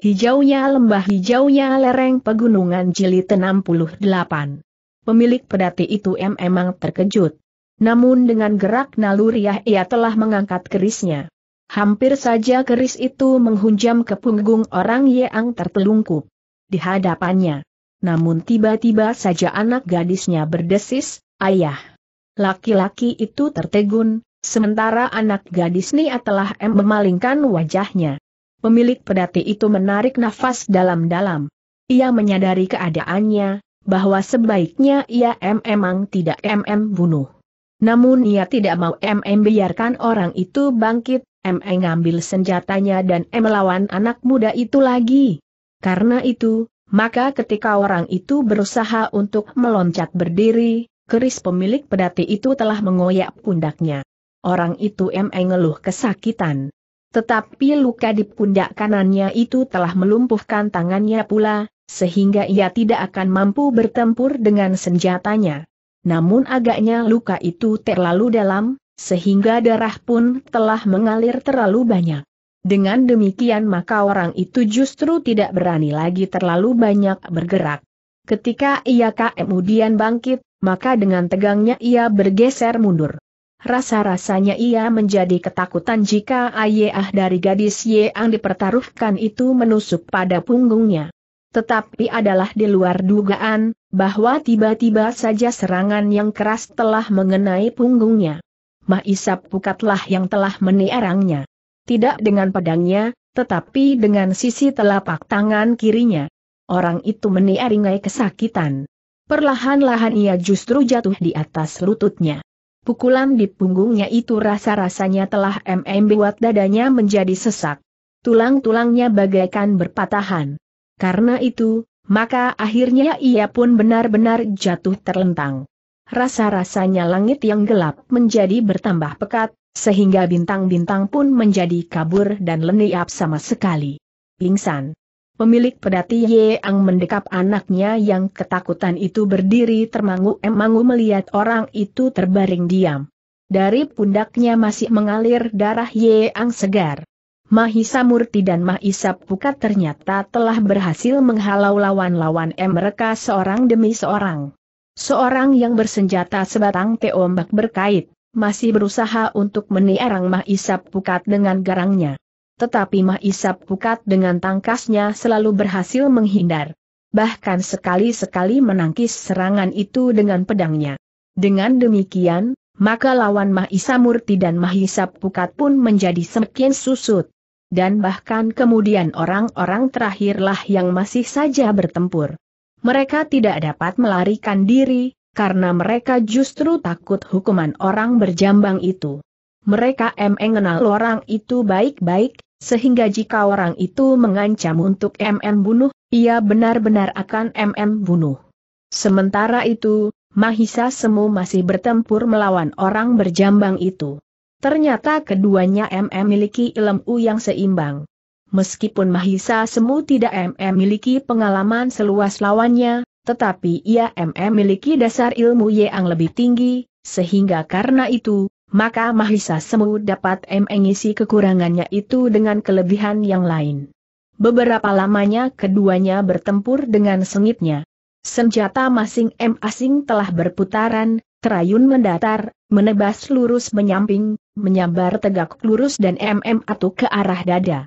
Hijaunya lembah hijaunya lereng pegunungan Jili 68. Pemilik pedati itu memang terkejut. Namun dengan gerak naluriah ia telah mengangkat kerisnya. Hampir saja keris itu menghunjam ke punggung orang yang tertelungkup di hadapannya. Namun tiba-tiba saja anak gadisnya berdesis, ayah. Laki-laki itu tertegun, sementara anak gadis Nia telah memalingkan wajahnya. Pemilik pedati itu menarik nafas dalam-dalam. Ia menyadari keadaannya, bahwa sebaiknya ia memang tidak MM bunuh. Namun ia tidak mau MM biarkan orang itu bangkit, MM ngambil senjatanya dan M melawan anak muda itu lagi. Karena itu, maka ketika orang itu berusaha untuk meloncat berdiri, keris pemilik pedati itu telah mengoyak pundaknya. Orang itu M ngeluh kesakitan. Tetapi luka di pundak kanannya itu telah melumpuhkan tangannya pula, sehingga ia tidak akan mampu bertempur dengan senjatanya. Namun agaknya luka itu terlalu dalam, sehingga darah pun telah mengalir terlalu banyak. Dengan demikian maka orang itu justru tidak berani lagi terlalu banyak bergerak. Ketika ia kemudian bangkit, maka dengan tegangnya ia bergeser mundur. Rasa-rasanya ia menjadi ketakutan jika ayah dari gadis yang dipertaruhkan itu menusuk pada punggungnya. Tetapi adalah di luar dugaan, bahwa tiba-tiba saja serangan yang keras telah mengenai punggungnya. Mahisap Pukatlah yang telah meniarangnya. Tidak dengan pedangnya, tetapi dengan sisi telapak tangan kirinya. Orang itu meniaringai kesakitan. Perlahan-lahan ia justru jatuh di atas lututnya. Pukulan di punggungnya itu rasa-rasanya telah mm buat dadanya menjadi sesak. Tulang-tulangnya bagaikan berpatahan. Karena itu, maka akhirnya ia pun benar-benar jatuh terlentang. Rasa-rasanya langit yang gelap menjadi bertambah pekat, sehingga bintang-bintang pun menjadi kabur dan lenyap sama sekali. Pingsan. Pemilik pedati Yeang mendekap anaknya yang ketakutan itu berdiri termangu-emangu eh, melihat orang itu terbaring diam. Dari pundaknya masih mengalir darah Yeang segar. Mahisa Murti dan Mahisa Pukat ternyata telah berhasil menghalau lawan-lawan mereka seorang demi seorang. Seorang yang bersenjata sebatang teombak berkait, masih berusaha untuk meniarang Mahisa Pukat dengan garangnya tetapi Mah Pukat dengan tangkasnya selalu berhasil menghindar. Bahkan sekali-sekali menangkis serangan itu dengan pedangnya. Dengan demikian, maka lawan Mahisa Murti dan Mahisa Pukat pun menjadi semakin susut. Dan bahkan kemudian orang-orang terakhirlah yang masih saja bertempur. Mereka tidak dapat melarikan diri, karena mereka justru takut hukuman orang berjambang itu. Mereka mengenal orang itu baik-baik, sehingga jika orang itu mengancam untuk MM bunuh, ia benar-benar akan MM bunuh. Sementara itu, Mahisa Semu masih bertempur melawan orang berjambang itu. Ternyata keduanya MM miliki ilmu yang seimbang. Meskipun Mahisa Semu tidak MM miliki pengalaman seluas lawannya, tetapi ia MM miliki dasar ilmu yang lebih tinggi, sehingga karena itu, maka Mahisa Semu dapat mengisi kekurangannya itu dengan kelebihan yang lain. Beberapa lamanya keduanya bertempur dengan sengitnya. Senjata masing-masing telah berputaran, terayun mendatar, menebas lurus menyamping, menyambar tegak lurus dan MM atau ke arah dada.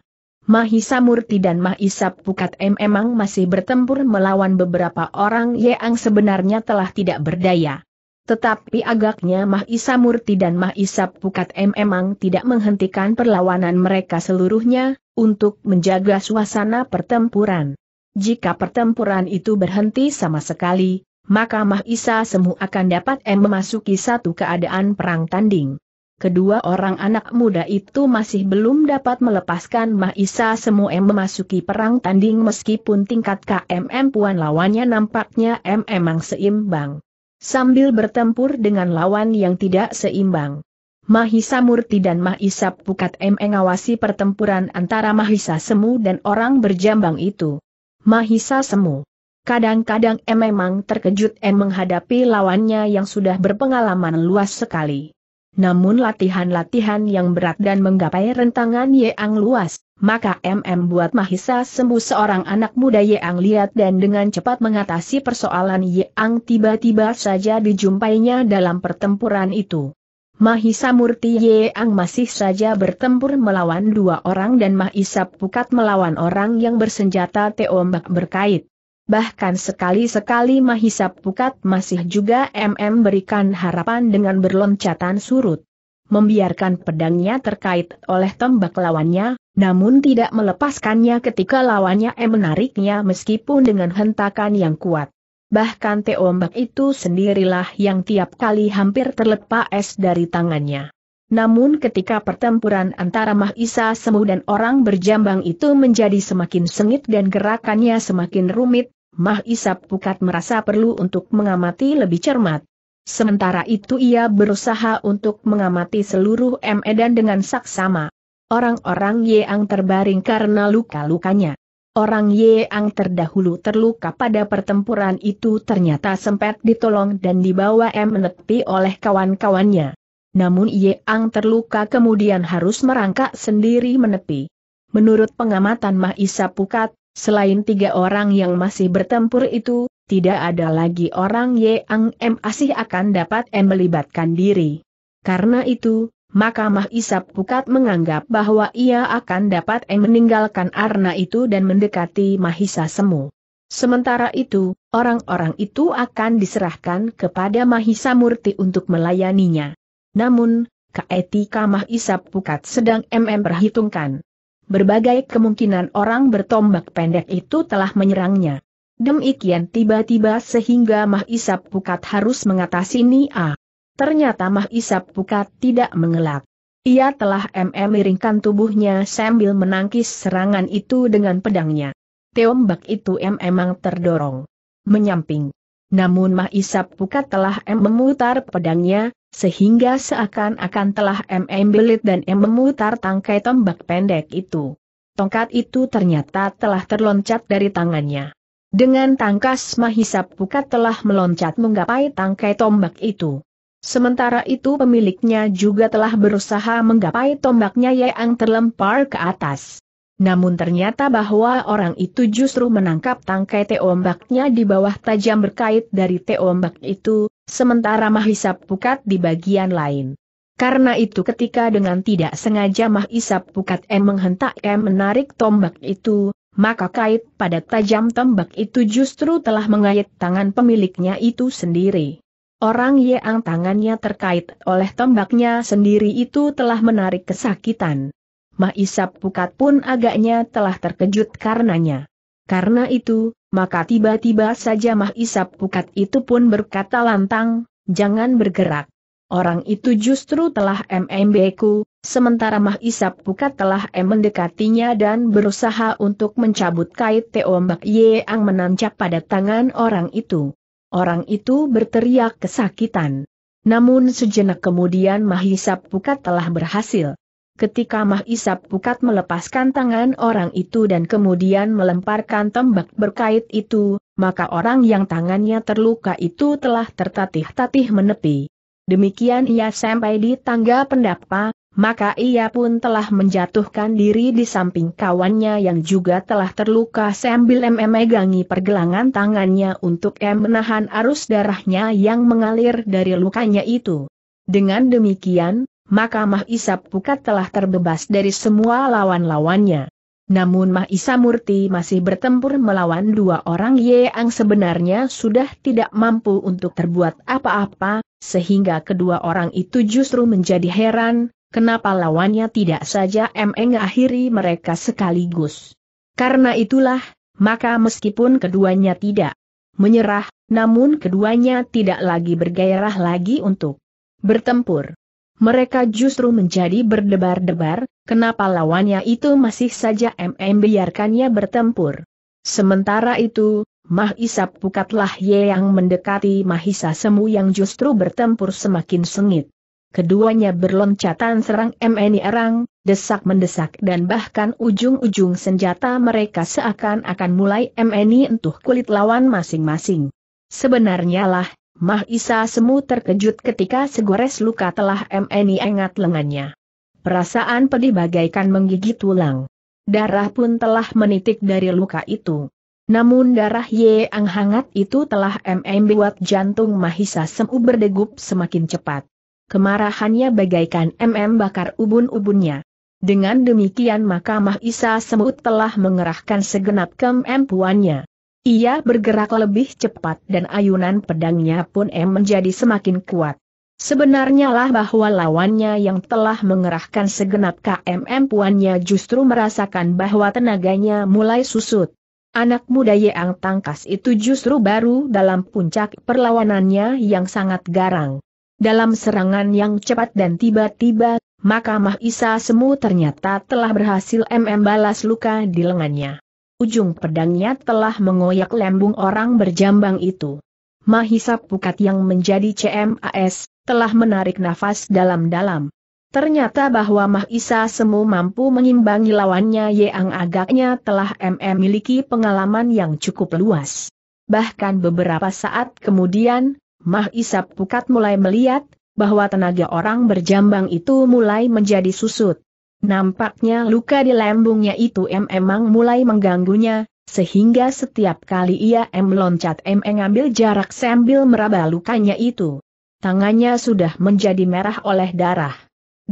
Mahisa Murti dan Mahisa Pukat M memang masih bertempur melawan beberapa orang yang sebenarnya telah tidak berdaya. Tetapi agaknya Mahisa Murti dan Mahisa Pukat M memang tidak menghentikan perlawanan mereka seluruhnya, untuk menjaga suasana pertempuran. Jika pertempuran itu berhenti sama sekali, maka Mahisa Semu akan dapat M memasuki satu keadaan perang tanding. Kedua orang anak muda itu masih belum dapat melepaskan Mahisa Semu M memasuki perang tanding meskipun tingkat KMM puan lawannya nampaknya M memang seimbang sambil bertempur dengan lawan yang tidak seimbang. Mahisa Murti dan Mahisa Pukat M mengawasi pertempuran antara Mahisa Semu dan orang berjambang itu. Mahisa Semu. Kadang-kadang M memang terkejut M menghadapi lawannya yang sudah berpengalaman luas sekali. Namun latihan-latihan yang berat dan menggapai rentangan yang luas, maka MM buat Mahisa sembuh seorang anak muda Yang lihat dan dengan cepat mengatasi persoalan Yang tiba-tiba saja dijumpainya dalam pertempuran itu. Mahisa Murti Yang masih saja bertempur melawan dua orang dan Mahisa Pukat melawan orang yang bersenjata teombak berkait. Bahkan sekali-sekali Mahisa Pukat masih juga MM berikan harapan dengan berloncatan surut. Membiarkan pedangnya terkait oleh tembak lawannya, namun tidak melepaskannya ketika lawannya E menariknya meskipun dengan hentakan yang kuat. Bahkan teombak itu sendirilah yang tiap kali hampir terlepas dari tangannya. Namun ketika pertempuran antara Mahisa Semu dan orang berjambang itu menjadi semakin sengit dan gerakannya semakin rumit, Mahisa Pukat merasa perlu untuk mengamati lebih cermat. Sementara itu ia berusaha untuk mengamati seluruh dan dengan saksama. Orang-orang Yeang terbaring karena luka-lukanya. Orang Yeang terdahulu terluka pada pertempuran itu ternyata sempat ditolong dan dibawa menepi oleh kawan-kawannya. Namun Yeang terluka kemudian harus merangkak sendiri menepi. Menurut pengamatan Mahisa Pukat, selain tiga orang yang masih bertempur itu, tidak ada lagi orang Yeang M asih akan dapat m melibatkan diri. Karena itu, maka Mahisa Pukat menganggap bahwa ia akan dapat meninggalkan Arna itu dan mendekati Mahisa Semu. Sementara itu, orang-orang itu akan diserahkan kepada Mahisa Murti untuk melayaninya. Namun, keetika Mahisa Pukat sedang MM perhitungkan. Berbagai kemungkinan orang bertombak pendek itu telah menyerangnya. Demikian tiba-tiba sehingga Mahisa Pukat harus mengatasi Nia. Ternyata Mah Isap Pukat tidak mengelak. Ia telah MM miringkan tubuhnya sambil menangkis serangan itu dengan pedangnya. Teombak itu M emang terdorong. Menyamping. Namun Mah Isap Pukat telah M memutar pedangnya, sehingga seakan-akan telah M belit dan M memutar tangkai tombak pendek itu. Tongkat itu ternyata telah terloncat dari tangannya. Dengan tangkas Mahisap Pukat telah meloncat menggapai tangkai tombak itu. Sementara itu pemiliknya juga telah berusaha menggapai tombaknya yang terlempar ke atas. Namun ternyata bahwa orang itu justru menangkap tangkai teombaknya di bawah tajam berkait dari teombak itu, sementara Mahisa Pukat di bagian lain. Karena itu ketika dengan tidak sengaja Mahisa Pukat M menghentak M menarik tombak itu, maka kait pada tajam tombak itu justru telah mengait tangan pemiliknya itu sendiri. Orang yang tangannya terkait oleh tombaknya sendiri itu telah menarik kesakitan. Mahisap Pukat pun agaknya telah terkejut karenanya. Karena itu, maka tiba-tiba saja Mahisap Pukat itu pun berkata lantang, jangan bergerak. Orang itu justru telah MMB ku, sementara Mahisap Pukat telah M mendekatinya dan berusaha untuk mencabut kait teombak Ye yang menancap pada tangan orang itu. Orang itu berteriak kesakitan. Namun sejenak kemudian Mahisap Pukat telah berhasil. Ketika Mahisap Pukat melepaskan tangan orang itu dan kemudian melemparkan tembak berkait itu, maka orang yang tangannya terluka itu telah tertatih-tatih menepi. Demikian ia sampai di tangga pendapa, maka ia pun telah menjatuhkan diri di samping kawannya yang juga telah terluka sambil memegangi pergelangan tangannya untuk menahan arus darahnya yang mengalir dari lukanya itu. Dengan demikian, maka Mah Isa Pukat telah terbebas dari semua lawan-lawannya. Namun Mah Isa Murti masih bertempur melawan dua orang Ye yang sebenarnya sudah tidak mampu untuk terbuat apa-apa, sehingga kedua orang itu justru menjadi heran, Kenapa lawannya tidak saja emeng akhiri mereka sekaligus? Karena itulah, maka meskipun keduanya tidak menyerah, namun keduanya tidak lagi bergairah lagi untuk bertempur. Mereka justru menjadi berdebar-debar, kenapa lawannya itu masih saja MM biarkannya bertempur. Sementara itu, Mahisa Pukatlah Ye yang mendekati Mahisa Semu yang justru bertempur semakin sengit. Keduanya berloncatan serang MNI Erang, desak-mendesak dan bahkan ujung-ujung senjata mereka seakan-akan mulai MNI entuh kulit lawan masing-masing. Sebenarnya lah, Mah Isa Semu terkejut ketika segores luka telah MNI engat lengannya. Perasaan pedih bagaikan menggigit tulang. Darah pun telah menitik dari luka itu. Namun darah Ang hangat itu telah MM buat jantung Mahisa Semu berdegup semakin cepat kemarahannya bagaikan MM bakar ubun-ubunnya. Dengan demikian Mahkamah Isa Semut telah mengerahkan segenap kemampuannya. Ia bergerak lebih cepat dan ayunan pedangnya pun M menjadi semakin kuat. Sebenarnya lah bahwa lawannya yang telah mengerahkan segenap kemampuannya justru merasakan bahwa tenaganya mulai susut. Anak muda yang tangkas itu justru baru dalam puncak perlawanannya yang sangat garang. Dalam serangan yang cepat dan tiba-tiba, maka Mahisa Semu ternyata telah berhasil MM balas luka di lengannya. Ujung pedangnya telah mengoyak lembung orang berjambang itu. Mahisa Pukat yang menjadi CMAS, telah menarik nafas dalam-dalam. Ternyata bahwa Mahisa Semu mampu mengimbangi lawannya yang agaknya telah MM miliki pengalaman yang cukup luas. Bahkan beberapa saat kemudian, Mah Isap Pukat mulai melihat, bahwa tenaga orang berjambang itu mulai menjadi susut. Nampaknya luka di lambungnya itu memang mulai mengganggunya, sehingga setiap kali ia meloncat em mengambil jarak sambil meraba lukanya itu. Tangannya sudah menjadi merah oleh darah.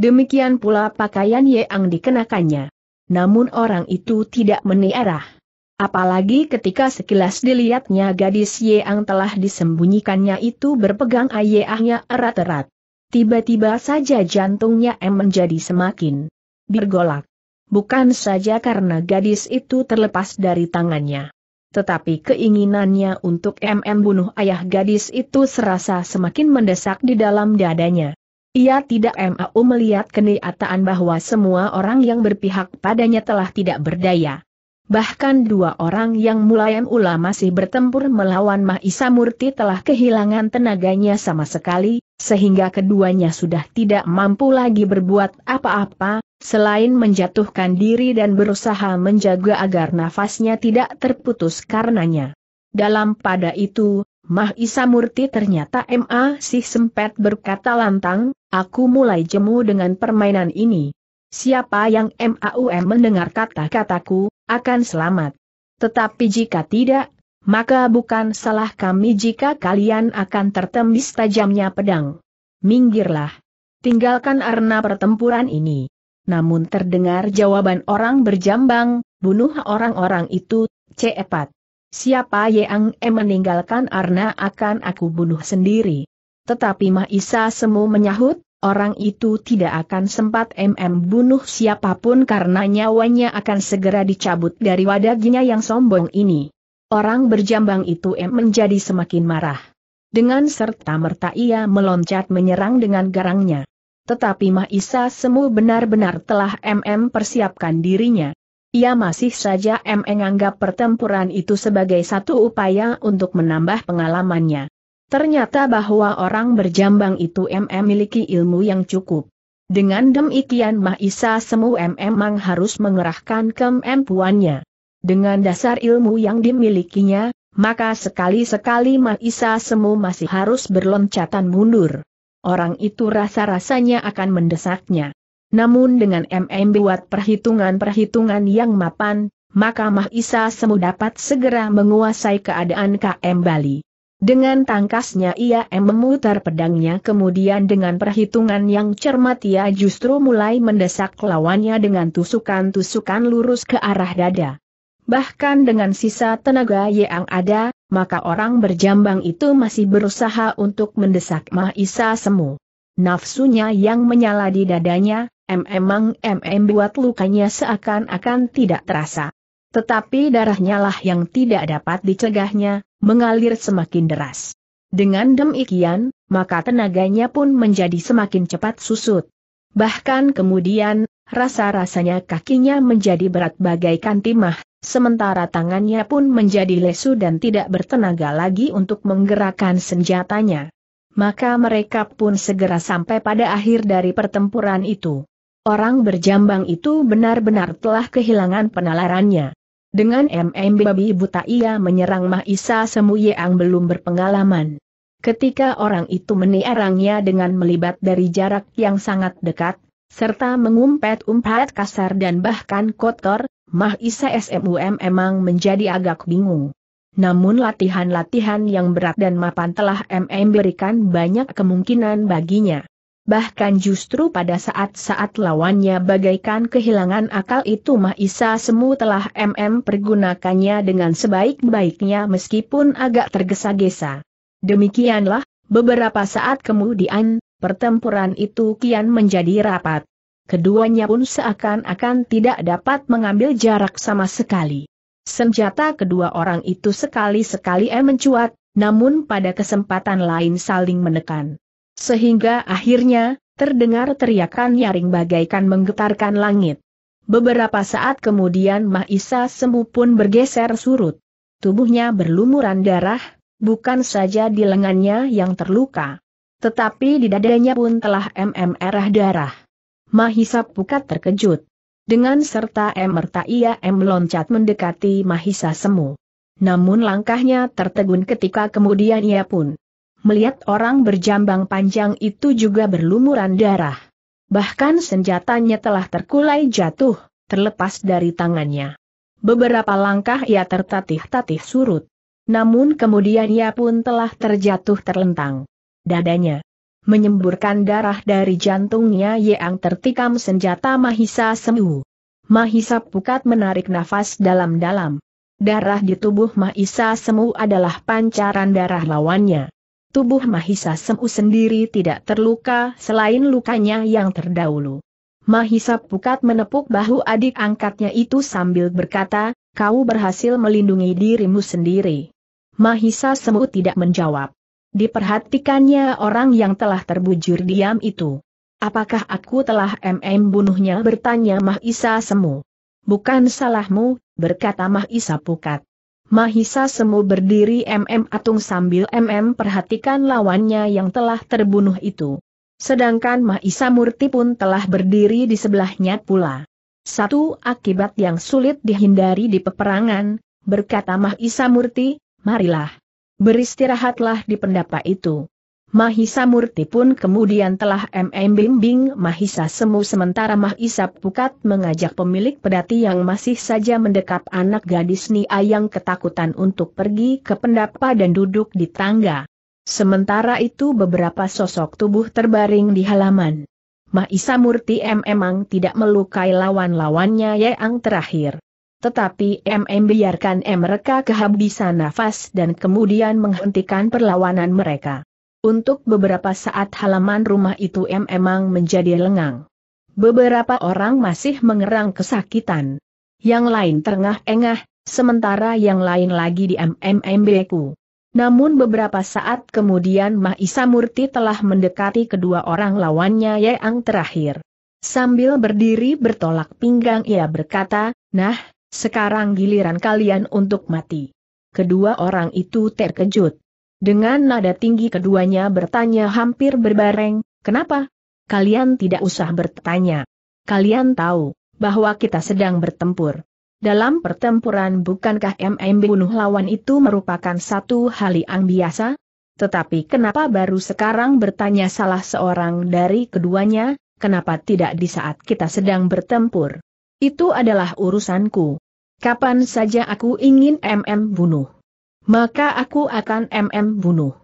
Demikian pula pakaian yang dikenakannya. Namun orang itu tidak meniarah. Apalagi ketika sekilas dilihatnya gadis Yeang telah disembunyikannya itu berpegang ayahnya erat-erat. Tiba-tiba saja jantungnya M menjadi semakin bergolak. Bukan saja karena gadis itu terlepas dari tangannya. Tetapi keinginannya untuk MM bunuh ayah gadis itu serasa semakin mendesak di dalam dadanya. Ia tidak mau melihat kenyataan bahwa semua orang yang berpihak padanya telah tidak berdaya. Bahkan dua orang yang mulai ulama masih bertempur melawan Mahisa Murti telah kehilangan tenaganya sama sekali, sehingga keduanya sudah tidak mampu lagi berbuat apa-apa, selain menjatuhkan diri dan berusaha menjaga agar nafasnya tidak terputus karenanya. Dalam pada itu, Mahisa Murti ternyata MA sih sempat berkata lantang, aku mulai jemu dengan permainan ini. Siapa yang MAUM mendengar kata-kataku, akan selamat. Tetapi jika tidak, maka bukan salah kami jika kalian akan tertembis tajamnya pedang. Minggirlah. Tinggalkan arena pertempuran ini. Namun terdengar jawaban orang berjambang, bunuh orang-orang itu, cepat. Siapa yang e meninggalkan arena akan aku bunuh sendiri. Tetapi Mahisa Semu menyahut, orang itu tidak akan sempat MM bunuh siapapun karena nyawanya akan segera dicabut dari wadaginya yang sombong ini. Orang berjambang itu M menjadi semakin marah. Dengan serta-merta ia meloncat menyerang dengan garangnya. Tetapi Mahisa Semu benar-benar telah MM persiapkan dirinya. Ia masih saja M menganggap pertempuran itu sebagai satu upaya untuk menambah pengalamannya. Ternyata bahwa orang berjambang itu MM miliki ilmu yang cukup. Dengan demikian Mahisa Semu MM Mang harus mengerahkan kemampuannya. Dengan dasar ilmu yang dimilikinya, maka sekali-sekali Mahisa Semu masih harus berloncatan mundur. Orang itu rasa-rasanya akan mendesaknya. Namun dengan MM buat perhitungan-perhitungan yang mapan, maka Mahisa Semu dapat segera menguasai keadaan KM Bali. Dengan tangkasnya ia memutar pedangnya kemudian dengan perhitungan yang cermat ia justru mulai mendesak lawannya dengan tusukan-tusukan lurus ke arah dada. Bahkan dengan sisa tenaga yang ada, maka orang berjambang itu masih berusaha untuk mendesak Mahisa Semu. Nafsunya yang menyala di dadanya, memang MM buat lukanya seakan-akan tidak terasa. Tetapi darahnya lah yang tidak dapat dicegahnya, mengalir semakin deras. Dengan demikian, maka tenaganya pun menjadi semakin cepat susut. Bahkan kemudian, rasa-rasanya kakinya menjadi berat bagaikan timah, sementara tangannya pun menjadi lesu dan tidak bertenaga lagi untuk menggerakkan senjatanya. Maka mereka pun segera sampai pada akhir dari pertempuran itu. Orang berjambang itu benar-benar telah kehilangan penalarannya. Dengan MM babi buta ia menyerang Mahisa Semu yang belum berpengalaman. Ketika orang itu meniarangnya dengan melibat dari jarak yang sangat dekat, serta mengumpet-umpet kasar dan bahkan kotor, Mahisa SMUM emang menjadi agak bingung. Namun latihan-latihan yang berat dan mapan telah MM berikan banyak kemungkinan baginya. Bahkan justru pada saat-saat lawannya bagaikan kehilangan akal itu Mahisa Semu telah MM pergunakannya dengan sebaik-baiknya meskipun agak tergesa-gesa. Demikianlah, beberapa saat kemudian, pertempuran itu kian menjadi rapat. Keduanya pun seakan-akan tidak dapat mengambil jarak sama sekali. Senjata kedua orang itu sekali-sekali mencuat, namun pada kesempatan lain saling menekan. Sehingga akhirnya, terdengar teriakan nyaring bagaikan menggetarkan langit. Beberapa saat kemudian Mahisa Semu pun bergeser surut. Tubuhnya berlumuran darah, bukan saja di lengannya yang terluka. Tetapi di dadanya pun telah mmrah darah. Mahisa Pukat terkejut. Dengan serta merta ia M loncat mendekati Mahisa Semu. Namun langkahnya tertegun ketika kemudian ia pun melihat orang berjambang panjang itu juga berlumuran darah. Bahkan senjatanya telah terkulai jatuh, terlepas dari tangannya. Beberapa langkah ia tertatih-tatih surut. Namun kemudian ia pun telah terjatuh terlentang. Dadanya menyemburkan darah dari jantungnya yang tertikam senjata Mahisa Semu. Mahisa Pukat menarik nafas dalam-dalam. Darah di tubuh Mahisa Semu adalah pancaran darah lawannya. Tubuh Mahisa Semu sendiri tidak terluka selain lukanya yang terdahulu. Mahisa Pukat menepuk bahu adik angkatnya itu sambil berkata, kau berhasil melindungi dirimu sendiri. Mahisa Semu tidak menjawab. Diperhatikannya orang yang telah terbujur diam itu. Apakah aku telah MM bunuhnya bertanya Mahisa Semu. Bukan salahmu, berkata Mahisa Pukat. Mahisa Semu berdiri MM Atung sambil MM perhatikan lawannya yang telah terbunuh itu. Sedangkan Mahisa Murti pun telah berdiri di sebelahnya pula. Satu akibat yang sulit dihindari di peperangan, berkata Mahisa Murti, marilah. Beristirahatlah di pendapa itu. Mahisa Murti pun kemudian telah membimbing Mahisa Semu sementara Mahisa Pukat mengajak pemilik pedati yang masih saja mendekap anak gadis Nia yang ketakutan untuk pergi ke pendapa dan duduk di tangga. Sementara itu beberapa sosok tubuh terbaring di halaman. Mahisa Murti M emang tidak melukai lawan-lawannya yang terakhir. Tetapi MM biarkan mereka kehabisan nafas dan kemudian menghentikan perlawanan mereka. Untuk beberapa saat halaman rumah itu memang menjadi lengang. Beberapa orang masih mengerang kesakitan. Yang lain tengah engah sementara yang lain lagi di MMMBku. Namun beberapa saat kemudian Mahisa Murti telah mendekati kedua orang lawannya yang terakhir. Sambil berdiri bertolak pinggang ia berkata, Nah, sekarang giliran kalian untuk mati. Kedua orang itu terkejut. Dengan nada tinggi keduanya bertanya hampir berbareng, kenapa? Kalian tidak usah bertanya. Kalian tahu, bahwa kita sedang bertempur. Dalam pertempuran bukankah MM bunuh lawan itu merupakan satu hal yang biasa? Tetapi kenapa baru sekarang bertanya salah seorang dari keduanya, kenapa tidak di saat kita sedang bertempur? Itu adalah urusanku. Kapan saja aku ingin MM bunuh maka aku akan MM bunuh.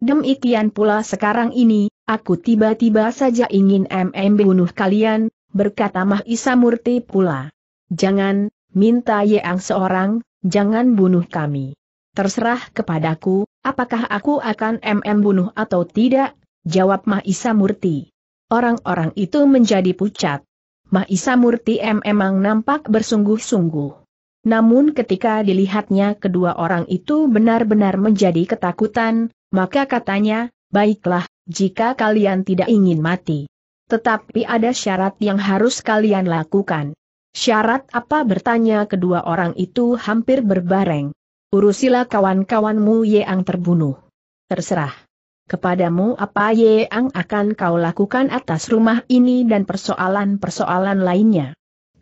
Demikian pula sekarang ini, aku tiba-tiba saja ingin MM bunuh kalian, berkata Mahisa Murti pula. Jangan, minta Yeang seorang, jangan bunuh kami. Terserah kepadaku, apakah aku akan MM bunuh atau tidak, jawab Mahisa Murti. Orang-orang itu menjadi pucat. Mahisa Murti memang nampak bersungguh-sungguh. Namun ketika dilihatnya kedua orang itu benar-benar menjadi ketakutan, maka katanya, baiklah, jika kalian tidak ingin mati. Tetapi ada syarat yang harus kalian lakukan. Syarat apa bertanya kedua orang itu hampir berbareng. Urusilah kawan-kawanmu yang terbunuh. Terserah. Kepadamu apa yang akan kau lakukan atas rumah ini dan persoalan-persoalan lainnya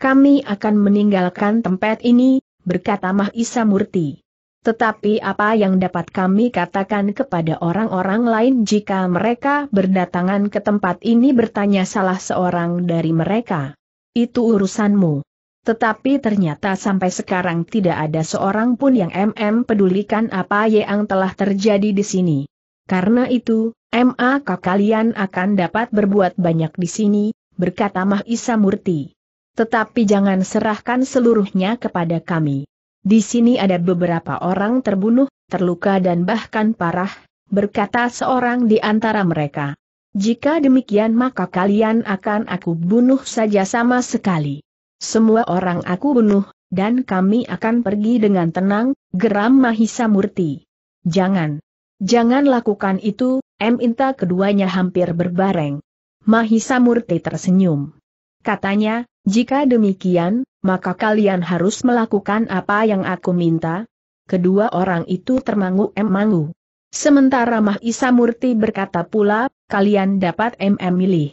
kami akan meninggalkan tempat ini, berkata Mahisa Murti. Tetapi apa yang dapat kami katakan kepada orang-orang lain jika mereka berdatangan ke tempat ini bertanya salah seorang dari mereka? Itu urusanmu. Tetapi ternyata sampai sekarang tidak ada seorang pun yang MM pedulikan apa yang telah terjadi di sini. Karena itu, MAK kalian akan dapat berbuat banyak di sini, berkata Mahisa Murti. Tetapi jangan serahkan seluruhnya kepada kami. Di sini ada beberapa orang terbunuh, terluka dan bahkan parah, berkata seorang di antara mereka. Jika demikian maka kalian akan aku bunuh saja sama sekali. Semua orang aku bunuh, dan kami akan pergi dengan tenang, geram Mahisa Murti. Jangan. Jangan lakukan itu, M. Inta keduanya hampir berbareng. Mahisa Murti tersenyum. Katanya, jika demikian, maka kalian harus melakukan apa yang aku minta. Kedua orang itu termangu-emangu. Sementara Mahisa Murti berkata pula, kalian dapat MM milih.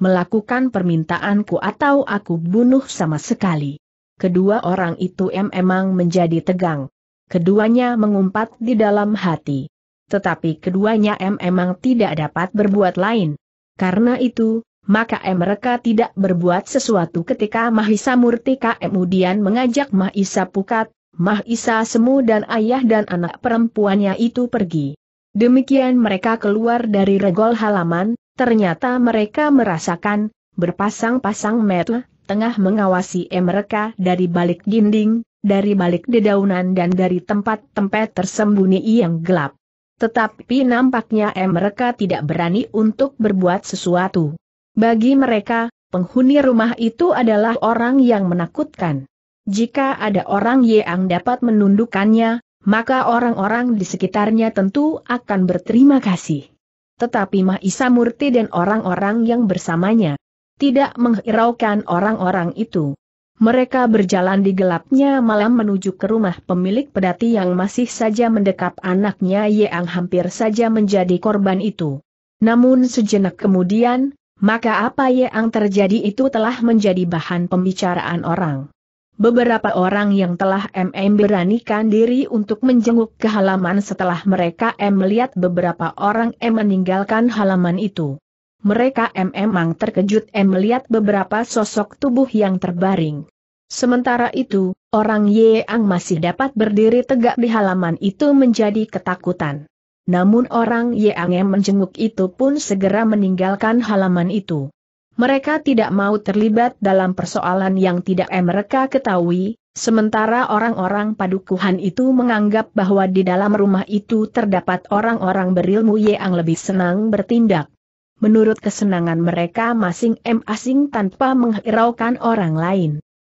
Melakukan permintaanku atau aku bunuh sama sekali. Kedua orang itu memang menjadi tegang. Keduanya mengumpat di dalam hati. Tetapi keduanya memang tidak dapat berbuat lain. Karena itu, maka mereka tidak berbuat sesuatu ketika Mahisa Murtika kemudian mengajak Mahisa Pukat, Mahisa Semu dan ayah dan anak perempuannya itu pergi. Demikian mereka keluar dari regol halaman, ternyata mereka merasakan, berpasang-pasang mata, tengah mengawasi mereka dari balik dinding, dari balik dedaunan dan dari tempat-tempat tersembunyi yang gelap. Tetapi nampaknya mereka tidak berani untuk berbuat sesuatu. Bagi mereka, penghuni rumah itu adalah orang yang menakutkan. Jika ada orang yang dapat menundukkannya, maka orang-orang di sekitarnya tentu akan berterima kasih. Tetapi Mahisa Murti dan orang-orang yang bersamanya tidak menghiraukan orang-orang itu. Mereka berjalan di gelapnya malam menuju ke rumah pemilik pedati yang masih saja mendekap anaknya yang hampir saja menjadi korban itu. Namun sejenak kemudian, maka apa yang terjadi itu telah menjadi bahan pembicaraan orang. Beberapa orang yang telah MM beranikan diri untuk menjenguk ke halaman setelah mereka M melihat beberapa orang M meninggalkan halaman itu. Mereka M memang terkejut M melihat beberapa sosok tubuh yang terbaring. Sementara itu, orang yang masih dapat berdiri tegak di halaman itu menjadi ketakutan. Namun orang yang menjenguk itu pun segera meninggalkan halaman itu. Mereka tidak mau terlibat dalam persoalan yang tidak mereka ketahui, sementara orang-orang padukuhan itu menganggap bahwa di dalam rumah itu terdapat orang-orang berilmu yang lebih senang bertindak. Menurut kesenangan mereka masing-masing tanpa menghiraukan orang lain.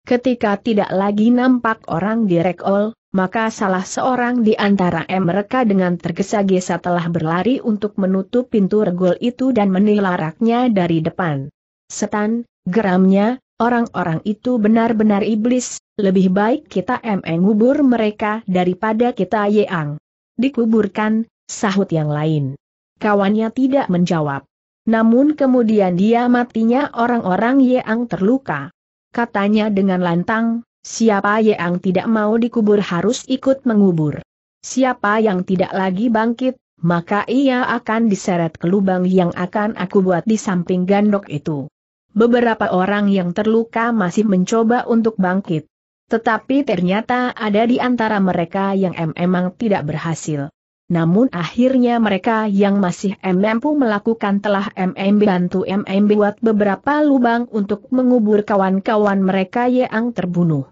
Ketika tidak lagi nampak orang direkol, maka salah seorang di antara mereka dengan tergesa-gesa telah berlari untuk menutup pintu regol itu dan menilaraknya dari depan. Setan, geramnya, orang-orang itu benar-benar iblis, lebih baik kita mengubur mereka daripada kita yeang. Dikuburkan, sahut yang lain. Kawannya tidak menjawab. Namun kemudian dia matinya orang-orang yeang terluka. Katanya dengan lantang, Siapa yang tidak mau dikubur harus ikut mengubur. Siapa yang tidak lagi bangkit, maka ia akan diseret ke lubang yang akan aku buat di samping gandok itu. Beberapa orang yang terluka masih mencoba untuk bangkit. Tetapi ternyata ada di antara mereka yang em emang tidak berhasil. Namun akhirnya mereka yang masih mampu melakukan telah MM bantu MM buat beberapa lubang untuk mengubur kawan-kawan mereka yang terbunuh.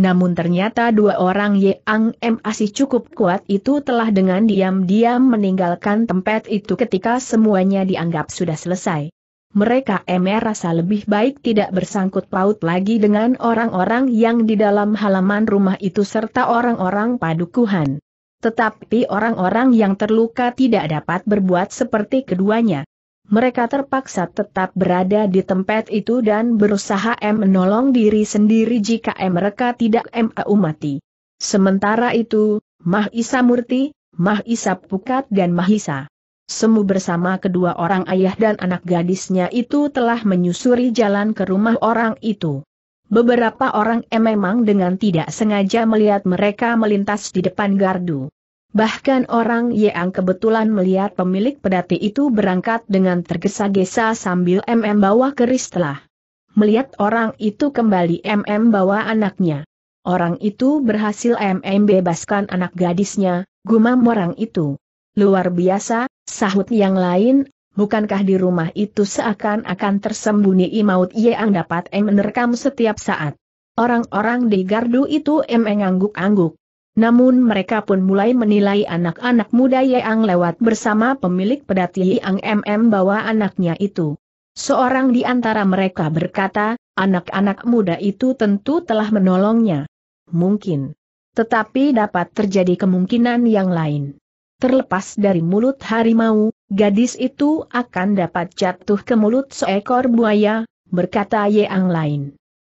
Namun ternyata dua orang Yang M masih cukup kuat itu telah dengan diam-diam meninggalkan tempat itu ketika semuanya dianggap sudah selesai. Mereka M rasa lebih baik tidak bersangkut paut lagi dengan orang-orang yang di dalam halaman rumah itu serta orang-orang padukuhan. Tetapi orang-orang yang terluka tidak dapat berbuat seperti keduanya. Mereka terpaksa tetap berada di tempat itu dan berusaha M menolong diri sendiri jika mereka tidak MAU mati. Sementara itu, Mahisa Murti, Mahisa Pukat dan Mahisa. Semu bersama kedua orang ayah dan anak gadisnya itu telah menyusuri jalan ke rumah orang itu. Beberapa orang memang dengan tidak sengaja melihat mereka melintas di depan gardu. Bahkan orang yang kebetulan melihat pemilik pedati itu berangkat dengan tergesa-gesa sambil MM bawa keris telah. Melihat orang itu kembali MM bawa anaknya. Orang itu berhasil MM bebaskan anak gadisnya, gumam orang itu. Luar biasa, sahut yang lain, bukankah di rumah itu seakan-akan tersembunyi maut yang dapat em menerkam setiap saat. Orang-orang di gardu itu em mengangguk-angguk. Namun mereka pun mulai menilai anak-anak muda yang lewat bersama pemilik pedati yang MM bawa anaknya itu. Seorang di antara mereka berkata, anak-anak muda itu tentu telah menolongnya. Mungkin. Tetapi dapat terjadi kemungkinan yang lain. Terlepas dari mulut harimau, Gadis itu akan dapat jatuh ke mulut seekor buaya, berkata Yeang lain.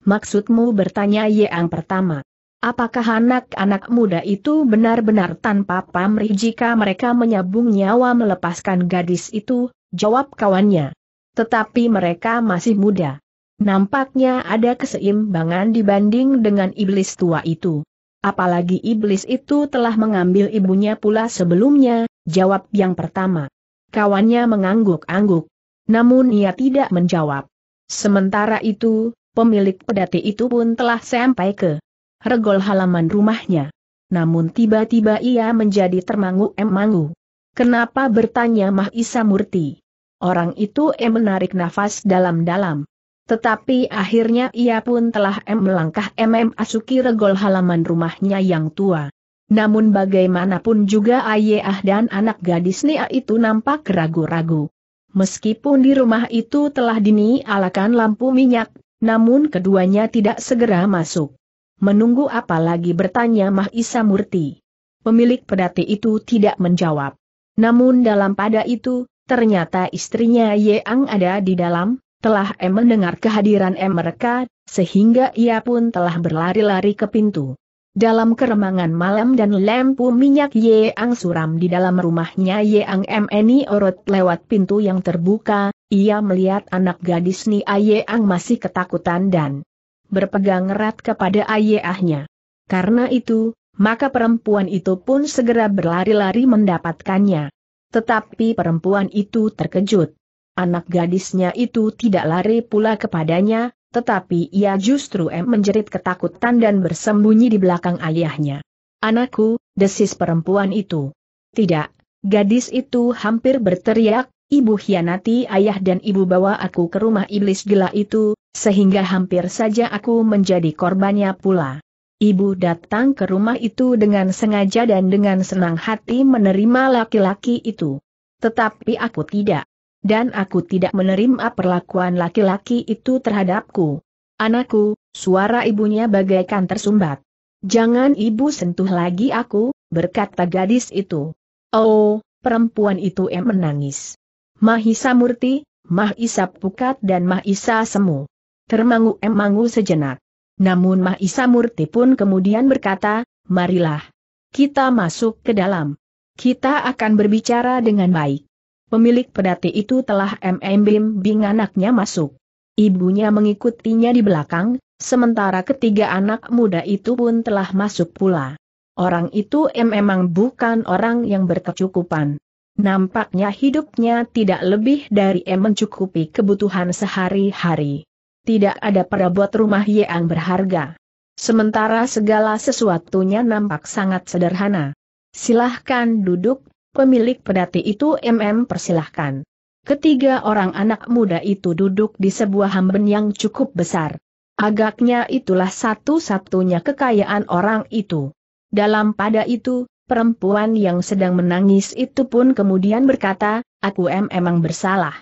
Maksudmu bertanya Yeang pertama. Apakah anak-anak muda itu benar-benar tanpa pamrih jika mereka menyabung nyawa melepaskan gadis itu? Jawab kawannya. Tetapi mereka masih muda. Nampaknya ada keseimbangan dibanding dengan iblis tua itu. Apalagi iblis itu telah mengambil ibunya pula sebelumnya, jawab yang pertama kawannya mengangguk-angguk. Namun ia tidak menjawab. Sementara itu, pemilik pedati itu pun telah sampai ke regol halaman rumahnya. Namun tiba-tiba ia menjadi termangu-emangu. Kenapa bertanya Mahisa Murti? Orang itu em menarik nafas dalam-dalam. Tetapi akhirnya ia pun telah em melangkah mm asuki regol halaman rumahnya yang tua. Namun bagaimanapun juga Ayah dan anak gadis Nia itu nampak ragu-ragu. Meskipun di rumah itu telah dini alakan lampu minyak, namun keduanya tidak segera masuk. Menunggu apalagi bertanya Mahisa Murti. Pemilik pedati itu tidak menjawab. Namun dalam pada itu, ternyata istrinya Yeang ada di dalam, telah em mendengar kehadiran em mereka, sehingga ia pun telah berlari-lari ke pintu. Dalam keremangan malam dan lampu minyak Yeang suram di dalam rumahnya Ye Ang Meni Orot lewat pintu yang terbuka, ia melihat anak gadis Ye Ang masih ketakutan dan berpegang erat kepada ayahnya. Karena itu, maka perempuan itu pun segera berlari-lari mendapatkannya. Tetapi perempuan itu terkejut. Anak gadisnya itu tidak lari pula kepadanya, tetapi ia justru M menjerit ketakutan dan bersembunyi di belakang ayahnya. Anakku, desis perempuan itu. Tidak, gadis itu hampir berteriak, ibu hianati ayah dan ibu bawa aku ke rumah iblis gila itu, sehingga hampir saja aku menjadi korbannya pula. Ibu datang ke rumah itu dengan sengaja dan dengan senang hati menerima laki-laki itu. Tetapi aku tidak. Dan aku tidak menerima perlakuan laki-laki itu terhadapku. Anakku, suara ibunya bagaikan tersumbat. Jangan ibu sentuh lagi aku, berkata gadis itu. Oh, perempuan itu em menangis. Mahisa Murti, Mahisa Pukat dan Mahisa Semu. Termangu-emangu sejenak. Namun Mahisa Murti pun kemudian berkata, marilah. Kita masuk ke dalam. Kita akan berbicara dengan baik. Pemilik pedati itu telah membimbing anaknya masuk. Ibunya mengikutinya di belakang, sementara ketiga anak muda itu pun telah masuk pula. Orang itu memang bukan orang yang berkecukupan. Nampaknya hidupnya tidak lebih dari em mencukupi kebutuhan sehari-hari. Tidak ada perabot rumah yang berharga. Sementara segala sesuatunya nampak sangat sederhana. Silahkan duduk Pemilik pedati itu MM persilahkan. Ketiga orang anak muda itu duduk di sebuah hamben yang cukup besar. Agaknya itulah satu-satunya kekayaan orang itu. Dalam pada itu, perempuan yang sedang menangis itu pun kemudian berkata, aku MM emang bersalah.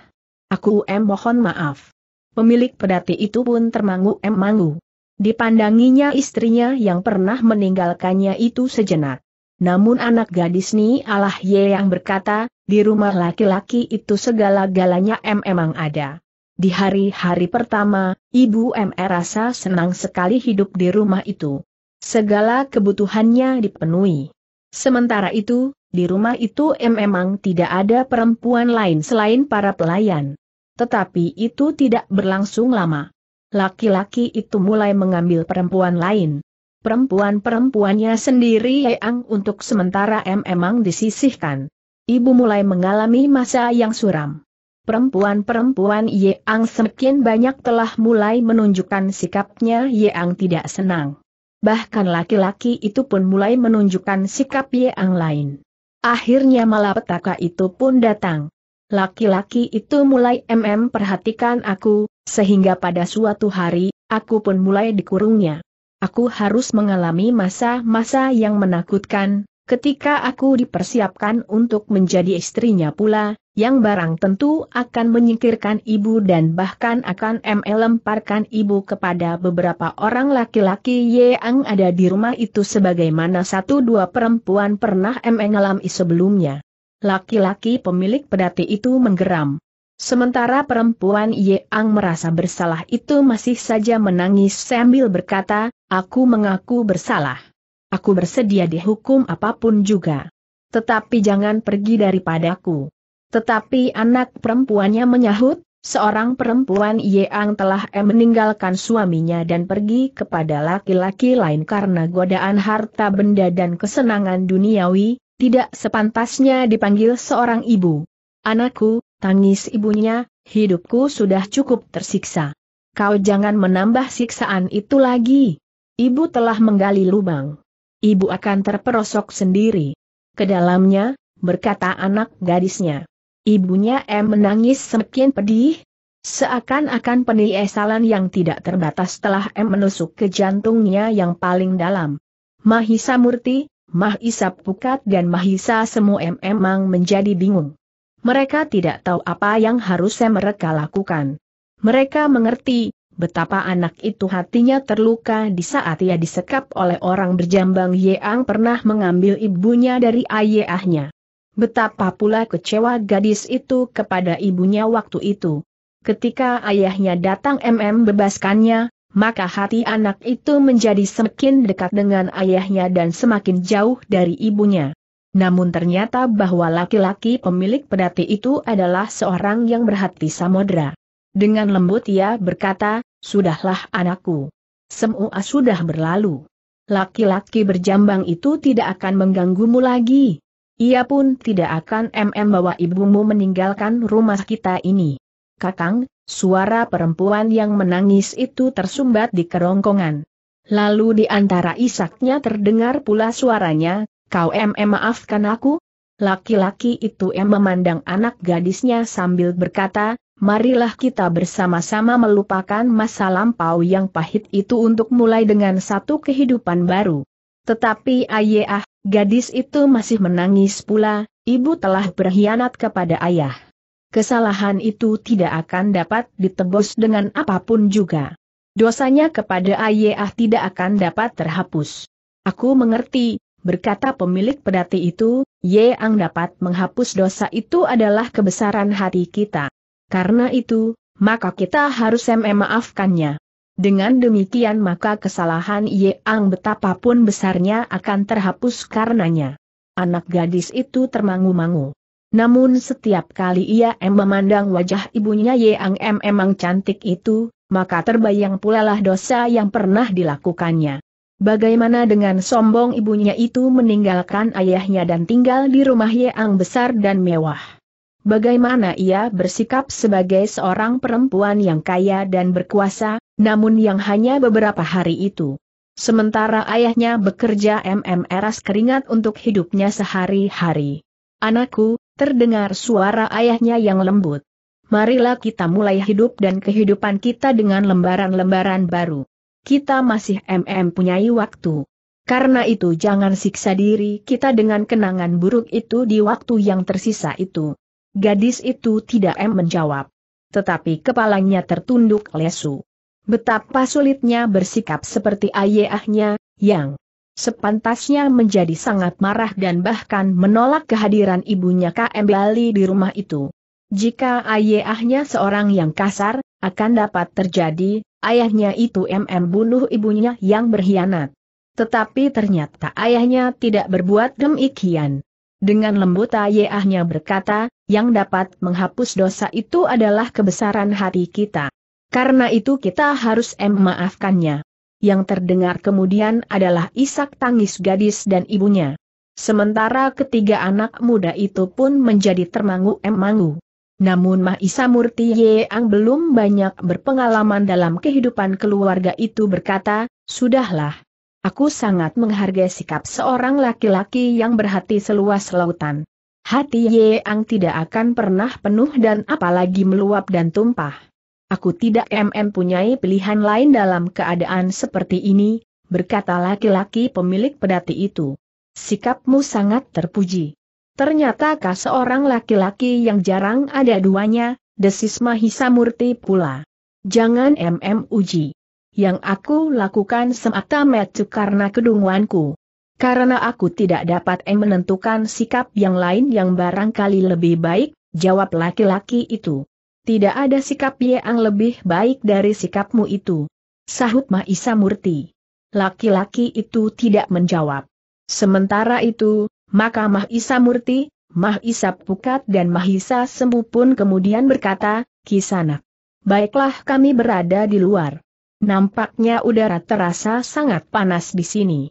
Aku MM mohon maaf. Pemilik pedati itu pun termangu M mangu. Dipandanginya istrinya yang pernah meninggalkannya itu sejenak. Namun anak gadis Ni Allah Ye yang berkata, di rumah laki-laki itu segala-galanya M emang ada. Di hari-hari pertama, Ibu M rasa senang sekali hidup di rumah itu. Segala kebutuhannya dipenuhi. Sementara itu, di rumah itu M emang tidak ada perempuan lain selain para pelayan. Tetapi itu tidak berlangsung lama. Laki-laki itu mulai mengambil perempuan lain. Perempuan-perempuannya sendiri Yang untuk sementara M emang disisihkan. Ibu mulai mengalami masa yang suram. Perempuan-perempuan Ye Ang semakin banyak telah mulai menunjukkan sikapnya Ye Ang tidak senang. Bahkan laki-laki itu pun mulai menunjukkan sikap Ye Ang lain. Akhirnya malapetaka itu pun datang. Laki-laki itu mulai MM perhatikan aku, sehingga pada suatu hari, aku pun mulai dikurungnya. Aku harus mengalami masa-masa yang menakutkan, ketika aku dipersiapkan untuk menjadi istrinya pula, yang barang tentu akan menyingkirkan ibu dan bahkan akan melemparkan ibu kepada beberapa orang laki-laki yang ada di rumah itu sebagaimana satu dua perempuan pernah mengalami sebelumnya. Laki-laki pemilik pedati itu menggeram. Sementara perempuan Yeang merasa bersalah itu masih saja menangis sambil berkata, aku mengaku bersalah. Aku bersedia dihukum apapun juga. Tetapi jangan pergi daripadaku. Tetapi anak perempuannya menyahut, seorang perempuan Yeang telah meninggalkan suaminya dan pergi kepada laki-laki lain karena godaan harta benda dan kesenangan duniawi, tidak sepantasnya dipanggil seorang ibu. Anakku, Tangis ibunya, hidupku sudah cukup tersiksa. Kau jangan menambah siksaan itu lagi. Ibu telah menggali lubang. Ibu akan terperosok sendiri. Kedalamnya, berkata anak gadisnya. Ibunya M menangis semakin pedih, seakan-akan penyesalan yang tidak terbatas telah M menusuk ke jantungnya yang paling dalam. Mahisa Murti, Mahisa Pukat dan Mahisa semua M memang menjadi bingung. Mereka tidak tahu apa yang harusnya mereka lakukan. Mereka mengerti betapa anak itu hatinya terluka di saat ia disekap oleh orang berjambang Yeang pernah mengambil ibunya dari ayahnya. Betapa pula kecewa gadis itu kepada ibunya waktu itu. Ketika ayahnya datang MM bebaskannya, maka hati anak itu menjadi semakin dekat dengan ayahnya dan semakin jauh dari ibunya. Namun ternyata bahwa laki-laki pemilik pedati itu adalah seorang yang berhati samodra. Dengan lembut ia berkata, Sudahlah anakku. Semua sudah berlalu. Laki-laki berjambang itu tidak akan mengganggumu lagi. Ia pun tidak akan mm bawa ibumu meninggalkan rumah kita ini. Kakang, suara perempuan yang menangis itu tersumbat di kerongkongan. Lalu di antara isaknya terdengar pula suaranya, Kau em, maafkan aku? Laki-laki itu em memandang anak gadisnya sambil berkata, marilah kita bersama-sama melupakan masa lampau yang pahit itu untuk mulai dengan satu kehidupan baru. Tetapi ayah, ah, gadis itu masih menangis pula, ibu telah berkhianat kepada ayah. Kesalahan itu tidak akan dapat ditebus dengan apapun juga. Dosanya kepada ayah ah, tidak akan dapat terhapus. Aku mengerti, berkata pemilik pedati itu, Ye Ang dapat menghapus dosa itu adalah kebesaran hati kita. Karena itu, maka kita harus memaafkannya. Dengan demikian maka kesalahan Ye Ang betapapun besarnya akan terhapus karenanya. Anak gadis itu termangu-mangu. Namun setiap kali ia em memandang wajah ibunya Ang em emang cantik itu, maka terbayang pula lah dosa yang pernah dilakukannya. Bagaimana dengan sombong ibunya itu meninggalkan ayahnya dan tinggal di rumah yang besar dan mewah? Bagaimana ia bersikap sebagai seorang perempuan yang kaya dan berkuasa, namun yang hanya beberapa hari itu. Sementara ayahnya bekerja eras keringat untuk hidupnya sehari-hari. Anakku, terdengar suara ayahnya yang lembut. Marilah kita mulai hidup dan kehidupan kita dengan lembaran-lembaran baru kita masih MM punyai waktu. Karena itu jangan siksa diri kita dengan kenangan buruk itu di waktu yang tersisa itu. Gadis itu tidak M menjawab. Tetapi kepalanya tertunduk lesu. Betapa sulitnya bersikap seperti ayahnya, yang sepantasnya menjadi sangat marah dan bahkan menolak kehadiran ibunya KM Bali di rumah itu. Jika ayahnya seorang yang kasar, akan dapat terjadi Ayahnya itu MM bunuh ibunya yang berkhianat. Tetapi ternyata ayahnya tidak berbuat demikian. Dengan lembut ayahnya berkata, yang dapat menghapus dosa itu adalah kebesaran hati kita. Karena itu kita harus memaafkannya. Yang terdengar kemudian adalah isak tangis gadis dan ibunya. Sementara ketiga anak muda itu pun menjadi termangu-emangu. Namun Mahisa Murti Yeang belum banyak berpengalaman dalam kehidupan keluarga itu berkata, Sudahlah. Aku sangat menghargai sikap seorang laki-laki yang berhati seluas lautan. Hati Yeang tidak akan pernah penuh dan apalagi meluap dan tumpah. Aku tidak mm punyai pilihan lain dalam keadaan seperti ini, berkata laki-laki pemilik pedati itu. Sikapmu sangat terpuji. Ternyatakah seorang laki-laki yang jarang ada duanya, desis Mahisa Murti pula. Jangan MM uji. Yang aku lakukan semata metu karena kedunguanku. Karena aku tidak dapat em menentukan sikap yang lain yang barangkali lebih baik, jawab laki-laki itu. Tidak ada sikap yang lebih baik dari sikapmu itu. Sahut Mahisa Murti. Laki-laki itu tidak menjawab. Sementara itu, maka Mahisa Murti, Mahisa Pukat dan Mahisa Sembu pun kemudian berkata, Kisanak. Baiklah kami berada di luar. Nampaknya udara terasa sangat panas di sini.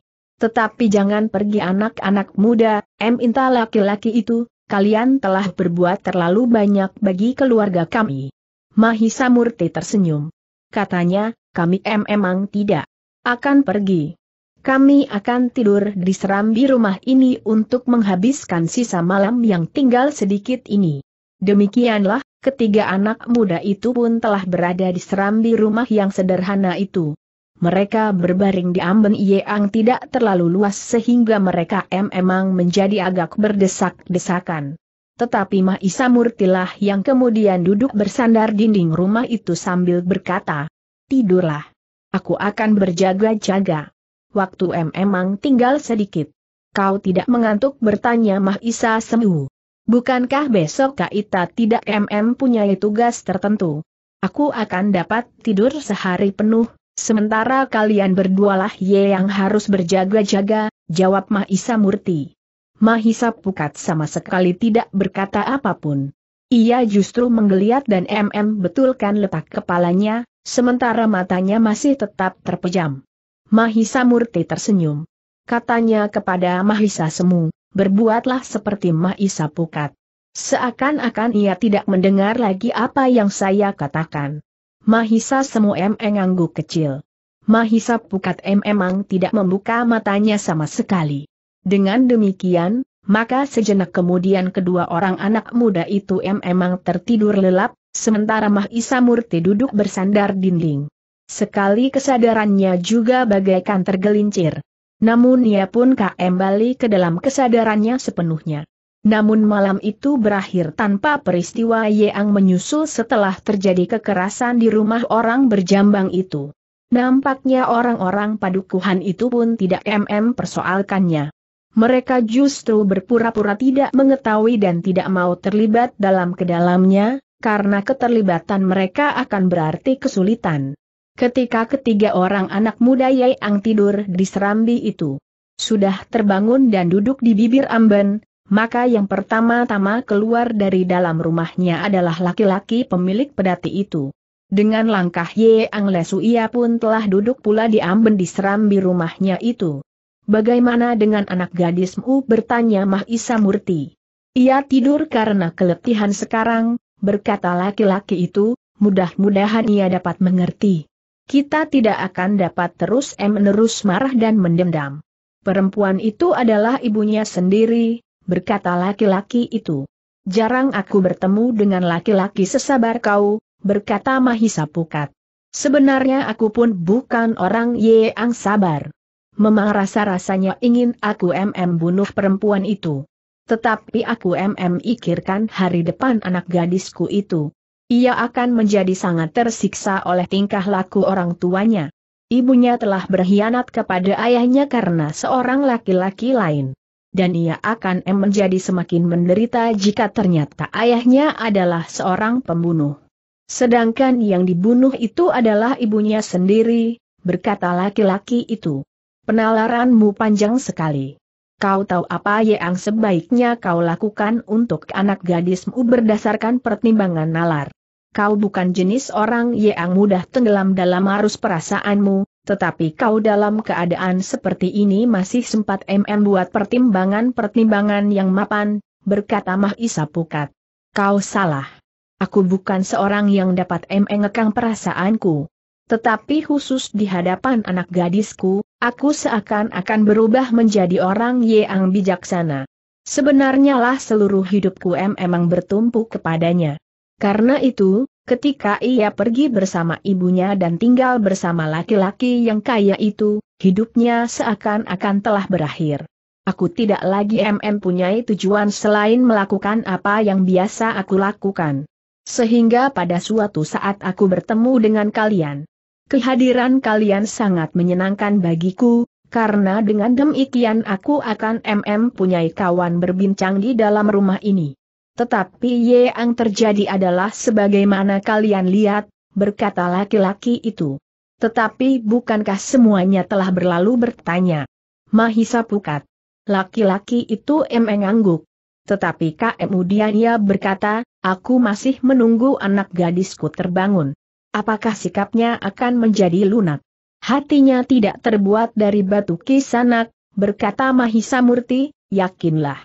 Tetapi jangan pergi anak-anak muda, M inta laki-laki itu, kalian telah berbuat terlalu banyak bagi keluarga kami. Mahisa Murti tersenyum. Katanya, kami M emang tidak akan pergi. Kami akan tidur di serambi rumah ini untuk menghabiskan sisa malam yang tinggal sedikit ini. Demikianlah, ketiga anak muda itu pun telah berada di serambi rumah yang sederhana itu. Mereka berbaring di amben yang tidak terlalu luas sehingga mereka memang menjadi agak berdesak-desakan. Tetapi Mahisa Murtilah yang kemudian duduk bersandar dinding rumah itu sambil berkata, Tidurlah. Aku akan berjaga-jaga waktu emang tinggal sedikit. Kau tidak mengantuk bertanya Mahisa Semu. Bukankah besok Kaita tidak MM punya tugas tertentu? Aku akan dapat tidur sehari penuh, sementara kalian berdualah ye yang harus berjaga-jaga, jawab Mahisa Murti. Mahisa Pukat sama sekali tidak berkata apapun. Ia justru menggeliat dan MM betulkan letak kepalanya, sementara matanya masih tetap terpejam. Mahisa Murti tersenyum. Katanya kepada Mahisa Semu, berbuatlah seperti Mahisa Pukat. Seakan-akan ia tidak mendengar lagi apa yang saya katakan. Mahisa Semu mengangguk kecil. Mahisa Pukat M emang tidak membuka matanya sama sekali. Dengan demikian, maka sejenak kemudian kedua orang anak muda itu M emang tertidur lelap, sementara Mahisa Murti duduk bersandar dinding. Sekali kesadarannya juga bagaikan tergelincir. Namun ia pun kembali ke dalam kesadarannya sepenuhnya. Namun malam itu berakhir tanpa peristiwa Yeang menyusul setelah terjadi kekerasan di rumah orang berjambang itu. Nampaknya orang-orang padukuhan itu pun tidak mm persoalkannya. Mereka justru berpura-pura tidak mengetahui dan tidak mau terlibat dalam kedalamnya, karena keterlibatan mereka akan berarti kesulitan. Ketika ketiga orang anak muda Ang tidur di serambi itu sudah terbangun dan duduk di bibir amben, maka yang pertama-tama keluar dari dalam rumahnya adalah laki-laki pemilik pedati itu. Dengan langkah Ang Lesu ia pun telah duduk pula di amben di serambi rumahnya itu. Bagaimana dengan anak gadismu bertanya Mahisa Murti. Ia tidur karena keletihan sekarang, berkata laki-laki itu, mudah-mudahan ia dapat mengerti kita tidak akan dapat terus-menerus marah dan mendendam. Perempuan itu adalah ibunya sendiri, berkata laki-laki itu. Jarang aku bertemu dengan laki-laki sesabar kau, berkata Mahisa Pukat. Sebenarnya aku pun bukan orang yang sabar. Memang rasa-rasanya ingin aku mm bunuh perempuan itu. Tetapi aku mm ikirkan hari depan anak gadisku itu. Ia akan menjadi sangat tersiksa oleh tingkah laku orang tuanya. Ibunya telah berkhianat kepada ayahnya karena seorang laki-laki lain. Dan ia akan menjadi semakin menderita jika ternyata ayahnya adalah seorang pembunuh. Sedangkan yang dibunuh itu adalah ibunya sendiri, berkata laki-laki itu. Penalaranmu panjang sekali. Kau tahu apa yang sebaiknya kau lakukan untuk anak gadismu berdasarkan pertimbangan nalar kau bukan jenis orang yang mudah tenggelam dalam arus perasaanmu, tetapi kau dalam keadaan seperti ini masih sempat MM buat pertimbangan-pertimbangan yang mapan, berkata Mahisa Pukat. Kau salah. Aku bukan seorang yang dapat MM ngekang perasaanku. Tetapi khusus di hadapan anak gadisku, aku seakan-akan berubah menjadi orang yang bijaksana. Sebenarnya lah seluruh hidupku em bertumpu kepadanya. Karena itu, ketika ia pergi bersama ibunya dan tinggal bersama laki-laki yang kaya itu, hidupnya seakan-akan telah berakhir. Aku tidak lagi mm punyai tujuan selain melakukan apa yang biasa aku lakukan. Sehingga pada suatu saat aku bertemu dengan kalian. Kehadiran kalian sangat menyenangkan bagiku, karena dengan demikian aku akan mm punyai kawan berbincang di dalam rumah ini. Tetapi yang terjadi adalah sebagaimana kalian lihat, berkata laki-laki itu. Tetapi bukankah semuanya telah berlalu bertanya? Mahisa pukat. Laki-laki itu emang angguk. Tetapi kemudian ia berkata, aku masih menunggu anak gadisku terbangun. Apakah sikapnya akan menjadi lunak? Hatinya tidak terbuat dari batu kisanak, berkata Mahisa Murti, yakinlah.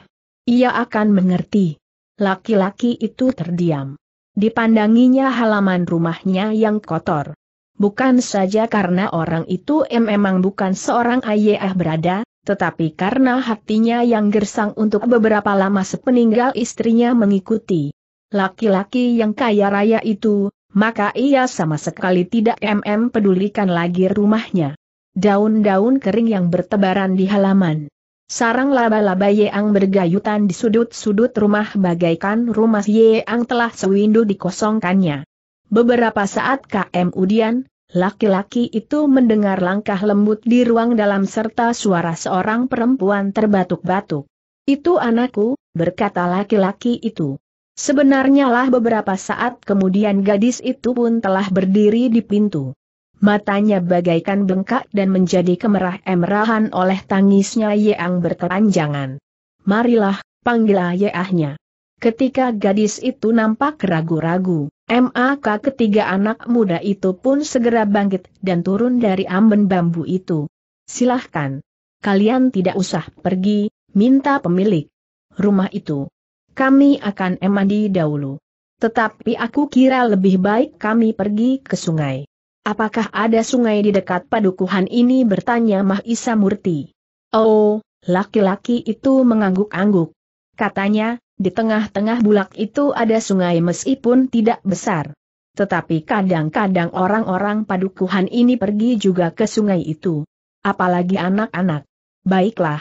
Ia akan mengerti. Laki-laki itu terdiam. Dipandanginya halaman rumahnya yang kotor. Bukan saja karena orang itu memang bukan seorang ayah berada, tetapi karena hatinya yang gersang untuk beberapa lama sepeninggal istrinya mengikuti laki-laki yang kaya raya itu, maka ia sama sekali tidak mm pedulikan lagi rumahnya. Daun-daun kering yang bertebaran di halaman Sarang laba-laba Yeang bergayutan di sudut-sudut rumah bagaikan rumah Yeang telah sewindu dikosongkannya. Beberapa saat KM Udian, laki-laki itu mendengar langkah lembut di ruang dalam serta suara seorang perempuan terbatuk-batuk. Itu anakku, berkata laki-laki itu. Sebenarnya lah beberapa saat kemudian gadis itu pun telah berdiri di pintu matanya bagaikan bengkak dan menjadi kemerah-emerahan oleh tangisnya Yeang berkelanjangan. Marilah, panggilah Yeahnya. Ketika gadis itu nampak ragu-ragu, MAK ketiga anak muda itu pun segera bangkit dan turun dari amben bambu itu. Silahkan. Kalian tidak usah pergi, minta pemilik rumah itu. Kami akan emandi dahulu. Tetapi aku kira lebih baik kami pergi ke sungai. Apakah ada sungai di dekat padukuhan ini bertanya Mahisa Murti. Oh, laki-laki itu mengangguk-angguk. Katanya, di tengah-tengah bulak itu ada sungai meskipun tidak besar. Tetapi kadang-kadang orang-orang padukuhan ini pergi juga ke sungai itu. Apalagi anak-anak. Baiklah.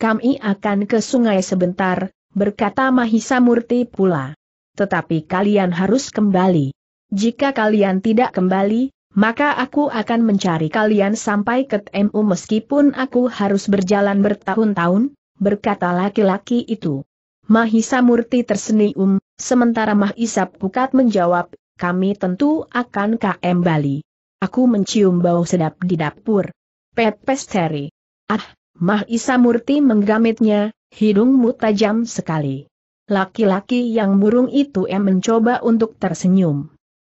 Kami akan ke sungai sebentar, berkata Mahisa Murti pula. Tetapi kalian harus kembali. Jika kalian tidak kembali, maka aku akan mencari kalian sampai ke TMU meskipun aku harus berjalan bertahun-tahun, berkata laki-laki itu. Mahisa Murti tersenyum, sementara Mahisa Pukat menjawab, kami tentu akan KM Bali. Aku mencium bau sedap di dapur. Terry. Ah, Mahisa Murti menggamitnya, hidungmu tajam sekali. Laki-laki yang burung itu em mencoba untuk tersenyum.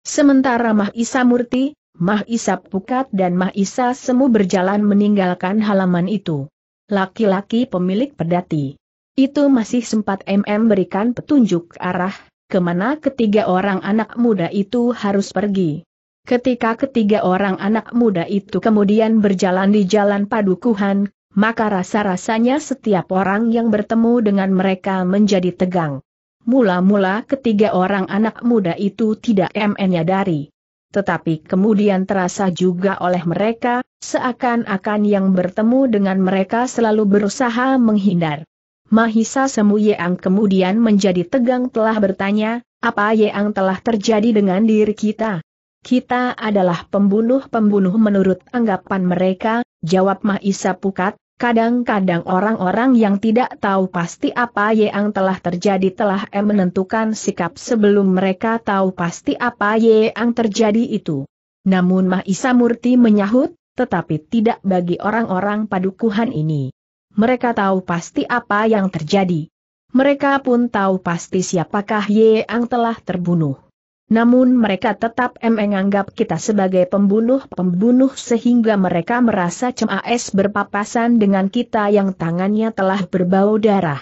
Sementara Mahisa Murti, Mah Isa Pukat dan Mah Isa Semu berjalan meninggalkan halaman itu. Laki-laki pemilik pedati. Itu masih sempat MM berikan petunjuk arah, kemana ketiga orang anak muda itu harus pergi. Ketika ketiga orang anak muda itu kemudian berjalan di jalan padukuhan, maka rasa-rasanya setiap orang yang bertemu dengan mereka menjadi tegang. Mula-mula ketiga orang anak muda itu tidak menyadari tetapi kemudian terasa juga oleh mereka, seakan-akan yang bertemu dengan mereka selalu berusaha menghindar. Mahisa Semu Yang kemudian menjadi tegang telah bertanya, apa Yeang telah terjadi dengan diri kita? Kita adalah pembunuh-pembunuh menurut anggapan mereka, jawab Mahisa Pukat, Kadang-kadang orang-orang yang tidak tahu pasti apa yang telah terjadi telah menentukan sikap sebelum mereka tahu pasti apa yang terjadi itu. Namun Mahisa Murti menyahut, tetapi tidak bagi orang-orang padukuhan ini. Mereka tahu pasti apa yang terjadi. Mereka pun tahu pasti siapakah yang telah terbunuh. Namun mereka tetap menganggap kita sebagai pembunuh-pembunuh sehingga mereka merasa cemas berpapasan dengan kita yang tangannya telah berbau darah.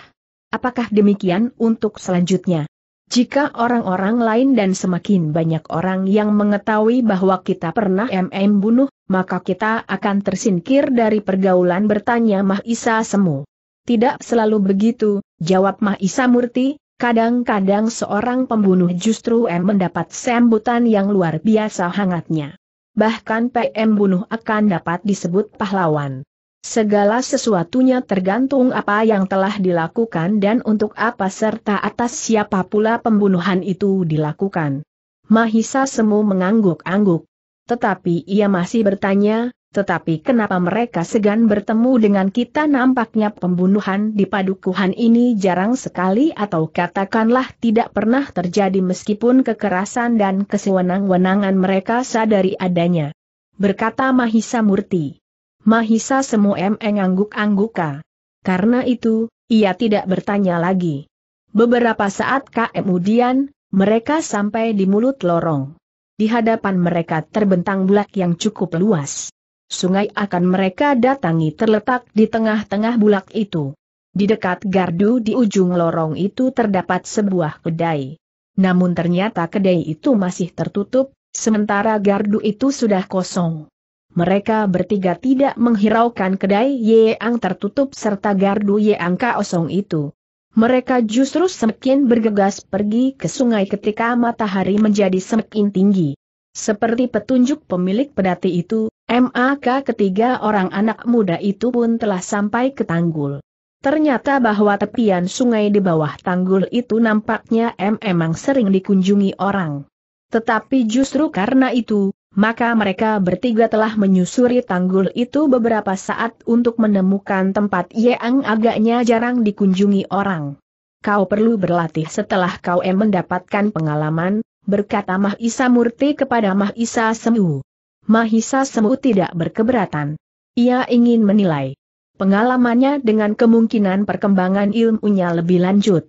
Apakah demikian untuk selanjutnya? Jika orang-orang lain dan semakin banyak orang yang mengetahui bahwa kita pernah MM bunuh, maka kita akan tersingkir dari pergaulan bertanya Mahisa Semu. Tidak selalu begitu, jawab Mahisa Murti, Kadang-kadang seorang pembunuh justru M mendapat sambutan yang luar biasa hangatnya. Bahkan PM bunuh akan dapat disebut pahlawan. Segala sesuatunya tergantung apa yang telah dilakukan dan untuk apa serta atas siapa pula pembunuhan itu dilakukan. Mahisa Semu mengangguk-angguk. Tetapi ia masih bertanya, tetapi kenapa mereka segan bertemu dengan kita nampaknya pembunuhan di padukuhan ini jarang sekali atau katakanlah tidak pernah terjadi meskipun kekerasan dan kesewenang-wenangan mereka sadari adanya. Berkata Mahisa Murti. Mahisa semua emeng angguk-angguka. Karena itu, ia tidak bertanya lagi. Beberapa saat kemudian, mereka sampai di mulut lorong. Di hadapan mereka terbentang bulak yang cukup luas sungai akan mereka datangi terletak di tengah-tengah bulak itu. Di dekat gardu di ujung lorong itu terdapat sebuah kedai. Namun ternyata kedai itu masih tertutup, sementara gardu itu sudah kosong. Mereka bertiga tidak menghiraukan kedai Yeang tertutup serta gardu yang kosong itu. Mereka justru semakin bergegas pergi ke sungai ketika matahari menjadi semakin tinggi. Seperti petunjuk pemilik pedati itu, MAK ketiga orang anak muda itu pun telah sampai ke tanggul. Ternyata bahwa tepian sungai di bawah tanggul itu nampaknya M emang sering dikunjungi orang. Tetapi justru karena itu, maka mereka bertiga telah menyusuri tanggul itu beberapa saat untuk menemukan tempat yang agaknya jarang dikunjungi orang. Kau perlu berlatih setelah kau M mendapatkan pengalaman, berkata Mahisa Murti kepada Mahisa Semu. Mahisa Semu tidak berkeberatan. Ia ingin menilai pengalamannya dengan kemungkinan perkembangan ilmunya lebih lanjut.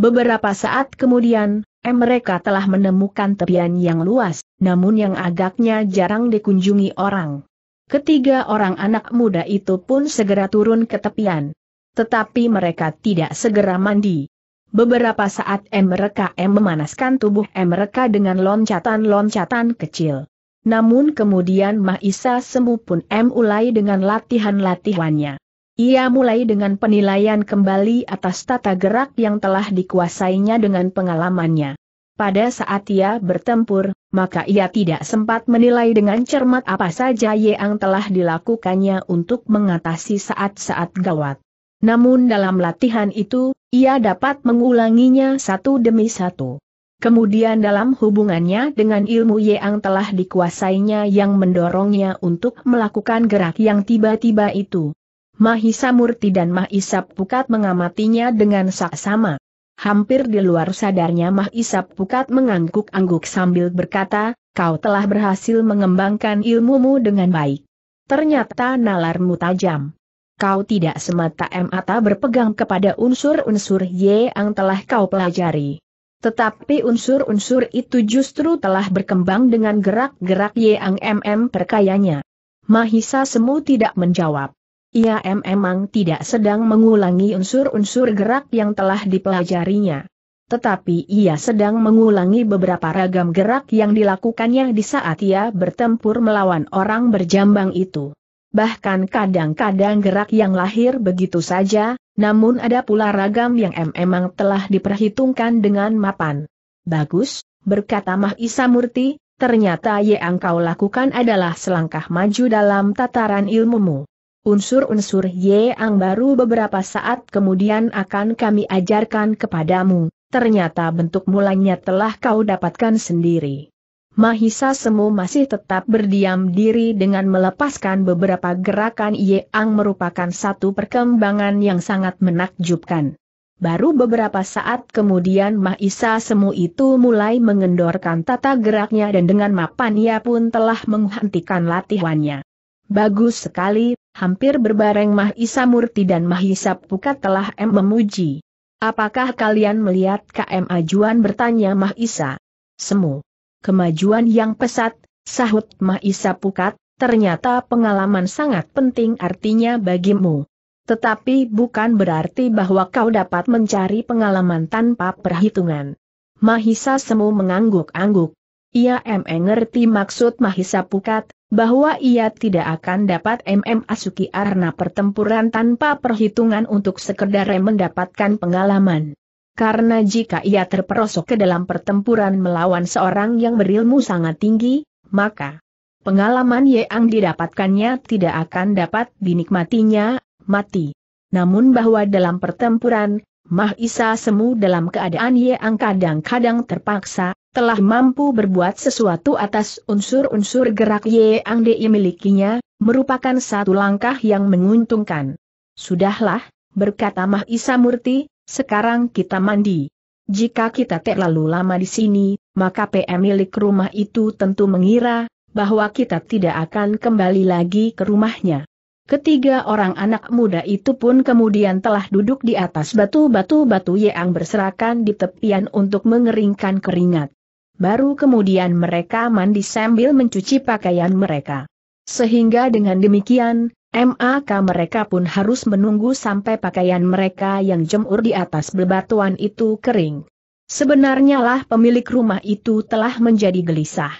Beberapa saat kemudian, mereka telah menemukan tepian yang luas, namun yang agaknya jarang dikunjungi orang. Ketiga orang anak muda itu pun segera turun ke tepian. Tetapi mereka tidak segera mandi. Beberapa saat mereka memanaskan tubuh mereka dengan loncatan-loncatan kecil. Namun kemudian Mahisa Semu pun mulai dengan latihan-latihannya. Ia mulai dengan penilaian kembali atas tata gerak yang telah dikuasainya dengan pengalamannya. Pada saat ia bertempur, maka ia tidak sempat menilai dengan cermat apa saja yang telah dilakukannya untuk mengatasi saat-saat gawat. Namun dalam latihan itu, ia dapat mengulanginya satu demi satu. Kemudian dalam hubungannya dengan ilmu yang telah dikuasainya yang mendorongnya untuk melakukan gerak yang tiba-tiba itu. Mahisa Murti dan Mahisa Pukat mengamatinya dengan saksama. Hampir di luar sadarnya Mahisa Pukat mengangguk-angguk sambil berkata, kau telah berhasil mengembangkan ilmumu dengan baik. Ternyata nalarmu tajam. Kau tidak semata-mata berpegang kepada unsur-unsur yang telah kau pelajari tetapi unsur-unsur itu justru telah berkembang dengan gerak-gerak Yang MM perkayanya. Mahisa Semu tidak menjawab. Ia memang tidak sedang mengulangi unsur-unsur gerak yang telah dipelajarinya. Tetapi ia sedang mengulangi beberapa ragam gerak yang dilakukannya di saat ia bertempur melawan orang berjambang itu. Bahkan kadang-kadang gerak yang lahir begitu saja, namun ada pula ragam yang memang telah diperhitungkan dengan mapan. Bagus, berkata Mahisa Murti, ternyata yang kau lakukan adalah selangkah maju dalam tataran ilmumu. Unsur-unsur yang baru beberapa saat kemudian akan kami ajarkan kepadamu, ternyata bentuk mulanya telah kau dapatkan sendiri. Mahisa Semu masih tetap berdiam diri dengan melepaskan beberapa gerakan ang merupakan satu perkembangan yang sangat menakjubkan. Baru beberapa saat kemudian Mahisa Semu itu mulai mengendorkan tata geraknya dan dengan mapan ia pun telah menghentikan latihannya. Bagus sekali, hampir berbareng Mahisa Murti dan Mahisa Pukat telah M memuji. Apakah kalian melihat KM Ajuan bertanya Mahisa? Semu kemajuan yang pesat, sahut Mahisa Pukat, ternyata pengalaman sangat penting artinya bagimu. Tetapi bukan berarti bahwa kau dapat mencari pengalaman tanpa perhitungan. Mahisa Semu mengangguk-angguk. Ia mengerti maksud Mahisa Pukat, bahwa ia tidak akan dapat MM Asuki Arna pertempuran tanpa perhitungan untuk sekedar mendapatkan pengalaman. Karena jika ia terperosok ke dalam pertempuran melawan seorang yang berilmu sangat tinggi, maka pengalaman yang didapatkannya tidak akan dapat dinikmatinya, mati. Namun bahwa dalam pertempuran, Mahisa Semu dalam keadaan yang kadang-kadang terpaksa, telah mampu berbuat sesuatu atas unsur-unsur gerak yang dimilikinya, merupakan satu langkah yang menguntungkan. Sudahlah, berkata Mahisa Murti, sekarang kita mandi. Jika kita terlalu lama di sini, maka PM milik rumah itu tentu mengira bahwa kita tidak akan kembali lagi ke rumahnya. Ketiga orang anak muda itu pun kemudian telah duduk di atas batu-batu-batu yang berserakan di tepian untuk mengeringkan keringat. Baru kemudian mereka mandi sambil mencuci pakaian mereka. Sehingga dengan demikian, MAK mereka pun harus menunggu sampai pakaian mereka yang jemur di atas bebatuan itu kering. Sebenarnya lah pemilik rumah itu telah menjadi gelisah.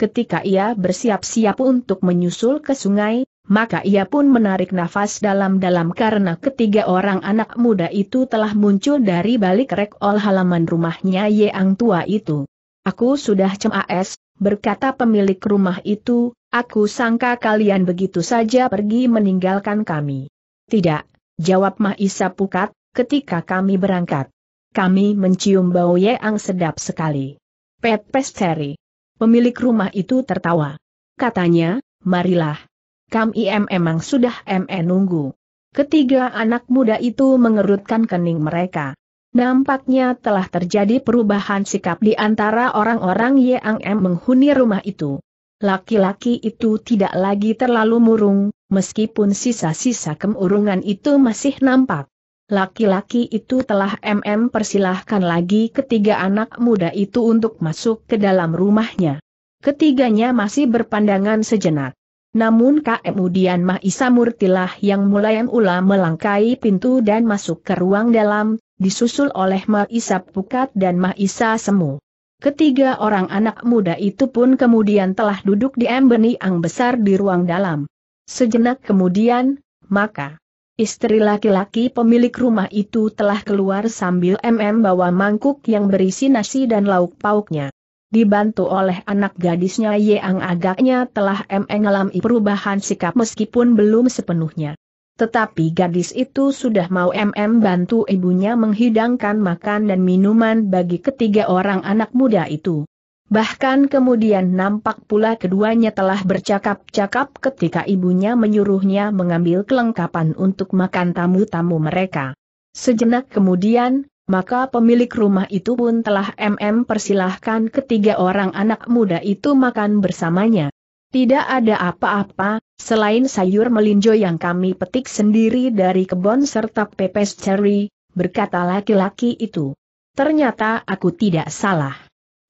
Ketika ia bersiap-siap untuk menyusul ke sungai, maka ia pun menarik nafas dalam-dalam karena ketiga orang anak muda itu telah muncul dari balik rek ol halaman rumahnya Yang Tua itu. Aku sudah cemas, berkata pemilik rumah itu, aku sangka kalian begitu saja pergi meninggalkan kami. Tidak, jawab Mahisa Pukat, ketika kami berangkat. Kami mencium bau yang sedap sekali. Pet Pesteri. Pemilik rumah itu tertawa. Katanya, marilah. Kami em emang sudah em nunggu. Ketiga anak muda itu mengerutkan kening mereka. Nampaknya telah terjadi perubahan sikap di antara orang-orang yang menghuni rumah itu. Laki-laki itu tidak lagi terlalu murung, meskipun sisa-sisa kemurungan itu masih nampak. Laki-laki itu telah MM persilahkan lagi ketiga anak muda itu untuk masuk ke dalam rumahnya. Ketiganya masih berpandangan sejenak. Namun kemudian Mahisa Murtilah yang mulai mula melangkai pintu dan masuk ke ruang dalam, disusul oleh Isa Pukat dan Isa Semu. Ketiga orang anak muda itu pun kemudian telah duduk di embeni ang besar di ruang dalam. Sejenak kemudian, maka istri laki-laki pemilik rumah itu telah keluar sambil MM bawa mangkuk yang berisi nasi dan lauk pauknya. Dibantu oleh anak gadisnya Yeang agaknya telah MM ngalami perubahan sikap meskipun belum sepenuhnya. Tetapi gadis itu sudah mau MM bantu ibunya menghidangkan makan dan minuman bagi ketiga orang anak muda itu. Bahkan kemudian nampak pula keduanya telah bercakap-cakap ketika ibunya menyuruhnya mengambil kelengkapan untuk makan tamu-tamu mereka. Sejenak kemudian, maka pemilik rumah itu pun telah MM persilahkan ketiga orang anak muda itu makan bersamanya. Tidak ada apa-apa, selain sayur melinjo yang kami petik sendiri dari kebun serta pepes ceri, berkata laki-laki itu. Ternyata aku tidak salah.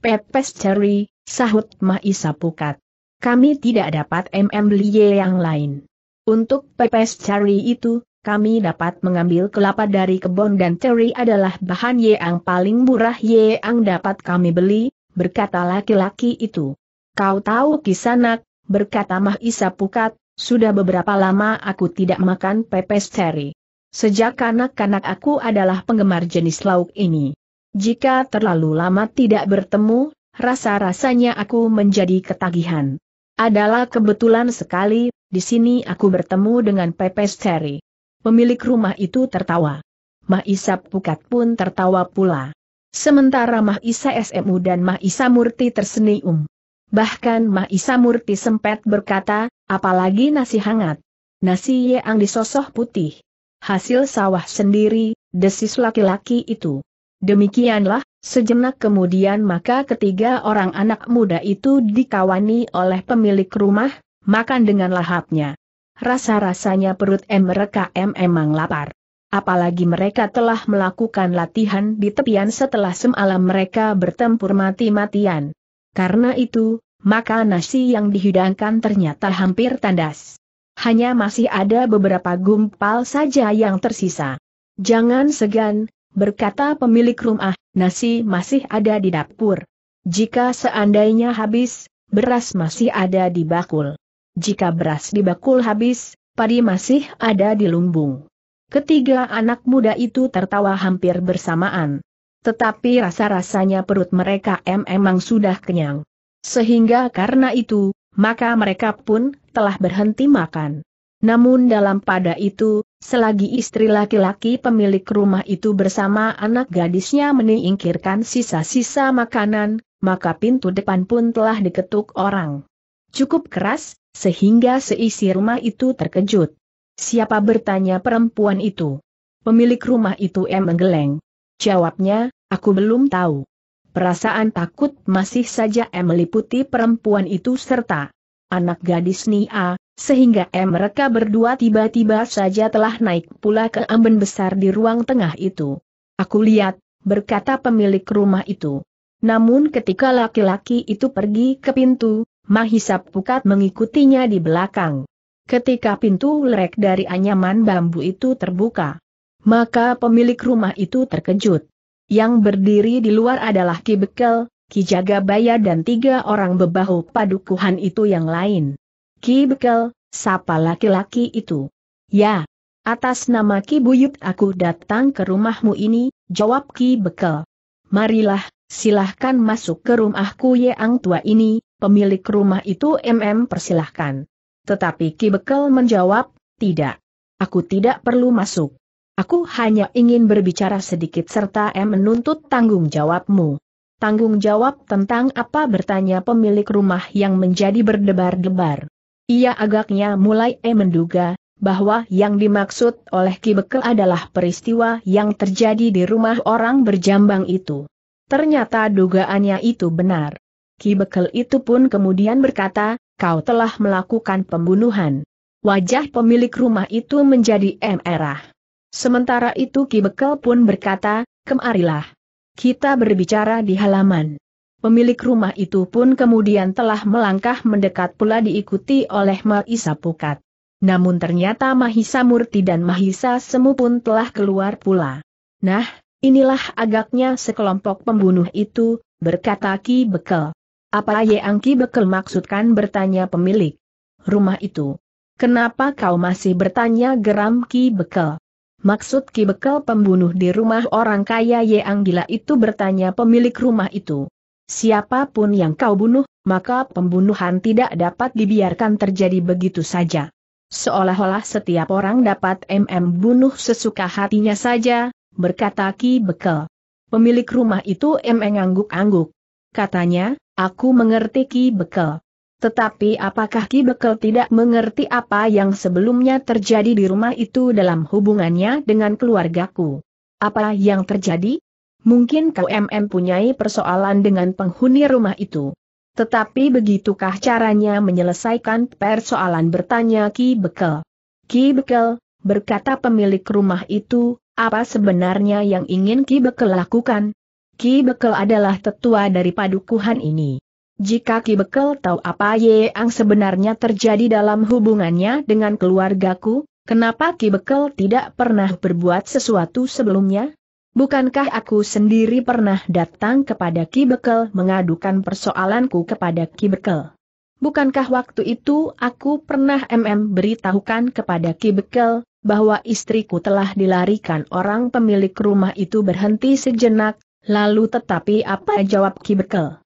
Pepes ceri, sahut Isa Pukat. Kami tidak dapat MM Lie yang lain. Untuk pepes ceri itu, kami dapat mengambil kelapa dari kebun dan ceri adalah bahan yang paling murah yang dapat kami beli, berkata laki-laki itu. Kau tahu kisanak, berkata Isa Pukat, sudah beberapa lama aku tidak makan pepes teri. Sejak kanak-kanak aku adalah penggemar jenis lauk ini. Jika terlalu lama tidak bertemu, rasa-rasanya aku menjadi ketagihan. Adalah kebetulan sekali, di sini aku bertemu dengan pepes teri. Pemilik rumah itu tertawa. Mah Isa Pukat pun tertawa pula. Sementara Mah Isa SMU dan Mah Isa Murti tersenyum. Bahkan Maisa Murti sempat berkata, apalagi nasi hangat. Nasi yang disosoh putih. Hasil sawah sendiri, desis laki-laki itu. Demikianlah, sejenak kemudian maka ketiga orang anak muda itu dikawani oleh pemilik rumah, makan dengan lahapnya. Rasa-rasanya perut mereka em emang lapar. Apalagi mereka telah melakukan latihan di tepian setelah semalam mereka bertempur mati-matian. Karena itu, maka nasi yang dihidangkan ternyata hampir tandas. Hanya masih ada beberapa gumpal saja yang tersisa. Jangan segan, berkata pemilik rumah, nasi masih ada di dapur. Jika seandainya habis, beras masih ada di bakul. Jika beras di bakul habis, padi masih ada di lumbung. Ketiga anak muda itu tertawa hampir bersamaan. Tetapi rasa-rasanya perut mereka memang sudah kenyang. Sehingga karena itu, maka mereka pun telah berhenti makan. Namun dalam pada itu, selagi istri laki-laki pemilik rumah itu bersama anak gadisnya menyingkirkan sisa-sisa makanan, maka pintu depan pun telah diketuk orang. Cukup keras, sehingga seisi rumah itu terkejut. Siapa bertanya perempuan itu? Pemilik rumah itu em menggeleng. Jawabnya, aku belum tahu. Perasaan takut masih saja M meliputi perempuan itu serta anak gadis Nia, sehingga M mereka berdua tiba-tiba saja telah naik pula ke amben besar di ruang tengah itu. Aku lihat, berkata pemilik rumah itu. Namun ketika laki-laki itu pergi ke pintu, Mahisa Pukat mengikutinya di belakang. Ketika pintu lerek dari anyaman bambu itu terbuka, maka pemilik rumah itu terkejut. Yang berdiri di luar adalah Ki Bekel, Ki Jagabaya dan tiga orang bebahu padukuhan itu yang lain. Ki Bekel, sapa laki-laki itu. Ya, atas nama Ki Buyut aku datang ke rumahmu ini, jawab Ki Bekel. Marilah, silahkan masuk ke rumahku ya, ang tua ini, pemilik rumah itu MM persilahkan. Tetapi Ki Bekel menjawab, tidak. Aku tidak perlu masuk. Aku hanya ingin berbicara sedikit serta em menuntut tanggung jawabmu. Tanggung jawab tentang apa bertanya pemilik rumah yang menjadi berdebar-debar. Ia agaknya mulai em menduga, bahwa yang dimaksud oleh Kibekel adalah peristiwa yang terjadi di rumah orang berjambang itu. Ternyata dugaannya itu benar. Kibekel itu pun kemudian berkata, kau telah melakukan pembunuhan. Wajah pemilik rumah itu menjadi merah. Sementara itu Ki Bekel pun berkata, kemarilah. Kita berbicara di halaman. Pemilik rumah itu pun kemudian telah melangkah mendekat pula diikuti oleh Mahisa Pukat. Namun ternyata Mahisa Murti dan Mahisa Semu pun telah keluar pula. Nah, inilah agaknya sekelompok pembunuh itu, berkata Ki Bekel. Apa yang Ki Bekel maksudkan bertanya pemilik rumah itu. Kenapa kau masih bertanya geram Ki Bekel. Maksud Ki Bekal pembunuh di rumah orang kaya Ye gila itu bertanya pemilik rumah itu. Siapapun yang kau bunuh, maka pembunuhan tidak dapat dibiarkan terjadi begitu saja. Seolah-olah setiap orang dapat MM bunuh sesuka hatinya saja, berkata Ki Bekal. Pemilik rumah itu MM angguk angguk Katanya, aku mengerti Ki Bekal. Tetapi apakah Ki Bekel tidak mengerti apa yang sebelumnya terjadi di rumah itu dalam hubungannya dengan keluargaku? Apa yang terjadi? Mungkin kau MM punyai persoalan dengan penghuni rumah itu. Tetapi begitukah caranya menyelesaikan persoalan bertanya Ki Bekel? Ki Bekel, berkata pemilik rumah itu, apa sebenarnya yang ingin Ki Bekel lakukan? Ki Bekel adalah tetua dari padukuhan ini. Jika Ki Bekel tahu apa yang sebenarnya terjadi dalam hubungannya dengan keluargaku, kenapa Ki Bekel tidak pernah berbuat sesuatu sebelumnya? Bukankah aku sendiri pernah datang kepada Ki Bekel mengadukan persoalanku kepada Ki Bekel? Bukankah waktu itu aku pernah MM beritahukan kepada Ki Bekel bahwa istriku telah dilarikan orang pemilik rumah itu berhenti sejenak, lalu tetapi apa jawab Ki Bekel?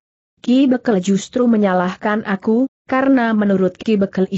Ki Bekel justru menyalahkan aku, karena menurut Ki Bekel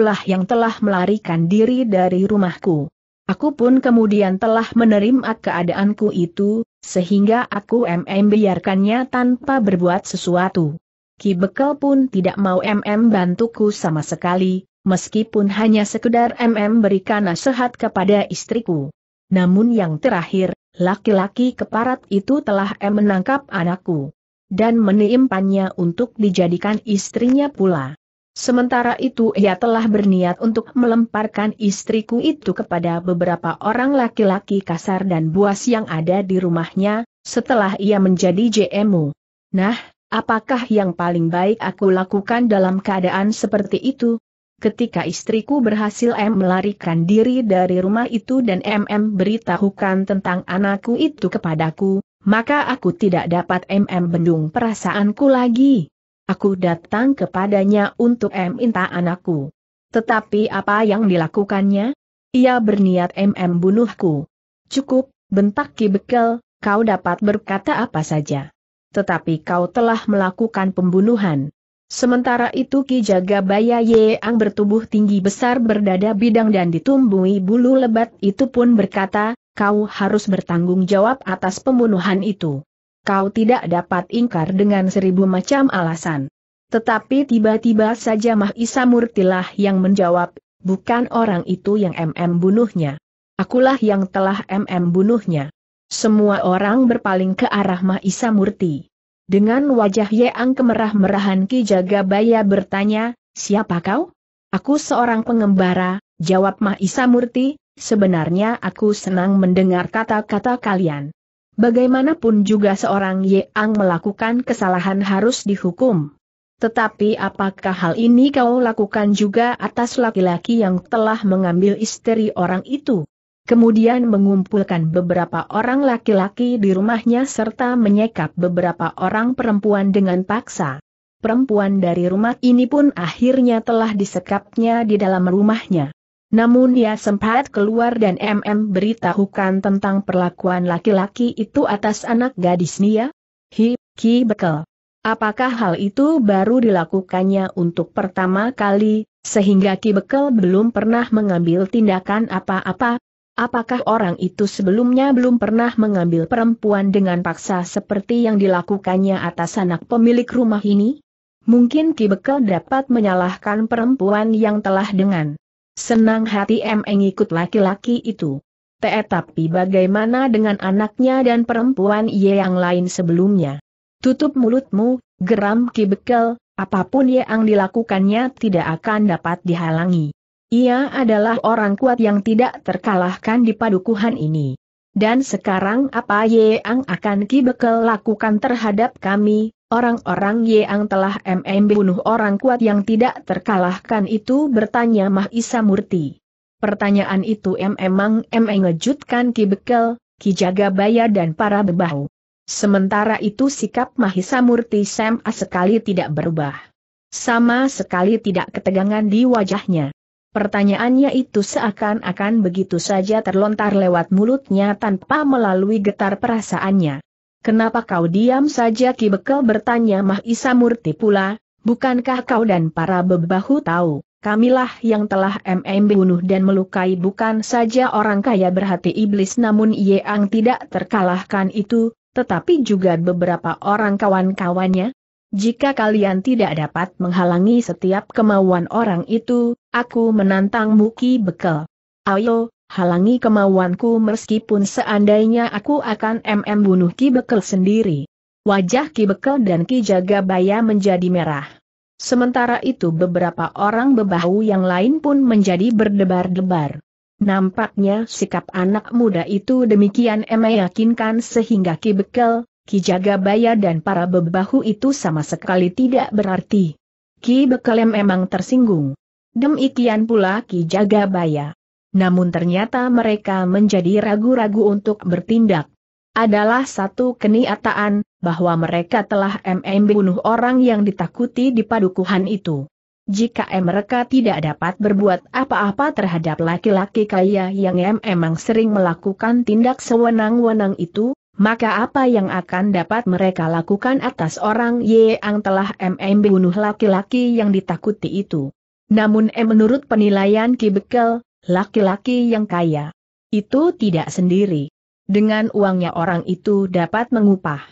lah yang telah melarikan diri dari rumahku. Aku pun kemudian telah menerima keadaanku itu, sehingga aku MM biarkannya tanpa berbuat sesuatu. Ki Bekel pun tidak mau MM bantuku sama sekali, meskipun hanya sekedar MM berikan nasihat kepada istriku. Namun yang terakhir, laki-laki keparat itu telah M menangkap anakku dan meniimpannya untuk dijadikan istrinya pula. Sementara itu ia telah berniat untuk melemparkan istriku itu kepada beberapa orang laki-laki kasar dan buas yang ada di rumahnya, setelah ia menjadi JMU. Nah, apakah yang paling baik aku lakukan dalam keadaan seperti itu? Ketika istriku berhasil M melarikan diri dari rumah itu dan MM beritahukan tentang anakku itu kepadaku, maka aku tidak dapat MM bendung perasaanku lagi. Aku datang kepadanya untuk minta anakku. Tetapi apa yang dilakukannya? Ia berniat MM bunuhku. Cukup, bentak Ki Bekel, kau dapat berkata apa saja. Tetapi kau telah melakukan pembunuhan. Sementara itu Ki Jagabaya Yeang bertubuh tinggi besar berdada bidang dan ditumbuhi bulu lebat itu pun berkata, kau harus bertanggung jawab atas pembunuhan itu. Kau tidak dapat ingkar dengan seribu macam alasan. Tetapi tiba-tiba saja Mahisa Murtilah yang menjawab, bukan orang itu yang MM bunuhnya. Akulah yang telah MM bunuhnya. Semua orang berpaling ke arah Mahisa Murti. Dengan wajah yang kemerah-merahan Ki Jagabaya bertanya, siapa kau? Aku seorang pengembara, jawab Mahisa Murti, sebenarnya aku senang mendengar kata-kata kalian. Bagaimanapun juga seorang ye ang melakukan kesalahan harus dihukum. Tetapi apakah hal ini kau lakukan juga atas laki-laki yang telah mengambil istri orang itu? Kemudian mengumpulkan beberapa orang laki-laki di rumahnya serta menyekap beberapa orang perempuan dengan paksa. Perempuan dari rumah ini pun akhirnya telah disekapnya di dalam rumahnya. Namun ia sempat keluar dan MM beritahukan tentang perlakuan laki-laki itu atas anak gadis Nia. Hi, Ki Bekel. Apakah hal itu baru dilakukannya untuk pertama kali, sehingga Ki Bekel belum pernah mengambil tindakan apa-apa? Apakah orang itu sebelumnya belum pernah mengambil perempuan dengan paksa seperti yang dilakukannya atas anak pemilik rumah ini? Mungkin Ki Bekel dapat menyalahkan perempuan yang telah dengan Senang hati M ikut laki-laki itu. Tetapi bagaimana dengan anaknya dan perempuan Ye yang lain sebelumnya? Tutup mulutmu, geram Ki Bekel, apapun Ye yang dilakukannya tidak akan dapat dihalangi. Ia adalah orang kuat yang tidak terkalahkan di padukuhan ini. Dan sekarang apa Ye yang akan Ki Bekel lakukan terhadap kami, Orang-orang yang telah MM bunuh orang kuat yang tidak terkalahkan itu bertanya Mahisa Murti. Pertanyaan itu memang MM mengejutkan Ki Bekel, Ki Jagabaya dan para bebahu. Sementara itu sikap Mahisa Murti Sam sekali tidak berubah. Sama sekali tidak ketegangan di wajahnya. Pertanyaannya itu seakan-akan begitu saja terlontar lewat mulutnya tanpa melalui getar perasaannya. Kenapa kau diam saja Ki Bekel bertanya Mahisa Murti pula, bukankah kau dan para bebahu tahu, kamilah yang telah MM bunuh dan melukai bukan saja orang kaya berhati iblis namun Yeang tidak terkalahkan itu, tetapi juga beberapa orang kawan-kawannya? Jika kalian tidak dapat menghalangi setiap kemauan orang itu, aku menantangmu Ki Bekel. Ayo, halangi kemauanku meskipun seandainya aku akan MM bunuh Ki Bekel sendiri. Wajah Ki Bekel dan Ki Jagabaya menjadi merah. Sementara itu beberapa orang bebahu yang lain pun menjadi berdebar-debar. Nampaknya sikap anak muda itu demikian meyakinkan sehingga Ki Bekel, Ki Jagabaya dan para bebahu itu sama sekali tidak berarti. Ki Bekel memang tersinggung. Demikian pula Ki Jagabaya namun ternyata mereka menjadi ragu-ragu untuk bertindak. Adalah satu keniataan, bahwa mereka telah MM bunuh orang yang ditakuti di padukuhan itu. Jika mereka tidak dapat berbuat apa-apa terhadap laki-laki kaya yang memang sering melakukan tindak sewenang-wenang itu, maka apa yang akan dapat mereka lakukan atas orang yang telah MM bunuh laki-laki yang ditakuti itu. Namun M menurut penilaian Ki Bekel, laki-laki yang kaya. Itu tidak sendiri. Dengan uangnya orang itu dapat mengupah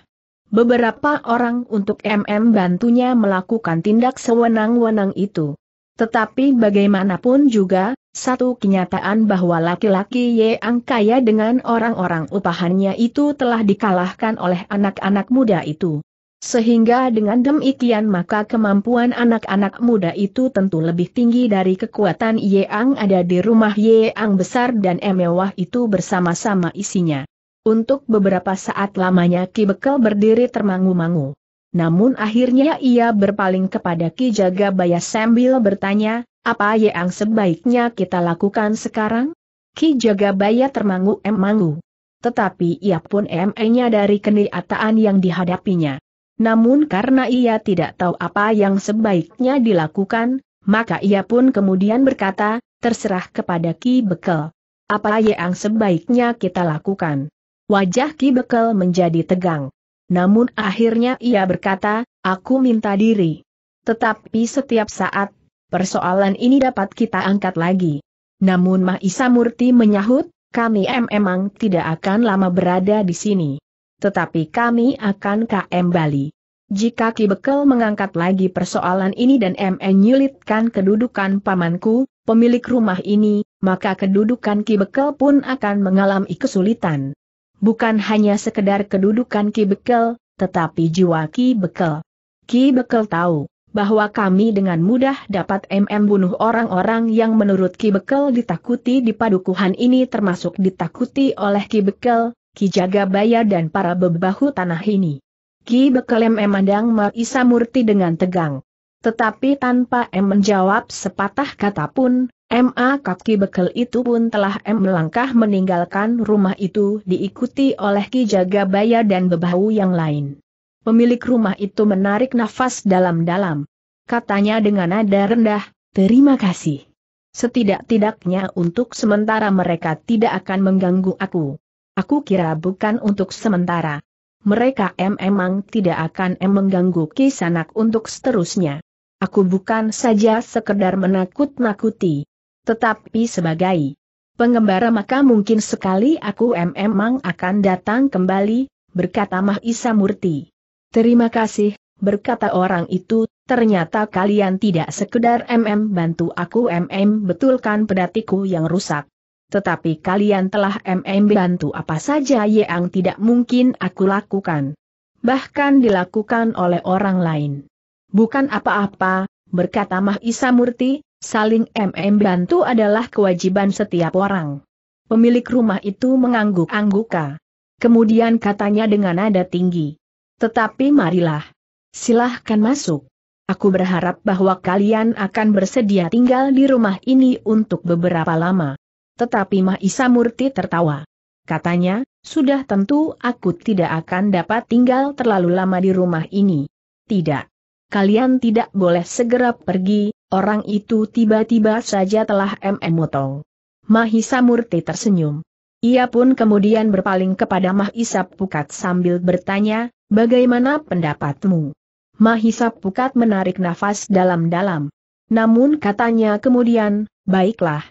beberapa orang untuk MM bantunya melakukan tindak sewenang-wenang itu. Tetapi bagaimanapun juga, satu kenyataan bahwa laki-laki yang kaya dengan orang-orang upahannya itu telah dikalahkan oleh anak-anak muda itu. Sehingga dengan demikian maka kemampuan anak-anak muda itu tentu lebih tinggi dari kekuatan Yeang ada di rumah Yeang besar dan mewah itu bersama-sama isinya. Untuk beberapa saat lamanya Ki Bekel berdiri termangu-mangu. Namun akhirnya ia berpaling kepada Ki Jaga Baya sambil bertanya, apa Yeang sebaiknya kita lakukan sekarang? Ki Jaga Baya termangu-emangu. Tetapi ia pun eme-nya dari kenyataan yang dihadapinya. Namun karena ia tidak tahu apa yang sebaiknya dilakukan, maka ia pun kemudian berkata, terserah kepada Ki Bekel. Apa yang sebaiknya kita lakukan? Wajah Ki Bekel menjadi tegang. Namun akhirnya ia berkata, aku minta diri. Tetapi setiap saat, persoalan ini dapat kita angkat lagi. Namun Mahisa Murti menyahut, kami memang tidak akan lama berada di sini tetapi kami akan KM Bali. Jika Ki Bekel mengangkat lagi persoalan ini dan MN nyulitkan kedudukan pamanku, pemilik rumah ini, maka kedudukan Ki Bekel pun akan mengalami kesulitan. Bukan hanya sekedar kedudukan Ki Bekel, tetapi jiwa Ki Bekel. Ki Bekel tahu, bahwa kami dengan mudah dapat MM bunuh orang-orang yang menurut Ki Bekel ditakuti di padukuhan ini termasuk ditakuti oleh Ki Bekel, Ki Jagabaya dan para bebahu tanah ini. Ki Bekelem emandang Maisa Murti dengan tegang. Tetapi tanpa M menjawab sepatah kata pun, MA kaki bekel itu pun telah M melangkah meninggalkan rumah itu diikuti oleh Ki Jagabaya dan bebahu yang lain. Pemilik rumah itu menarik nafas dalam-dalam. Katanya dengan nada rendah, terima kasih. Setidak-tidaknya untuk sementara mereka tidak akan mengganggu aku. Aku kira bukan untuk sementara. Mereka memang tidak akan em mengganggu kisanak untuk seterusnya. Aku bukan saja sekedar menakut-nakuti. Tetapi sebagai pengembara maka mungkin sekali aku memang akan datang kembali, berkata Mahisa Murti. Terima kasih, berkata orang itu, ternyata kalian tidak sekedar MM bantu aku MM betulkan pedatiku yang rusak tetapi kalian telah MM bantu apa saja yang tidak mungkin aku lakukan. Bahkan dilakukan oleh orang lain. Bukan apa-apa, berkata Mahisa Murti, saling MM bantu adalah kewajiban setiap orang. Pemilik rumah itu mengangguk-angguka. Kemudian katanya dengan nada tinggi. Tetapi marilah. Silahkan masuk. Aku berharap bahwa kalian akan bersedia tinggal di rumah ini untuk beberapa lama. Tetapi Mahisa Murti tertawa. Katanya, sudah tentu aku tidak akan dapat tinggal terlalu lama di rumah ini. Tidak. Kalian tidak boleh segera pergi, orang itu tiba-tiba saja telah MM Motong. Mahisa Murti tersenyum. Ia pun kemudian berpaling kepada Mahisa Pukat sambil bertanya, bagaimana pendapatmu? Mahisa Pukat menarik nafas dalam-dalam. Namun katanya kemudian, baiklah,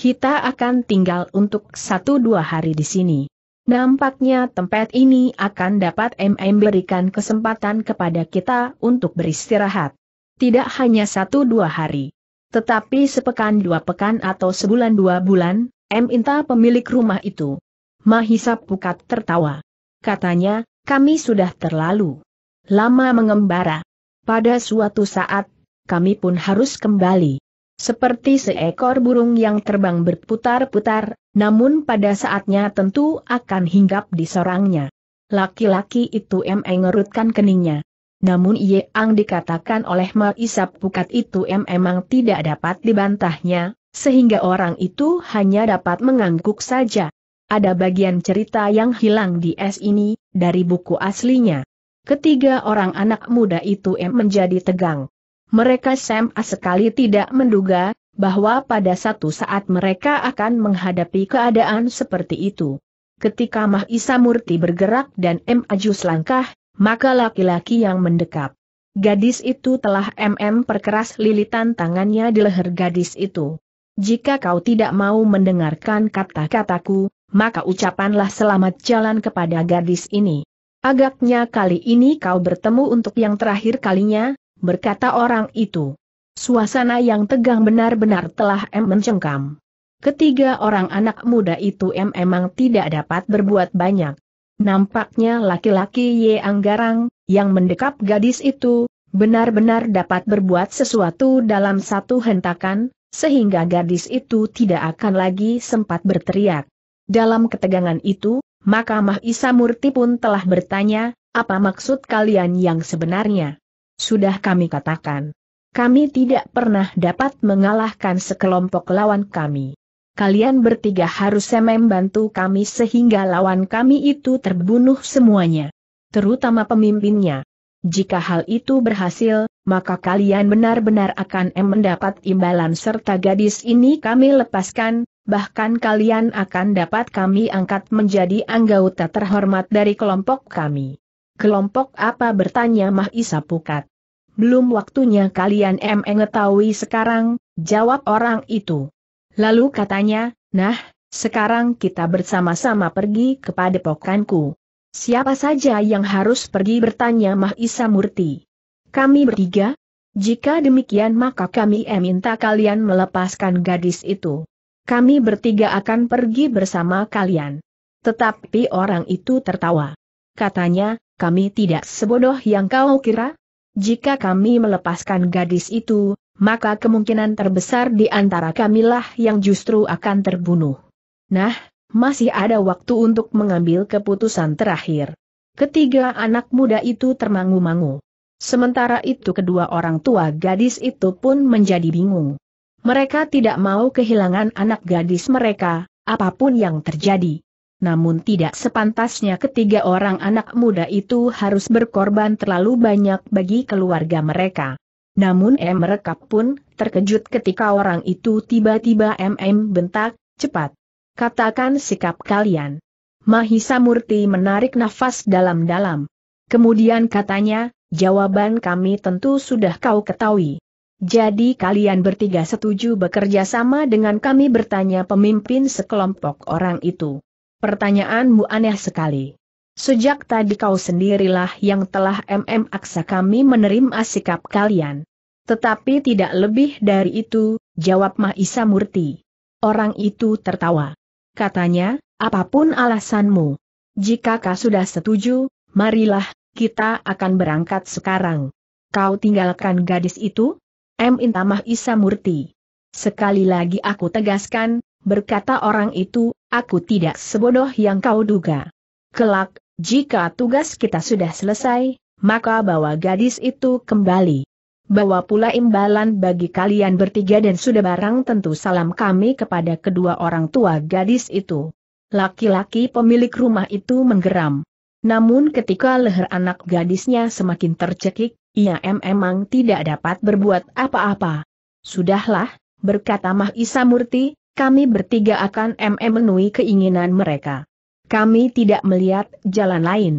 kita akan tinggal untuk satu dua hari di sini. Nampaknya tempat ini akan dapat MM berikan kesempatan kepada kita untuk beristirahat. Tidak hanya satu dua hari. Tetapi sepekan dua pekan atau sebulan dua bulan, M. Inta pemilik rumah itu. Mahisa Pukat tertawa. Katanya, kami sudah terlalu lama mengembara. Pada suatu saat, kami pun harus kembali. Seperti seekor burung yang terbang berputar-putar, namun pada saatnya tentu akan hinggap di sarangnya. Laki-laki itu mengerutkan keningnya. Namun ia Ang dikatakan oleh Maisap Pukat itu e memang tidak dapat dibantahnya, sehingga orang itu hanya dapat mengangguk saja. Ada bagian cerita yang hilang di es ini, dari buku aslinya. Ketiga orang anak muda itu e menjadi tegang. Mereka sama sekali tidak menduga, bahwa pada satu saat mereka akan menghadapi keadaan seperti itu. Ketika Mahisa Murti bergerak dan M. Ajus langkah, maka laki-laki yang mendekap. Gadis itu telah MM perkeras lilitan tangannya di leher gadis itu. Jika kau tidak mau mendengarkan kata-kataku, maka ucapanlah selamat jalan kepada gadis ini. Agaknya kali ini kau bertemu untuk yang terakhir kalinya, berkata orang itu. Suasana yang tegang benar-benar telah M mencengkam. Ketiga orang anak muda itu M emang tidak dapat berbuat banyak. Nampaknya laki-laki Ye Anggarang, yang mendekap gadis itu, benar-benar dapat berbuat sesuatu dalam satu hentakan, sehingga gadis itu tidak akan lagi sempat berteriak. Dalam ketegangan itu, maka Mahisa Murti pun telah bertanya, apa maksud kalian yang sebenarnya? Sudah kami katakan. Kami tidak pernah dapat mengalahkan sekelompok lawan kami. Kalian bertiga harusnya membantu kami sehingga lawan kami itu terbunuh semuanya. Terutama pemimpinnya. Jika hal itu berhasil, maka kalian benar-benar akan mendapat imbalan serta gadis ini kami lepaskan, bahkan kalian akan dapat kami angkat menjadi anggota terhormat dari kelompok kami. Kelompok apa bertanya Mahisa Pukat? Belum waktunya kalian mengetahui sekarang, jawab orang itu. Lalu katanya, nah, sekarang kita bersama-sama pergi kepada pokanku. Siapa saja yang harus pergi bertanya Mahisa Murti. Kami bertiga? Jika demikian maka kami minta kalian melepaskan gadis itu. Kami bertiga akan pergi bersama kalian. Tetapi orang itu tertawa. Katanya, kami tidak sebodoh yang kau kira, jika kami melepaskan gadis itu, maka kemungkinan terbesar di antara kamilah yang justru akan terbunuh. Nah, masih ada waktu untuk mengambil keputusan terakhir. Ketiga anak muda itu termangu-mangu. Sementara itu kedua orang tua gadis itu pun menjadi bingung. Mereka tidak mau kehilangan anak gadis mereka, apapun yang terjadi namun tidak sepantasnya ketiga orang anak muda itu harus berkorban terlalu banyak bagi keluarga mereka. Namun M mereka pun terkejut ketika orang itu tiba-tiba MM bentak, cepat. Katakan sikap kalian. Mahisa Murti menarik nafas dalam-dalam. Kemudian katanya, jawaban kami tentu sudah kau ketahui. Jadi kalian bertiga setuju bekerja sama dengan kami bertanya pemimpin sekelompok orang itu. Pertanyaanmu aneh sekali. Sejak tadi kau sendirilah yang telah MM aksa kami menerima sikap kalian. Tetapi tidak lebih dari itu, jawab Mahisa Murti. Orang itu tertawa. Katanya, apapun alasanmu. Jika kau sudah setuju, marilah, kita akan berangkat sekarang. Kau tinggalkan gadis itu? M. Intamah Isa Murti. Sekali lagi aku tegaskan, berkata orang itu, Aku tidak sebodoh yang kau duga. Kelak, jika tugas kita sudah selesai, maka bawa gadis itu kembali. Bawa pula imbalan bagi kalian bertiga dan sudah barang tentu salam kami kepada kedua orang tua gadis itu. Laki-laki pemilik rumah itu menggeram. Namun ketika leher anak gadisnya semakin tercekik, ia memang tidak dapat berbuat apa-apa. Sudahlah, berkata Mahisa Murti, kami bertiga akan memenuhi keinginan mereka. Kami tidak melihat jalan lain.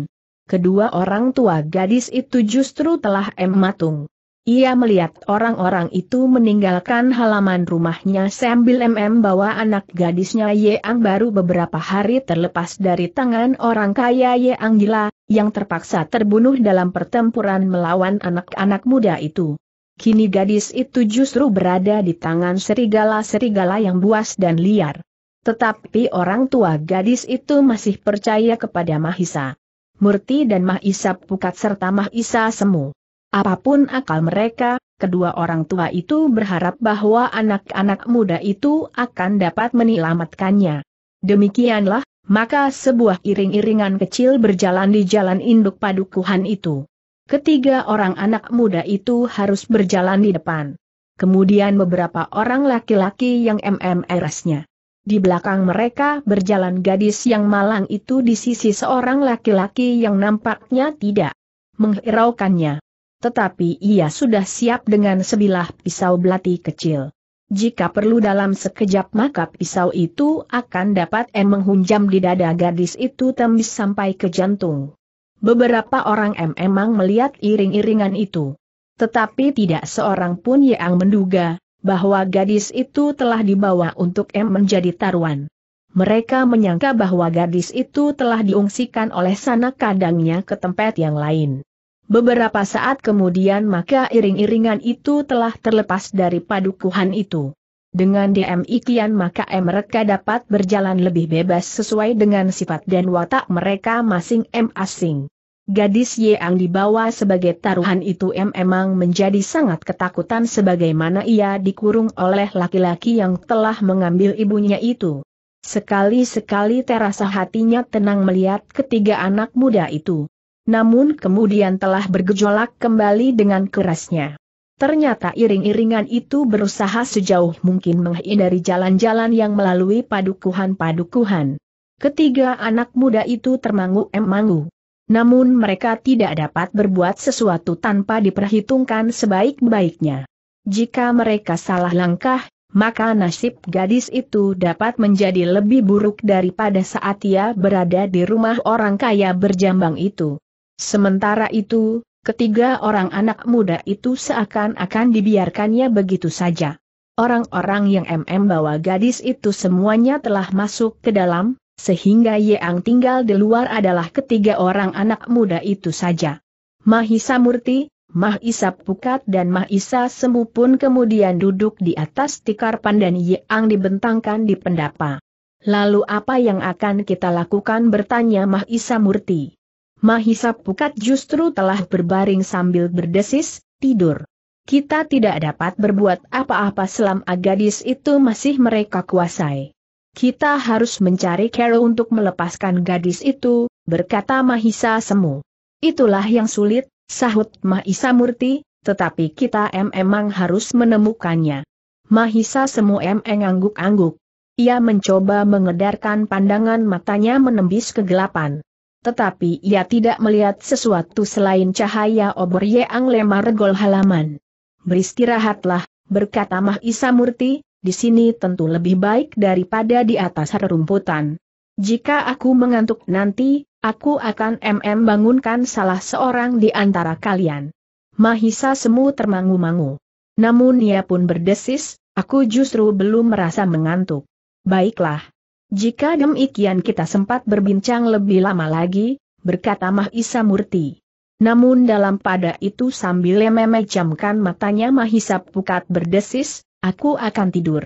Kedua orang tua gadis itu justru telah mematung. Ia melihat orang-orang itu meninggalkan halaman rumahnya sambil MM bawa anak gadisnya Yeang baru beberapa hari terlepas dari tangan orang kaya Yeang gila, yang terpaksa terbunuh dalam pertempuran melawan anak-anak muda itu. Kini gadis itu justru berada di tangan serigala-serigala yang buas dan liar. Tetapi orang tua gadis itu masih percaya kepada Mahisa. Murti dan Mahisa Pukat serta Mahisa Semu. Apapun akal mereka, kedua orang tua itu berharap bahwa anak-anak muda itu akan dapat menyelamatkannya. Demikianlah, maka sebuah iring-iringan kecil berjalan di jalan induk padukuhan itu. Ketiga orang anak muda itu harus berjalan di depan. Kemudian beberapa orang laki-laki yang MMRS-nya. Di belakang mereka berjalan gadis yang malang itu di sisi seorang laki-laki yang nampaknya tidak menghiraukannya. Tetapi ia sudah siap dengan sebilah pisau belati kecil. Jika perlu dalam sekejap maka pisau itu akan dapat eh, menghunjam di dada gadis itu tembus sampai ke jantung. Beberapa orang memang melihat iring-iringan itu. Tetapi tidak seorang pun yang menduga, bahwa gadis itu telah dibawa untuk M menjadi taruhan. Mereka menyangka bahwa gadis itu telah diungsikan oleh sanak kadangnya ke tempat yang lain. Beberapa saat kemudian maka iring-iringan itu telah terlepas dari padukuhan itu. Dengan DM Ikian maka mereka dapat berjalan lebih bebas sesuai dengan sifat dan watak mereka masing-masing. Gadis Ye yang dibawa sebagai taruhan itu memang menjadi sangat ketakutan sebagaimana ia dikurung oleh laki-laki yang telah mengambil ibunya itu. Sekali-sekali terasa hatinya tenang melihat ketiga anak muda itu. Namun kemudian telah bergejolak kembali dengan kerasnya. Ternyata iring-iringan itu berusaha sejauh mungkin menghindari jalan-jalan yang melalui padukuhan-padukuhan. Ketiga anak muda itu termangu-emangu. Namun mereka tidak dapat berbuat sesuatu tanpa diperhitungkan sebaik-baiknya. Jika mereka salah langkah, maka nasib gadis itu dapat menjadi lebih buruk daripada saat ia berada di rumah orang kaya berjambang itu. Sementara itu, ketiga orang anak muda itu seakan-akan dibiarkannya begitu saja. Orang-orang yang MM bawa gadis itu semuanya telah masuk ke dalam, sehingga yang tinggal di luar adalah ketiga orang anak muda itu saja. Mahisa Murti, Mahisa Pukat dan Mahisa Semu pun kemudian duduk di atas tikar pandan yang dibentangkan di pendapa. Lalu apa yang akan kita lakukan bertanya Mahisa Murti. Mahisa Pukat justru telah berbaring sambil berdesis, tidur. Kita tidak dapat berbuat apa-apa selama gadis itu masih mereka kuasai. Kita harus mencari Carol untuk melepaskan gadis itu, berkata Mahisa Semu. Itulah yang sulit, sahut Mahisa Murti, tetapi kita emang harus menemukannya. Mahisa Semu em angguk-angguk. Ia mencoba mengedarkan pandangan matanya menembus kegelapan tetapi ia tidak melihat sesuatu selain cahaya obor Yeang lemar gol halaman. Beristirahatlah, berkata Mah Isa Murti, di sini tentu lebih baik daripada di atas rerumputan. Jika aku mengantuk nanti, aku akan MM bangunkan salah seorang di antara kalian. Mahisa semu termangu-mangu. Namun ia pun berdesis, aku justru belum merasa mengantuk. Baiklah, jika demikian kita sempat berbincang lebih lama lagi, berkata Mahisa Murti. Namun dalam pada itu sambil memejamkan matanya Mahisa Pukat berdesis, aku akan tidur.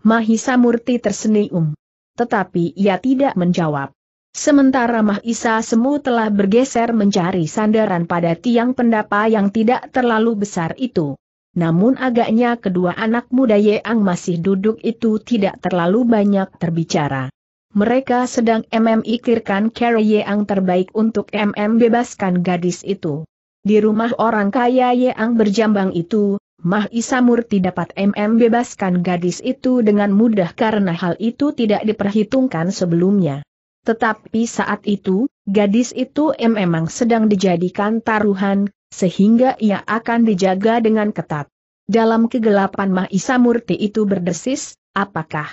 Mahisa Murti tersenyum. Tetapi ia tidak menjawab. Sementara Mahisa Semu telah bergeser mencari sandaran pada tiang pendapa yang tidak terlalu besar itu namun agaknya kedua anak muda Yeang masih duduk itu tidak terlalu banyak terbicara. Mereka sedang MM ikirkan cara Yeang terbaik untuk MM bebaskan gadis itu. Di rumah orang kaya Yeang berjambang itu, Mah Isamurti dapat MM bebaskan gadis itu dengan mudah karena hal itu tidak diperhitungkan sebelumnya. Tetapi saat itu, gadis itu memang sedang dijadikan taruhan, sehingga ia akan dijaga dengan ketat. Dalam kegelapan Mahisa Murti itu berdesis, apakah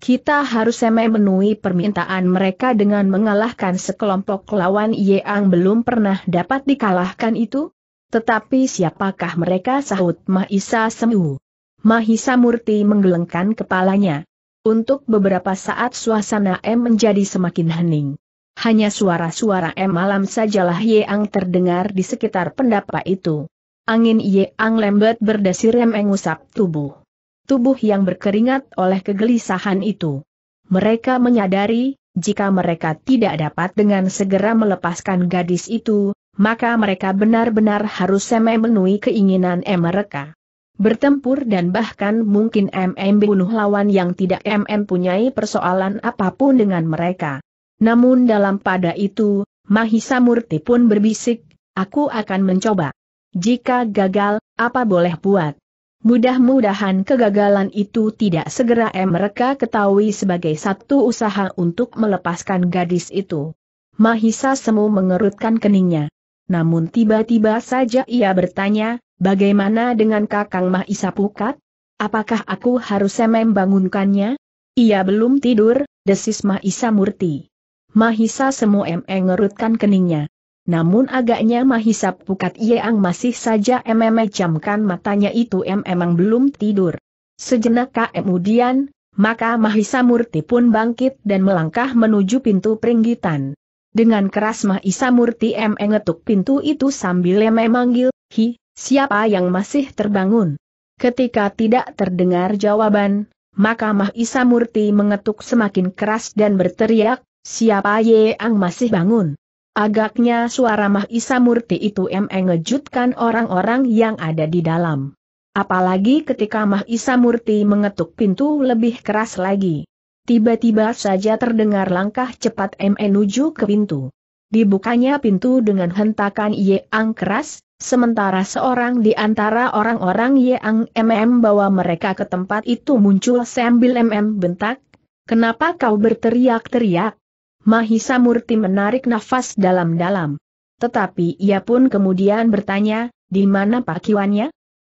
kita harus memenuhi permintaan mereka dengan mengalahkan sekelompok lawan yang belum pernah dapat dikalahkan itu? Tetapi siapakah mereka sahut Mahisa Semu? Mahisa Murti menggelengkan kepalanya. Untuk beberapa saat suasana M menjadi semakin hening. Hanya suara-suara em malam sajalah yang terdengar di sekitar pendapa itu. Angin yang lembat berdesir mengusap tubuh. Tubuh yang berkeringat oleh kegelisahan itu. Mereka menyadari, jika mereka tidak dapat dengan segera melepaskan gadis itu, maka mereka benar-benar harus memenuhi keinginan em mereka. Bertempur dan bahkan mungkin MM bunuh lawan yang tidak MM punyai persoalan apapun dengan mereka. Namun dalam pada itu, Mahisa Murti pun berbisik, aku akan mencoba. Jika gagal, apa boleh buat? Mudah-mudahan kegagalan itu tidak segera mereka ketahui sebagai satu usaha untuk melepaskan gadis itu. Mahisa Semu mengerutkan keningnya. Namun tiba-tiba saja ia bertanya, bagaimana dengan kakang Mahisa Pukat? Apakah aku harus membangunkannya? Ia belum tidur, desis Mahisa Murti. Mahisa emeng ngerutkan keningnya. Namun agaknya Mahisa Pukat Yeang masih saja MM e jamkan matanya itu M e emang belum tidur. Sejenak e kemudian, maka Mahisa Murti pun bangkit dan melangkah menuju pintu peringgitan. Dengan keras Mahisa Murti M ngetuk pintu itu sambil M manggil, Hi, siapa yang masih terbangun? Ketika tidak terdengar jawaban, maka Mahisa Murti mengetuk semakin keras dan berteriak, Siapa Ye Ang masih bangun? Agaknya suara Mahisa Murti itu mengejutkan orang-orang yang ada di dalam. Apalagi ketika Mahisa Murti mengetuk pintu lebih keras lagi. Tiba-tiba saja terdengar langkah cepat e menuju ke pintu. Dibukanya pintu dengan hentakan Yeang keras, sementara seorang di antara orang-orang ye ang MM e bawa mereka ke tempat itu muncul sambil MM bentak, Kenapa kau berteriak-teriak? Mahisa Murti menarik nafas dalam-dalam. Tetapi ia pun kemudian bertanya, di mana Pak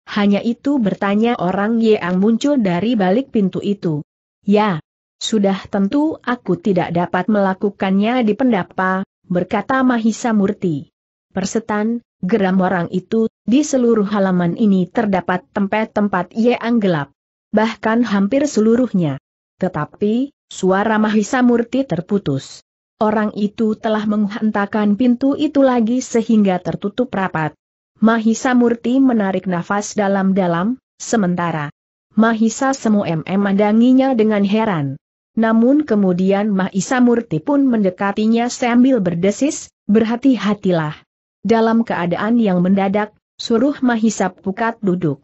Hanya itu bertanya orang yang muncul dari balik pintu itu. Ya, sudah tentu aku tidak dapat melakukannya di pendapa, berkata Mahisa Murti. Persetan, geram orang itu, di seluruh halaman ini terdapat tempat-tempat yang gelap. Bahkan hampir seluruhnya. Tetapi, suara Mahisa Murti terputus orang itu telah menghentakkan pintu itu lagi sehingga tertutup rapat. Mahisa Murti menarik nafas dalam-dalam, sementara Mahisa Semu mandanginya dengan heran. Namun kemudian Mahisa Murti pun mendekatinya sambil berdesis, berhati-hatilah. Dalam keadaan yang mendadak, suruh Mahisa Pukat duduk.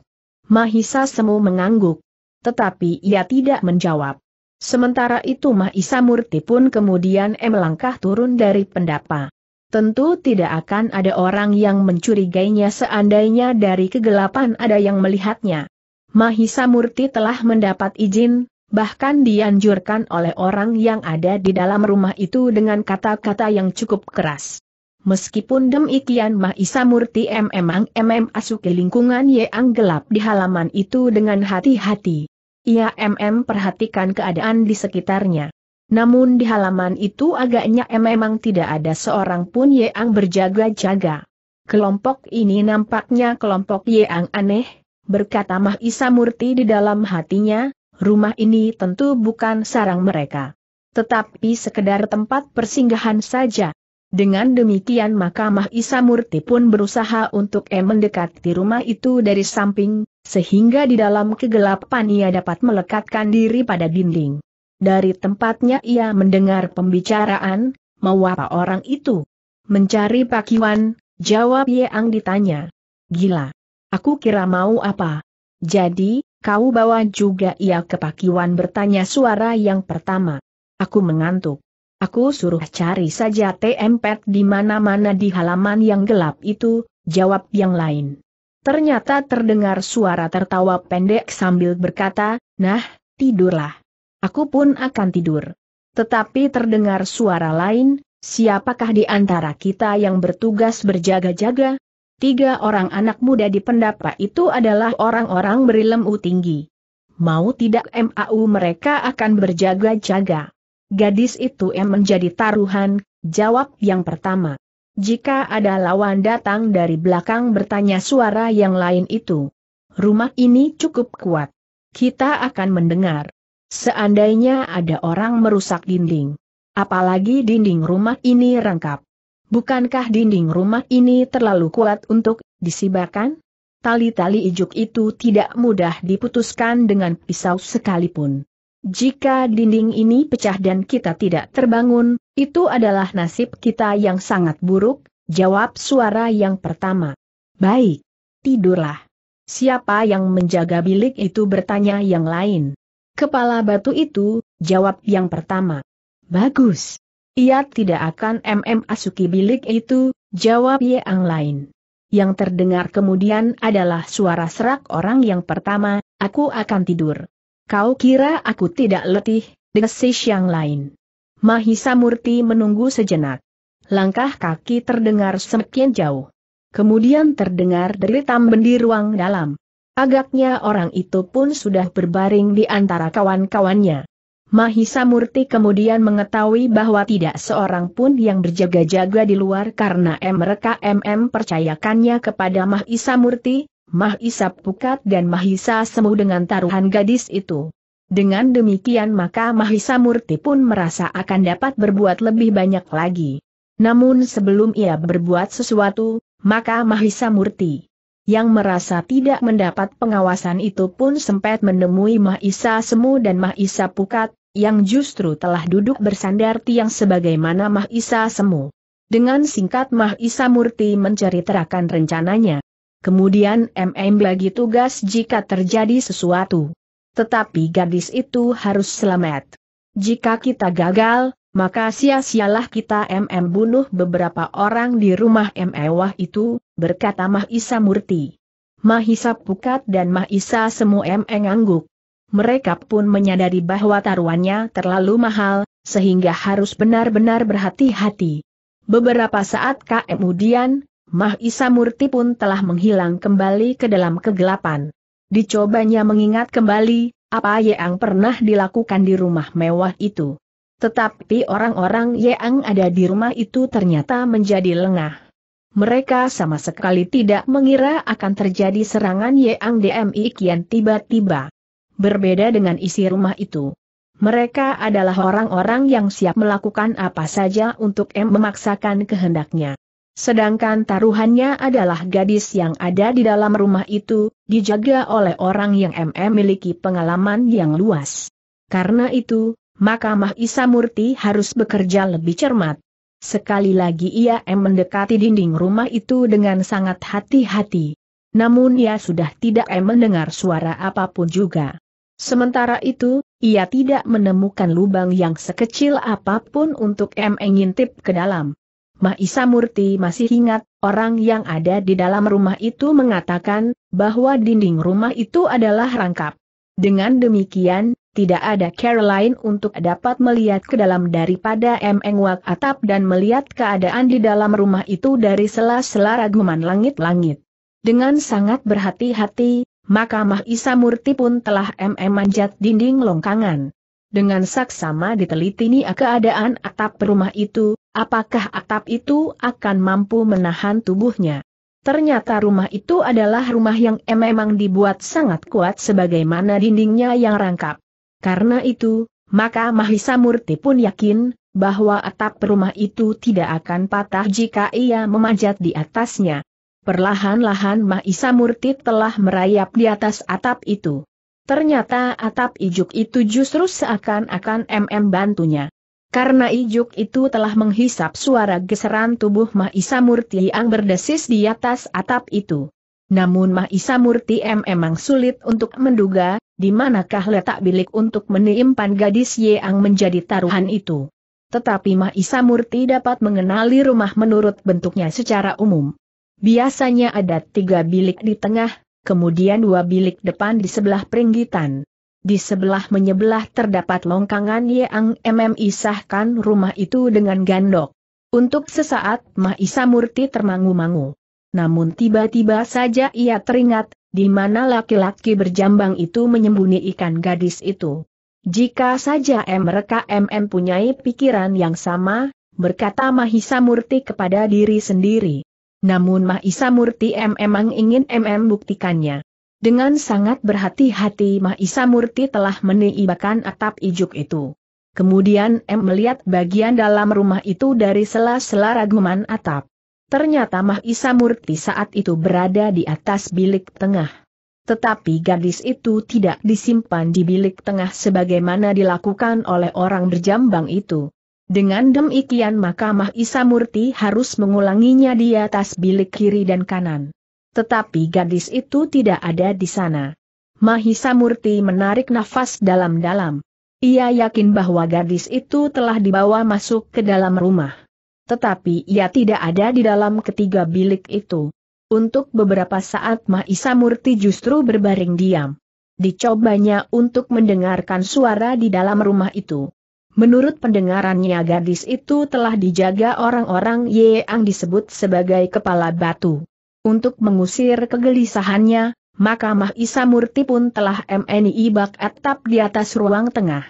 Mahisa Semu mengangguk. Tetapi ia tidak menjawab. Sementara itu Mahisa Murti pun kemudian melangkah turun dari pendapa. Tentu tidak akan ada orang yang mencurigainya seandainya dari kegelapan ada yang melihatnya. Mahisa Murti telah mendapat izin, bahkan dianjurkan oleh orang yang ada di dalam rumah itu dengan kata-kata yang cukup keras. Meskipun demikian Mahisa Murti memang mm asuki lingkungan yang gelap di halaman itu dengan hati-hati. Ia MM perhatikan keadaan di sekitarnya. Namun di halaman itu agaknya memang tidak ada seorang pun yang berjaga-jaga. Kelompok ini nampaknya kelompok yang aneh, berkata Mah Isa Murti di dalam hatinya, rumah ini tentu bukan sarang mereka. Tetapi sekedar tempat persinggahan saja. Dengan demikian maka Mah Isa Murti pun berusaha untuk mendekati rumah itu dari samping, sehingga di dalam kegelapan ia dapat melekatkan diri pada dinding. Dari tempatnya ia mendengar pembicaraan, mau apa orang itu? Mencari Pak pakiwan, jawab Ang ditanya. Gila. Aku kira mau apa? Jadi, kau bawa juga ia ke Pak pakiwan bertanya suara yang pertama. Aku mengantuk. Aku suruh cari saja tempet di mana-mana di halaman yang gelap itu, jawab yang lain. Ternyata terdengar suara tertawa pendek sambil berkata, nah, tidurlah. Aku pun akan tidur. Tetapi terdengar suara lain, siapakah di antara kita yang bertugas berjaga-jaga? Tiga orang anak muda di pendapa itu adalah orang-orang berilmu tinggi. Mau tidak MAU mereka akan berjaga-jaga. Gadis itu yang menjadi taruhan, jawab yang pertama. Jika ada lawan datang dari belakang bertanya suara yang lain itu. Rumah ini cukup kuat. Kita akan mendengar. Seandainya ada orang merusak dinding. Apalagi dinding rumah ini rangkap. Bukankah dinding rumah ini terlalu kuat untuk disibakan? Tali-tali ijuk itu tidak mudah diputuskan dengan pisau sekalipun. Jika dinding ini pecah dan kita tidak terbangun, itu adalah nasib kita yang sangat buruk, jawab suara yang pertama. Baik, tidurlah. Siapa yang menjaga bilik itu bertanya yang lain. Kepala batu itu, jawab yang pertama. Bagus. Ia tidak akan MM asuki bilik itu, jawab yang lain. Yang terdengar kemudian adalah suara serak orang yang pertama, aku akan tidur. Kau kira aku tidak letih, desis yang lain. Mahisa Murti menunggu sejenak. Langkah kaki terdengar semakin jauh. Kemudian terdengar deritam bendi ruang dalam. Agaknya orang itu pun sudah berbaring di antara kawan-kawannya. Mahisa Murti kemudian mengetahui bahwa tidak seorang pun yang berjaga-jaga di luar karena mereka MM percayakannya kepada Mahisa Murti, Mahisa Pukat dan Mahisa Semu dengan taruhan gadis itu. Dengan demikian maka Mahisa Murti pun merasa akan dapat berbuat lebih banyak lagi. Namun sebelum ia berbuat sesuatu, maka Mahisa Murti yang merasa tidak mendapat pengawasan itu pun sempat menemui Mahisa Semu dan Mahisa Pukat, yang justru telah duduk bersandar tiang sebagaimana Mahisa Semu. Dengan singkat Mahisa Murti menceritakan rencananya. Kemudian MM bagi tugas jika terjadi sesuatu. Tetapi gadis itu harus selamat. Jika kita gagal, maka sia-sialah kita MM bunuh beberapa orang di rumah Mewah itu, berkata Mahisa Murti. Mahisa Pukat dan Mahisa semua MM ngangguk. Mereka pun menyadari bahwa taruhannya terlalu mahal, sehingga harus benar-benar berhati-hati. Beberapa saat kemudian, Mah Isa Murti pun telah menghilang kembali ke dalam kegelapan. Dicobanya mengingat kembali, apa Yeang pernah dilakukan di rumah mewah itu. Tetapi orang-orang Yeang ada di rumah itu ternyata menjadi lengah. Mereka sama sekali tidak mengira akan terjadi serangan Yang DMI kian tiba-tiba. Berbeda dengan isi rumah itu. Mereka adalah orang-orang yang siap melakukan apa saja untuk M memaksakan kehendaknya. Sedangkan taruhannya adalah gadis yang ada di dalam rumah itu, dijaga oleh orang yang MM miliki pengalaman yang luas. Karena itu, maka Isa Murti harus bekerja lebih cermat. Sekali lagi ia M mendekati dinding rumah itu dengan sangat hati-hati. Namun ia sudah tidak M mendengar suara apapun juga. Sementara itu, ia tidak menemukan lubang yang sekecil apapun untuk M ngintip ke dalam. Mahisa Murti masih ingat, orang yang ada di dalam rumah itu mengatakan, bahwa dinding rumah itu adalah rangkap. Dengan demikian, tidak ada Caroline untuk dapat melihat ke dalam daripada M. Engwak atap dan melihat keadaan di dalam rumah itu dari sela-sela raguman langit-langit. Dengan sangat berhati-hati, maka Mahisa Murti pun telah MM manjat dinding longkangan. Dengan saksama diteliti keadaan atap rumah itu, apakah atap itu akan mampu menahan tubuhnya. Ternyata rumah itu adalah rumah yang memang dibuat sangat kuat sebagaimana dindingnya yang rangkap. Karena itu, maka Mahisa Murti pun yakin, bahwa atap rumah itu tidak akan patah jika ia memanjat di atasnya. Perlahan-lahan Mahisa Murti telah merayap di atas atap itu. Ternyata atap ijuk itu justru seakan-akan MM bantunya. Karena ijuk itu telah menghisap suara geseran tubuh Mahisa Murti yang berdesis di atas atap itu. Namun Mahisa Murti M memang sulit untuk menduga, di manakah letak bilik untuk meniimpan gadis yang menjadi taruhan itu. Tetapi Mahisa Murti dapat mengenali rumah menurut bentuknya secara umum. Biasanya ada tiga bilik di tengah, kemudian dua bilik depan di sebelah peringgitan. Di sebelah menyebelah terdapat longkangan yang memisahkan rumah itu dengan gandok. Untuk sesaat Mahisa Murti termangu-mangu. Namun tiba-tiba saja ia teringat, di mana laki-laki berjambang itu menyembunyi ikan gadis itu. Jika saja mereka MM punyai pikiran yang sama, berkata Mahisa Murti kepada diri sendiri. Namun Mahisa Murti M memang ingin MM buktikannya. Dengan sangat berhati-hati Mahisa Murti telah meniibakan atap ijuk itu. Kemudian M melihat bagian dalam rumah itu dari sela-sela raguman atap. Ternyata Mahisa Murti saat itu berada di atas bilik tengah. Tetapi gadis itu tidak disimpan di bilik tengah sebagaimana dilakukan oleh orang berjambang itu. Dengan demikian maka Mahisa Murti harus mengulanginya di atas bilik kiri dan kanan tetapi gadis itu tidak ada di sana. Mahisa Murti menarik nafas dalam-dalam. Ia yakin bahwa gadis itu telah dibawa masuk ke dalam rumah. Tetapi ia tidak ada di dalam ketiga bilik itu. Untuk beberapa saat Mahisa Murti justru berbaring diam. Dicobanya untuk mendengarkan suara di dalam rumah itu. Menurut pendengarannya gadis itu telah dijaga orang-orang yang disebut sebagai kepala batu. Untuk mengusir kegelisahannya, maka Mahisa Murti pun telah MNI bak atap di atas ruang tengah.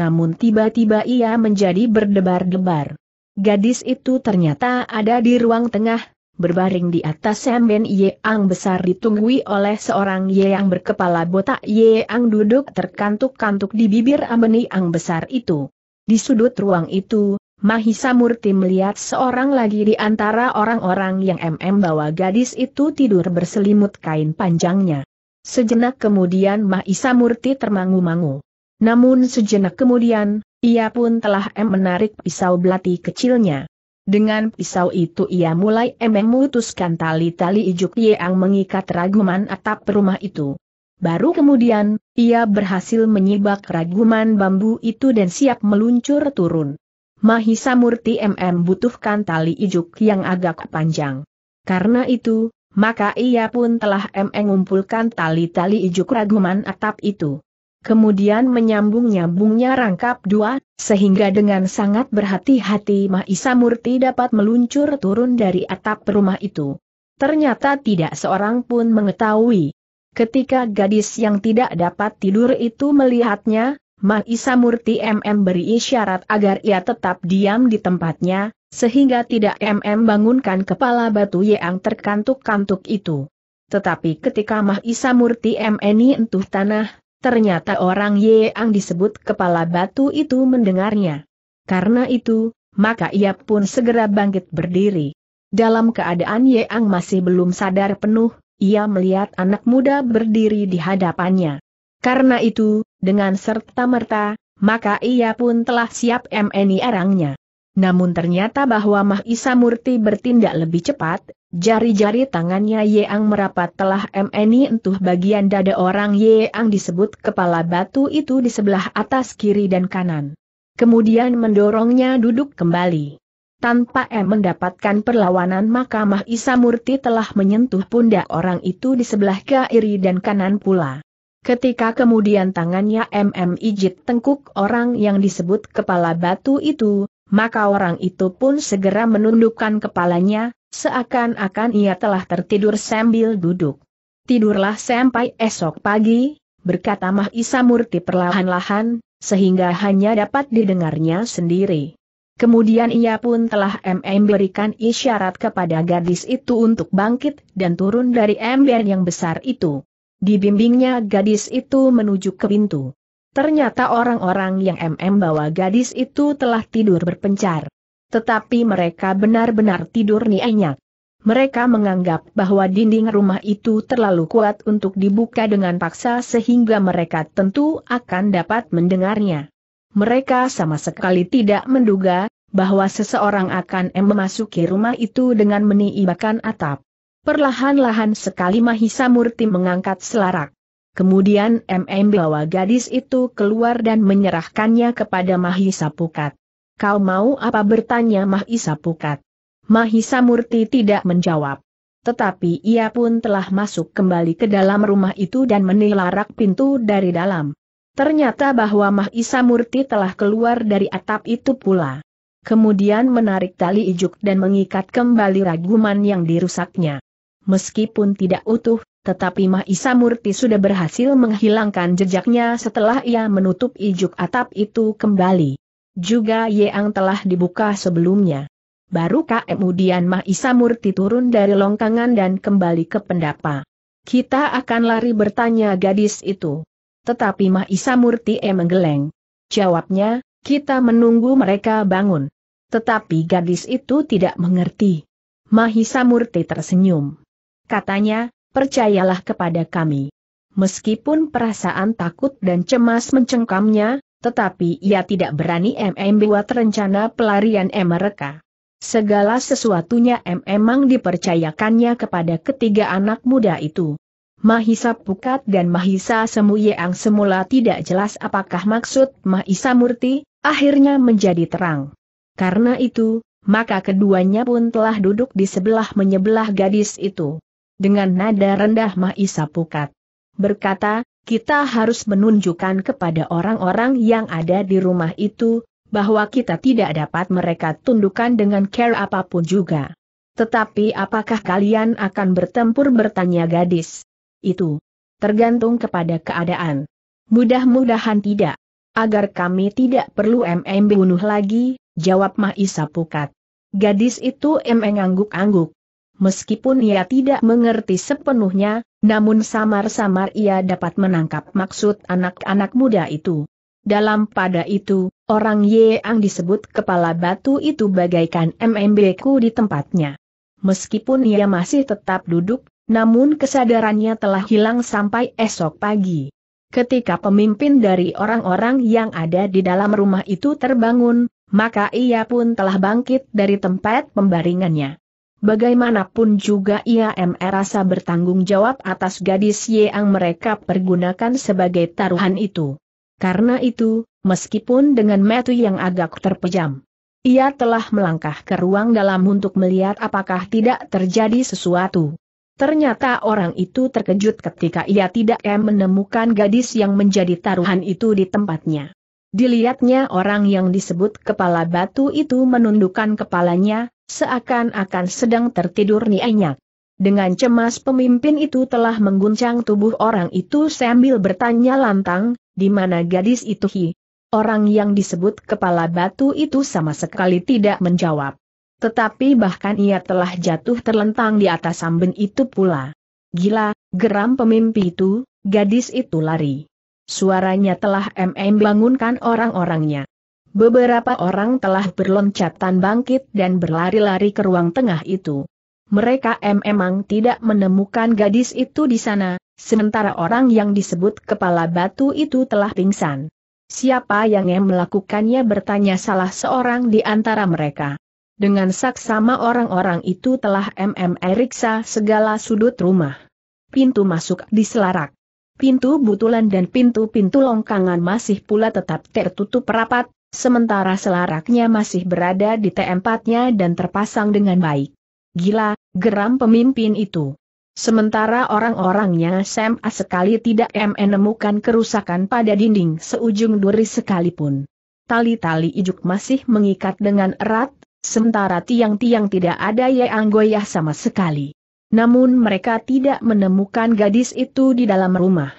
Namun tiba-tiba ia menjadi berdebar-debar. Gadis itu ternyata ada di ruang tengah, berbaring di atas Ye Yeang besar ditunggui oleh seorang Yeang berkepala botak Yeang duduk terkantuk-kantuk di bibir ameni ang besar itu. Di sudut ruang itu, Mahisa Murti melihat seorang lagi di antara orang-orang yang MM bawa gadis itu tidur berselimut kain panjangnya. Sejenak kemudian Mahisa Murti termangu-mangu. Namun sejenak kemudian, ia pun telah M menarik pisau belati kecilnya. Dengan pisau itu ia mulai memutuskan tali-tali ijuk yang mengikat raguman atap rumah itu. Baru kemudian, ia berhasil menyibak raguman bambu itu dan siap meluncur turun. Mahisa Murti MM butuhkan tali ijuk yang agak panjang. Karena itu, maka ia pun telah mengumpulkan tali-tali ijuk raguman atap itu. Kemudian menyambung-nyambungnya rangkap dua, sehingga dengan sangat berhati-hati Mahisa Murti dapat meluncur turun dari atap rumah itu. Ternyata tidak seorang pun mengetahui. Ketika gadis yang tidak dapat tidur itu melihatnya, Maisa Murti MM beri isyarat agar ia tetap diam di tempatnya, sehingga tidak MM bangunkan kepala batu yang terkantuk-kantuk itu. Tetapi ketika Mahisa Murti MM entuh tanah, ternyata orang yang disebut kepala batu itu mendengarnya. Karena itu, maka ia pun segera bangkit berdiri. Dalam keadaan Yang masih belum sadar penuh, ia melihat anak muda berdiri di hadapannya. Karena itu, dengan serta-merta, maka ia pun telah siap MNI arangnya. Namun ternyata bahwa Mahisa Murti bertindak lebih cepat, jari-jari tangannya Yeang merapat telah MNI entuh bagian dada orang Yeang disebut kepala batu itu di sebelah atas kiri dan kanan. Kemudian mendorongnya duduk kembali. Tanpa M mendapatkan perlawanan maka Mahisa Murti telah menyentuh pundak orang itu di sebelah kiri dan kanan pula. Ketika kemudian tangannya MM ijit tengkuk orang yang disebut kepala batu itu, maka orang itu pun segera menundukkan kepalanya, seakan-akan ia telah tertidur sambil duduk. Tidurlah sampai esok pagi, berkata Mahisa Murti perlahan-lahan, sehingga hanya dapat didengarnya sendiri. Kemudian ia pun telah MM berikan isyarat kepada gadis itu untuk bangkit dan turun dari ember yang besar itu. Dibimbingnya gadis itu menuju ke pintu. Ternyata orang-orang yang MM bawa gadis itu telah tidur berpencar. Tetapi mereka benar-benar tidur nianyak. Mereka menganggap bahwa dinding rumah itu terlalu kuat untuk dibuka dengan paksa sehingga mereka tentu akan dapat mendengarnya. Mereka sama sekali tidak menduga bahwa seseorang akan memasuki rumah itu dengan meniibakan atap. Perlahan-lahan sekali Mahisa Murti mengangkat selarak. Kemudian MM bawa gadis itu keluar dan menyerahkannya kepada Mahisa Pukat. Kau mau apa bertanya Mahisa Pukat? Mahisa Murti tidak menjawab. Tetapi ia pun telah masuk kembali ke dalam rumah itu dan menilarak pintu dari dalam. Ternyata bahwa Mahisa Murti telah keluar dari atap itu pula. Kemudian menarik tali ijuk dan mengikat kembali raguman yang dirusaknya meskipun tidak utuh, tetapi Mahisa Murti sudah berhasil menghilangkan jejaknya setelah ia menutup ijuk atap itu kembali. Juga Yeang telah dibuka sebelumnya. Baru kemudian Mahisa Murti turun dari longkangan dan kembali ke pendapa. Kita akan lari bertanya gadis itu. Tetapi Mahisa Murti e menggeleng. Jawabnya, kita menunggu mereka bangun. Tetapi gadis itu tidak mengerti. Mahisa Murti tersenyum katanya, percayalah kepada kami. Meskipun perasaan takut dan cemas mencengkamnya, tetapi ia tidak berani MM buat rencana pelarian mereka. Segala sesuatunya memang dipercayakannya kepada ketiga anak muda itu. Mahisa Pukat dan Mahisa Semuye yang semula tidak jelas apakah maksud Mahisa Murti, akhirnya menjadi terang. Karena itu, maka keduanya pun telah duduk di sebelah menyebelah gadis itu dengan nada rendah Mahisa Pukat. Berkata, kita harus menunjukkan kepada orang-orang yang ada di rumah itu, bahwa kita tidak dapat mereka tundukkan dengan care apapun juga. Tetapi apakah kalian akan bertempur bertanya gadis? Itu tergantung kepada keadaan. Mudah-mudahan tidak. Agar kami tidak perlu MM bunuh lagi, jawab Mahisa Pukat. Gadis itu MM angguk-angguk meskipun ia tidak mengerti sepenuhnya, namun samar-samar ia dapat menangkap maksud anak-anak muda itu. Dalam pada itu, orang Ye yang disebut kepala batu itu bagaikan MMB di tempatnya. Meskipun ia masih tetap duduk, namun kesadarannya telah hilang sampai esok pagi. Ketika pemimpin dari orang-orang yang ada di dalam rumah itu terbangun, maka ia pun telah bangkit dari tempat pembaringannya. Bagaimanapun juga ia merasa bertanggung jawab atas gadis yang mereka pergunakan sebagai taruhan itu. Karena itu, meskipun dengan metu yang agak terpejam, ia telah melangkah ke ruang dalam untuk melihat apakah tidak terjadi sesuatu. Ternyata orang itu terkejut ketika ia tidak menemukan gadis yang menjadi taruhan itu di tempatnya. Dilihatnya orang yang disebut kepala batu itu menundukkan kepalanya, Seakan-akan sedang tertidur nyenyak. Dengan cemas pemimpin itu telah mengguncang tubuh orang itu sambil bertanya lantang, di mana gadis itu hi? Orang yang disebut kepala batu itu sama sekali tidak menjawab. Tetapi bahkan ia telah jatuh terlentang di atas samben itu pula. Gila, geram pemimpin itu, gadis itu lari. Suaranya telah mm bangunkan orang-orangnya. Beberapa orang telah berloncatan bangkit dan berlari-lari ke ruang tengah itu. Mereka memang tidak menemukan gadis itu di sana, sementara orang yang disebut kepala batu itu telah pingsan. Siapa yang melakukannya bertanya salah seorang di antara mereka. Dengan saksama orang-orang itu telah MM eriksa segala sudut rumah. Pintu masuk diselarak. Pintu butulan dan pintu-pintu longkangan masih pula tetap tertutup rapat, sementara selaraknya masih berada di tempatnya dan terpasang dengan baik. Gila, geram pemimpin itu. Sementara orang-orangnya Sam sekali tidak menemukan kerusakan pada dinding seujung duri sekalipun. Tali-tali ijuk masih mengikat dengan erat, sementara tiang-tiang tidak ada yang goyah sama sekali. Namun mereka tidak menemukan gadis itu di dalam rumah.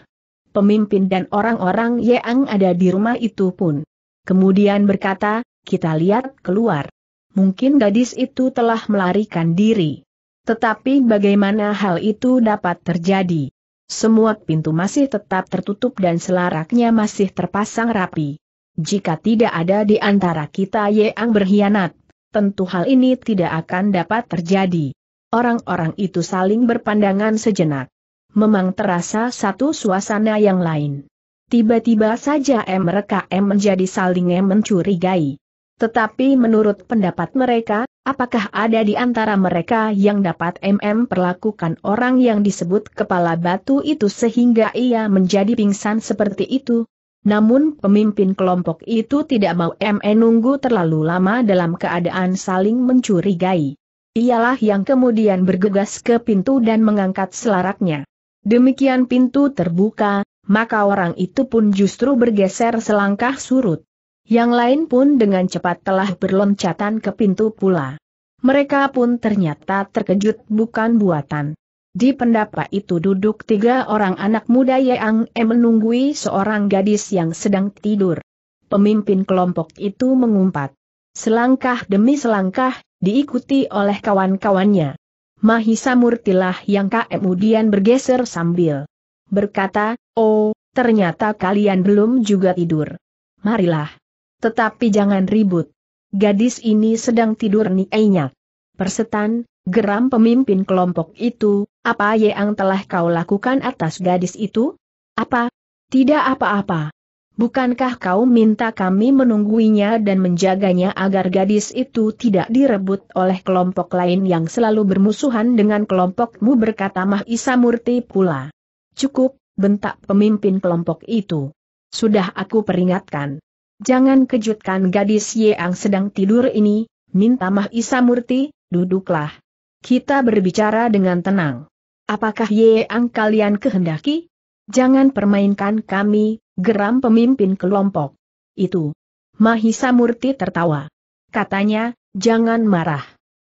Pemimpin dan orang-orang yang ada di rumah itu pun Kemudian berkata, kita lihat keluar. Mungkin gadis itu telah melarikan diri. Tetapi bagaimana hal itu dapat terjadi? Semua pintu masih tetap tertutup dan selaraknya masih terpasang rapi. Jika tidak ada di antara kita yang berkhianat, tentu hal ini tidak akan dapat terjadi. Orang-orang itu saling berpandangan sejenak. Memang terasa satu suasana yang lain. Tiba-tiba saja MRKM menjadi saling mencurigai. Tetapi menurut pendapat mereka, apakah ada di antara mereka yang dapat MM perlakukan orang yang disebut kepala batu itu sehingga ia menjadi pingsan seperti itu? Namun pemimpin kelompok itu tidak mau MM nunggu terlalu lama dalam keadaan saling mencurigai. Ialah yang kemudian bergegas ke pintu dan mengangkat selaraknya. Demikian pintu terbuka, maka orang itu pun justru bergeser selangkah surut. Yang lain pun dengan cepat telah berloncatan ke pintu pula. Mereka pun ternyata terkejut bukan buatan. Di pendapa itu duduk tiga orang anak muda yang menunggui seorang gadis yang sedang tidur. Pemimpin kelompok itu mengumpat. Selangkah demi selangkah, diikuti oleh kawan-kawannya. Mahisa Murtilah yang kemudian bergeser sambil berkata, Oh, ternyata kalian belum juga tidur. Marilah. Tetapi jangan ribut. Gadis ini sedang tidur nih enyak. Persetan, geram pemimpin kelompok itu, apa yang telah kau lakukan atas gadis itu? Apa? Tidak apa-apa. Bukankah kau minta kami menungguinya dan menjaganya agar gadis itu tidak direbut oleh kelompok lain yang selalu bermusuhan dengan kelompokmu berkata Mahisa Murti pula. Cukup, bentak pemimpin kelompok itu. Sudah aku peringatkan. Jangan kejutkan gadis yang sedang tidur ini, minta Mahisa Murti, duduklah. Kita berbicara dengan tenang. Apakah yang kalian kehendaki? Jangan permainkan kami, Geram pemimpin kelompok. Itu. Mahisa Murti tertawa. Katanya, jangan marah.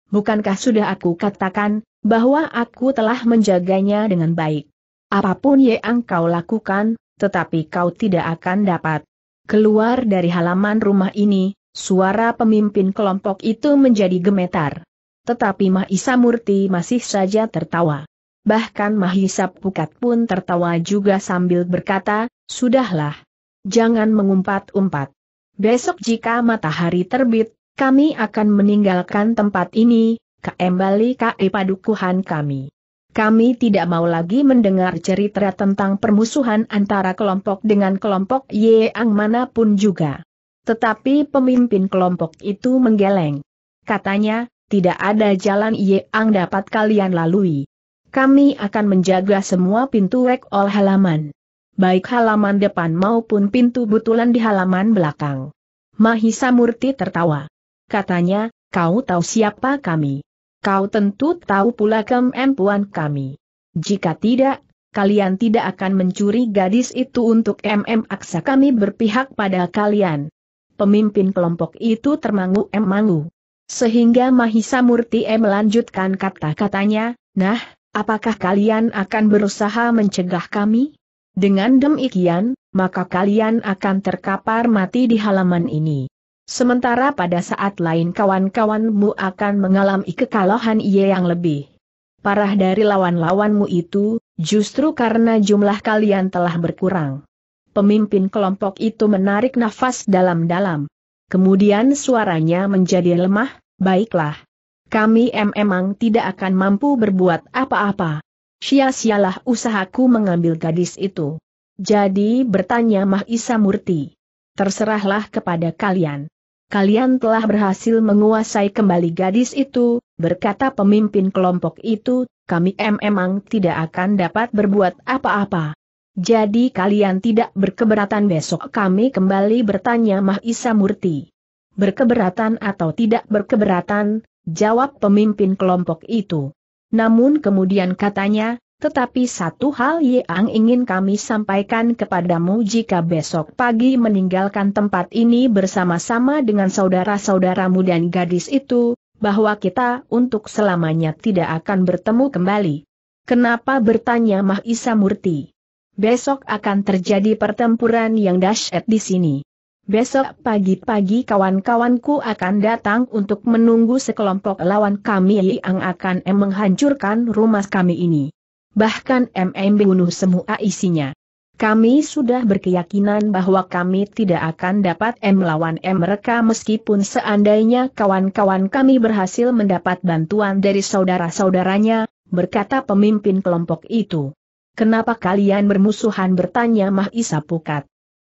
Bukankah sudah aku katakan, bahwa aku telah menjaganya dengan baik. Apapun yang kau lakukan, tetapi kau tidak akan dapat keluar dari halaman rumah ini, suara pemimpin kelompok itu menjadi gemetar. Tetapi Mahisa Murti masih saja tertawa. Bahkan Mahisa Pukat pun tertawa juga sambil berkata, Sudahlah. Jangan mengumpat-umpat. Besok jika matahari terbit, kami akan meninggalkan tempat ini, kembali ke padukuhan kami. Kami tidak mau lagi mendengar cerita tentang permusuhan antara kelompok dengan kelompok Ang manapun juga. Tetapi pemimpin kelompok itu menggeleng. Katanya, tidak ada jalan Ang dapat kalian lalui. Kami akan menjaga semua pintu wek ol halaman baik halaman depan maupun pintu butulan di halaman belakang. Mahisa Murti tertawa. Katanya, kau tahu siapa kami. Kau tentu tahu pula kemampuan kami. Jika tidak, kalian tidak akan mencuri gadis itu untuk MM Aksa kami berpihak pada kalian. Pemimpin kelompok itu termangu-emangu. Sehingga Mahisa Murti M melanjutkan kata-katanya, Nah, apakah kalian akan berusaha mencegah kami? Dengan demikian, maka kalian akan terkapar mati di halaman ini. Sementara pada saat lain kawan-kawanmu akan mengalami kekalahan ia yang lebih parah dari lawan-lawanmu itu, justru karena jumlah kalian telah berkurang. Pemimpin kelompok itu menarik nafas dalam-dalam. Kemudian suaranya menjadi lemah, baiklah. Kami memang tidak akan mampu berbuat apa-apa sia-sialah usahaku mengambil gadis itu. Jadi bertanya Mahisa Murti. Terserahlah kepada kalian. Kalian telah berhasil menguasai kembali gadis itu, berkata pemimpin kelompok itu, kami memang tidak akan dapat berbuat apa-apa. Jadi kalian tidak berkeberatan besok kami kembali bertanya Mahisa Murti. Berkeberatan atau tidak berkeberatan, jawab pemimpin kelompok itu. Namun kemudian katanya, tetapi satu hal yang ingin kami sampaikan kepadamu jika besok pagi meninggalkan tempat ini bersama-sama dengan saudara-saudaramu dan gadis itu, bahwa kita untuk selamanya tidak akan bertemu kembali. Kenapa bertanya Mahisa Murti? Besok akan terjadi pertempuran yang dahsyat di sini. Besok pagi-pagi kawan-kawanku akan datang untuk menunggu sekelompok lawan kami yang akan menghancurkan rumah kami ini. Bahkan MM bunuh semua isinya. Kami sudah berkeyakinan bahwa kami tidak akan dapat M lawan M mereka meskipun seandainya kawan-kawan kami berhasil mendapat bantuan dari saudara-saudaranya, berkata pemimpin kelompok itu. Kenapa kalian bermusuhan bertanya Mahisa Pukat?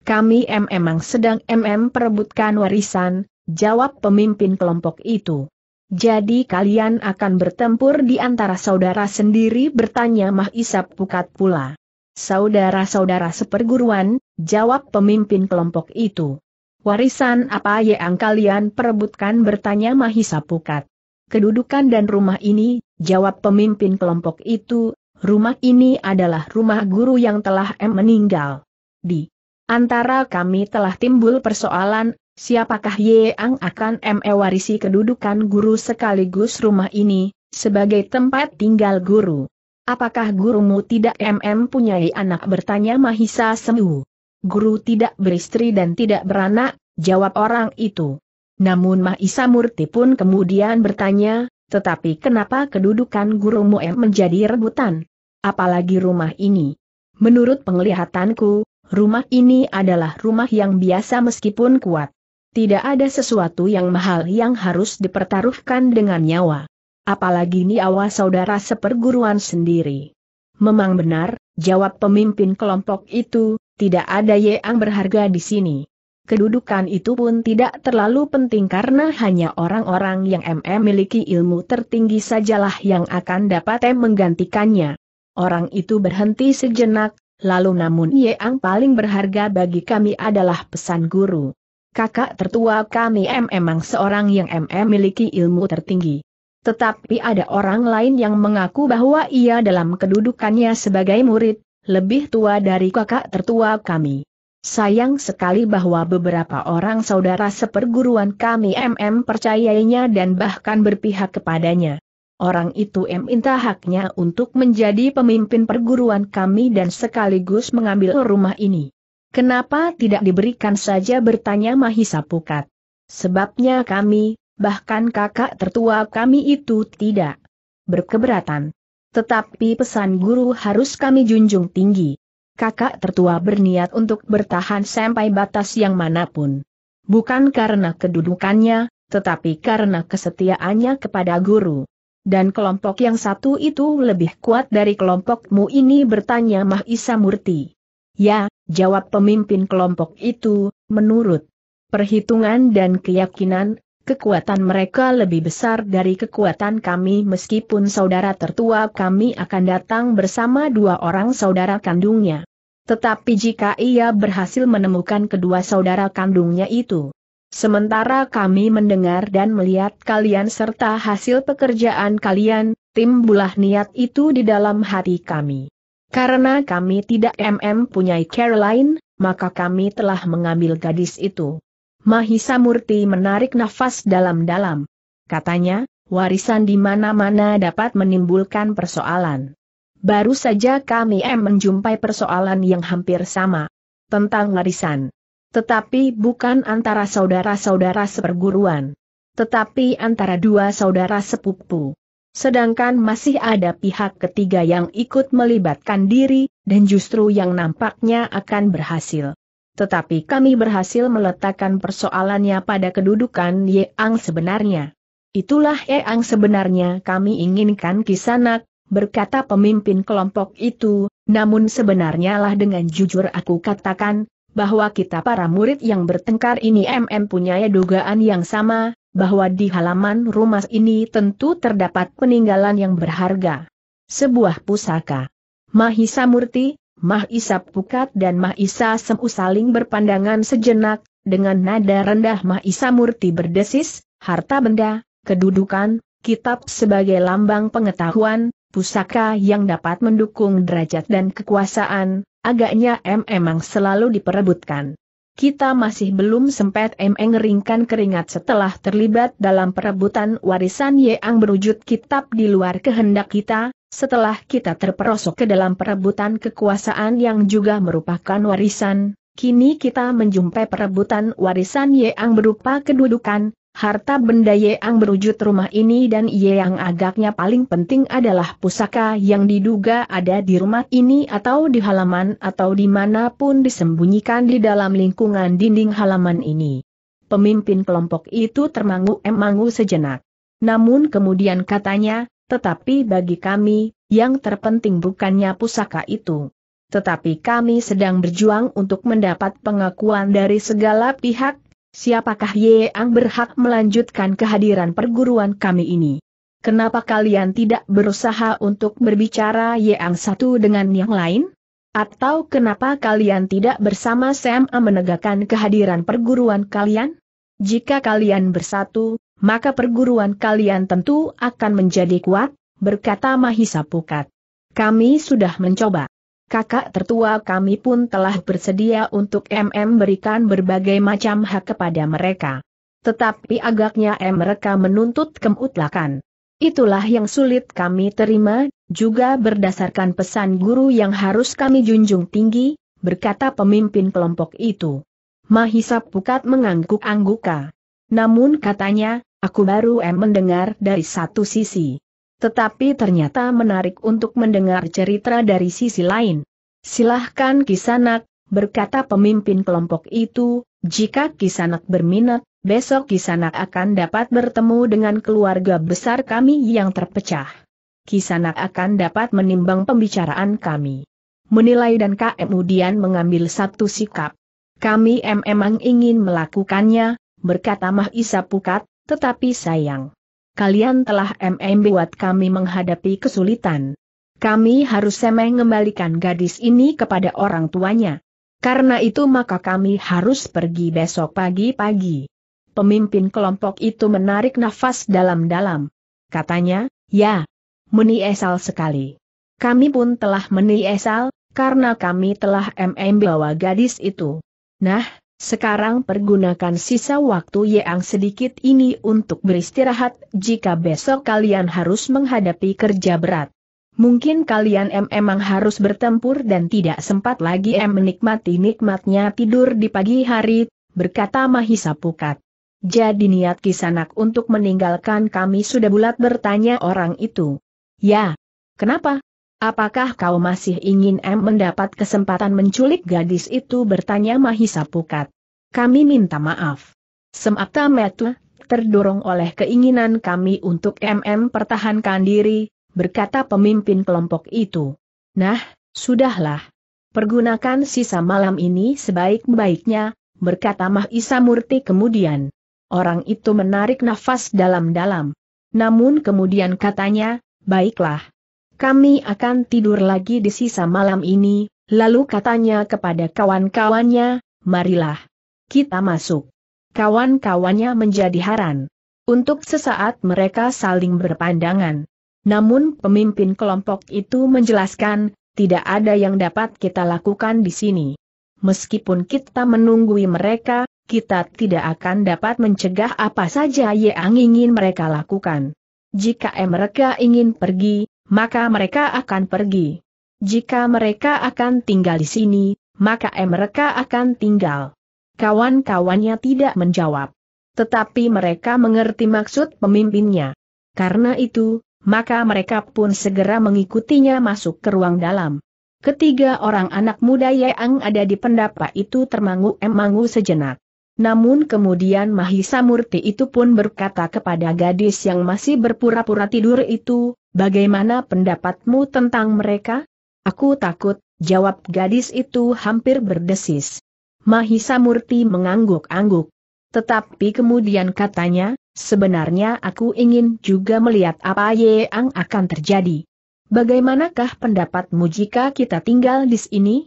Kami memang sedang MM perebutkan warisan, jawab pemimpin kelompok itu. Jadi kalian akan bertempur di antara saudara sendiri bertanya Isap Pukat pula. Saudara-saudara seperguruan, jawab pemimpin kelompok itu. Warisan apa yang kalian perebutkan bertanya Mahisa Pukat. Kedudukan dan rumah ini, jawab pemimpin kelompok itu, rumah ini adalah rumah guru yang telah M meninggal. Di Antara kami telah timbul persoalan, siapakah Ye Ang akan mewarisi kedudukan guru sekaligus rumah ini, sebagai tempat tinggal guru. Apakah gurumu tidak mm punyai anak bertanya Mahisa Semu? Guru tidak beristri dan tidak beranak, jawab orang itu. Namun Mahisa Murti pun kemudian bertanya, tetapi kenapa kedudukan gurumu M menjadi rebutan? Apalagi rumah ini. Menurut penglihatanku, Rumah ini adalah rumah yang biasa meskipun kuat. Tidak ada sesuatu yang mahal yang harus dipertaruhkan dengan nyawa. Apalagi ini awal saudara seperguruan sendiri. Memang benar, jawab pemimpin kelompok itu, tidak ada yang berharga di sini. Kedudukan itu pun tidak terlalu penting karena hanya orang-orang yang MM miliki ilmu tertinggi sajalah yang akan dapat menggantikannya. Orang itu berhenti sejenak, Lalu namun yang paling berharga bagi kami adalah pesan guru. Kakak tertua kami M memang seorang yang M memiliki ilmu tertinggi. Tetapi ada orang lain yang mengaku bahwa ia dalam kedudukannya sebagai murid, lebih tua dari kakak tertua kami. Sayang sekali bahwa beberapa orang saudara seperguruan kami MM percayainya dan bahkan berpihak kepadanya. Orang itu minta haknya untuk menjadi pemimpin perguruan kami dan sekaligus mengambil rumah ini. Kenapa tidak diberikan saja bertanya Mahisa Pukat? Sebabnya kami, bahkan kakak tertua kami itu tidak berkeberatan. Tetapi pesan guru harus kami junjung tinggi. Kakak tertua berniat untuk bertahan sampai batas yang manapun. Bukan karena kedudukannya, tetapi karena kesetiaannya kepada guru. Dan kelompok yang satu itu lebih kuat dari kelompokmu ini bertanya Mahisa Murti. Ya, jawab pemimpin kelompok itu, menurut perhitungan dan keyakinan, kekuatan mereka lebih besar dari kekuatan kami meskipun saudara tertua kami akan datang bersama dua orang saudara kandungnya. Tetapi jika ia berhasil menemukan kedua saudara kandungnya itu, Sementara kami mendengar dan melihat kalian serta hasil pekerjaan kalian, timbulah niat itu di dalam hati kami. Karena kami tidak MM punyai Caroline, maka kami telah mengambil gadis itu. Mahisa Murti menarik nafas dalam-dalam. Katanya, warisan di mana-mana dapat menimbulkan persoalan. Baru saja kami M menjumpai persoalan yang hampir sama. Tentang warisan. Tetapi bukan antara saudara-saudara seperguruan. Tetapi antara dua saudara sepupu. Sedangkan masih ada pihak ketiga yang ikut melibatkan diri, dan justru yang nampaknya akan berhasil. Tetapi kami berhasil meletakkan persoalannya pada kedudukan Yeang sebenarnya. Itulah Yeang sebenarnya kami inginkan kisanak, berkata pemimpin kelompok itu, namun sebenarnya lah dengan jujur aku katakan, bahwa kita para murid yang bertengkar ini MM punya dugaan yang sama, bahwa di halaman rumah ini tentu terdapat peninggalan yang berharga. Sebuah pusaka. Mahisa Murti, Mahisa Pukat dan Mahisa Semu saling berpandangan sejenak, dengan nada rendah Mahisa Murti berdesis, harta benda, kedudukan, kitab sebagai lambang pengetahuan, pusaka yang dapat mendukung derajat dan kekuasaan, Agaknya M emang selalu diperebutkan. Kita masih belum sempat M ngeringkan keringat setelah terlibat dalam perebutan warisan Yang berwujud kitab di luar kehendak kita, setelah kita terperosok ke dalam perebutan kekuasaan yang juga merupakan warisan, kini kita menjumpai perebutan warisan Yang berupa kedudukan, Harta benda yeang berwujud rumah ini dan yeang agaknya paling penting adalah pusaka yang diduga ada di rumah ini atau di halaman atau dimanapun disembunyikan di dalam lingkungan dinding halaman ini. Pemimpin kelompok itu termangu-emangu sejenak. Namun kemudian katanya, tetapi bagi kami, yang terpenting bukannya pusaka itu. Tetapi kami sedang berjuang untuk mendapat pengakuan dari segala pihak siapakah Ye Ang berhak melanjutkan kehadiran perguruan kami ini? Kenapa kalian tidak berusaha untuk berbicara Ye Ang satu dengan yang lain? Atau kenapa kalian tidak bersama Sam menegakkan kehadiran perguruan kalian? Jika kalian bersatu, maka perguruan kalian tentu akan menjadi kuat, berkata Mahisa Pukat. Kami sudah mencoba kakak tertua kami pun telah bersedia untuk MM berikan berbagai macam hak kepada mereka. Tetapi agaknya M mereka menuntut kemutlakan. Itulah yang sulit kami terima, juga berdasarkan pesan guru yang harus kami junjung tinggi, berkata pemimpin kelompok itu. Mahisa Pukat mengangguk-angguka. Namun katanya, aku baru M mendengar dari satu sisi. Tetapi ternyata menarik untuk mendengar cerita dari sisi lain. Silahkan Kisanak, berkata pemimpin kelompok itu, jika Kisanak berminat, besok Kisanak akan dapat bertemu dengan keluarga besar kami yang terpecah. Kisanak akan dapat menimbang pembicaraan kami. Menilai dan kemudian mengambil satu sikap. Kami memang ingin melakukannya, berkata Mahisa Pukat, tetapi sayang kalian telah MM buat kami menghadapi kesulitan. Kami harus semeng mengembalikan gadis ini kepada orang tuanya. Karena itu maka kami harus pergi besok pagi-pagi. Pemimpin kelompok itu menarik nafas dalam-dalam. Katanya, ya, meniesal sekali. Kami pun telah meniesal, karena kami telah MM bawa gadis itu. Nah, sekarang pergunakan sisa waktu yang sedikit ini untuk beristirahat jika besok kalian harus menghadapi kerja berat. Mungkin kalian em emang harus bertempur dan tidak sempat lagi em menikmati nikmatnya tidur di pagi hari, berkata Mahisa Pukat. Jadi niat kisanak untuk meninggalkan kami sudah bulat bertanya orang itu. Ya. Kenapa? Apakah kau masih ingin M mendapat kesempatan menculik gadis itu bertanya Mahisa Pukat. Kami minta maaf. Semata metu, terdorong oleh keinginan kami untuk MM pertahankan diri, berkata pemimpin kelompok itu. Nah, sudahlah. Pergunakan sisa malam ini sebaik-baiknya, berkata Mahisa Murti kemudian. Orang itu menarik nafas dalam-dalam. Namun kemudian katanya, baiklah, kami akan tidur lagi di sisa malam ini, lalu katanya kepada kawan-kawannya, marilah. Kita masuk. Kawan-kawannya menjadi haran. Untuk sesaat mereka saling berpandangan. Namun pemimpin kelompok itu menjelaskan, tidak ada yang dapat kita lakukan di sini. Meskipun kita menunggui mereka, kita tidak akan dapat mencegah apa saja yang ingin mereka lakukan. Jika mereka ingin pergi, maka mereka akan pergi. Jika mereka akan tinggal di sini, maka mereka akan tinggal. Kawan-kawannya tidak menjawab. Tetapi mereka mengerti maksud pemimpinnya. Karena itu, maka mereka pun segera mengikutinya masuk ke ruang dalam. Ketiga orang anak muda yang ada di pendapa itu termangu-emangu sejenak. Namun kemudian Mahisa Murti itu pun berkata kepada gadis yang masih berpura-pura tidur itu, Bagaimana pendapatmu tentang mereka? Aku takut, jawab gadis itu hampir berdesis. Mahisa Murti mengangguk-angguk. Tetapi kemudian katanya, sebenarnya aku ingin juga melihat apa yang akan terjadi. Bagaimanakah pendapatmu jika kita tinggal di sini?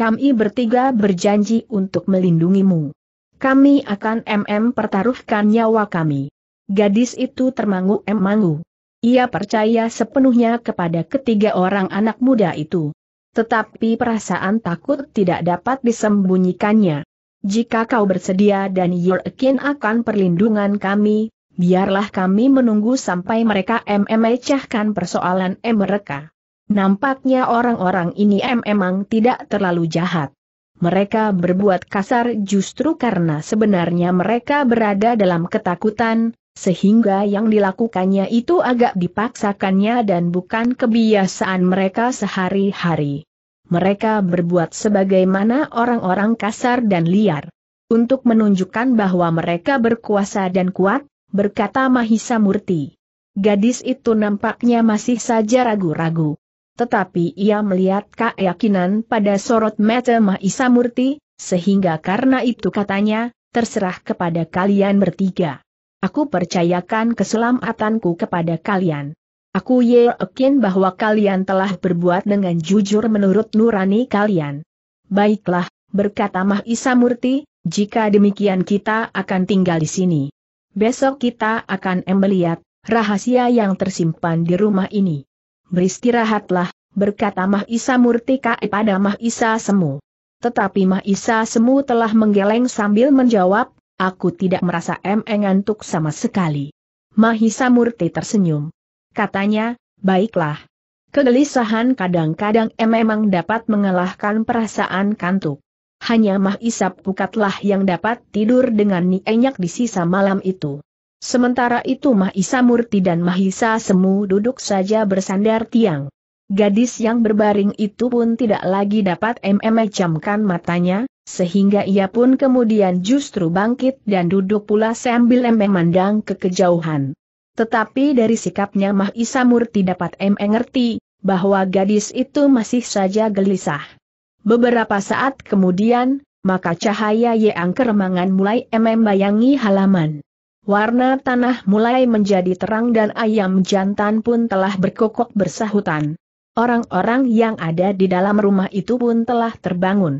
Kami bertiga berjanji untuk melindungimu. Kami akan MM pertaruhkan nyawa kami. Gadis itu termangu-emangu. Ia percaya sepenuhnya kepada ketiga orang anak muda itu. Tetapi perasaan takut tidak dapat disembunyikannya. Jika kau bersedia dan yakin akan perlindungan kami, biarlah kami menunggu sampai mereka memecahkan persoalan mereka. Nampaknya orang-orang ini memang tidak terlalu jahat. Mereka berbuat kasar justru karena sebenarnya mereka berada dalam ketakutan, sehingga yang dilakukannya itu agak dipaksakannya dan bukan kebiasaan mereka sehari-hari. Mereka berbuat sebagaimana orang-orang kasar dan liar. Untuk menunjukkan bahwa mereka berkuasa dan kuat, berkata Mahisa Murti. Gadis itu nampaknya masih saja ragu-ragu. Tetapi ia melihat keyakinan pada sorot mata Mahisa Murti, sehingga karena itu katanya, terserah kepada kalian bertiga. Aku percayakan keselamatanku kepada kalian. Aku yakin bahwa kalian telah berbuat dengan jujur menurut nurani kalian. Baiklah, berkata Mahisa Murti, jika demikian kita akan tinggal di sini. Besok kita akan melihat rahasia yang tersimpan di rumah ini. Beristirahatlah, berkata Mahisa Murti kepada Mahisa Semu. Tetapi Mahisa Semu telah menggeleng sambil menjawab, Aku tidak merasa emeng ngantuk sama sekali. Mahisa Murti tersenyum. Katanya, baiklah. Kegelisahan kadang-kadang e memang dapat mengalahkan perasaan kantuk. Hanya Mahisa Pukatlah yang dapat tidur dengan nienyak di sisa malam itu. Sementara itu Mahisa Murti dan Mahisa Semu duduk saja bersandar tiang. Gadis yang berbaring itu pun tidak lagi dapat em e matanya, sehingga ia pun kemudian justru bangkit dan duduk pula sambil memandang ke kejauhan. Tetapi dari sikapnya Mah Isamurti dapat mengerti, bahwa gadis itu masih saja gelisah. Beberapa saat kemudian, maka cahaya yang keremangan mulai membayangi halaman. Warna tanah mulai menjadi terang dan ayam jantan pun telah berkokok bersahutan. Orang-orang yang ada di dalam rumah itu pun telah terbangun.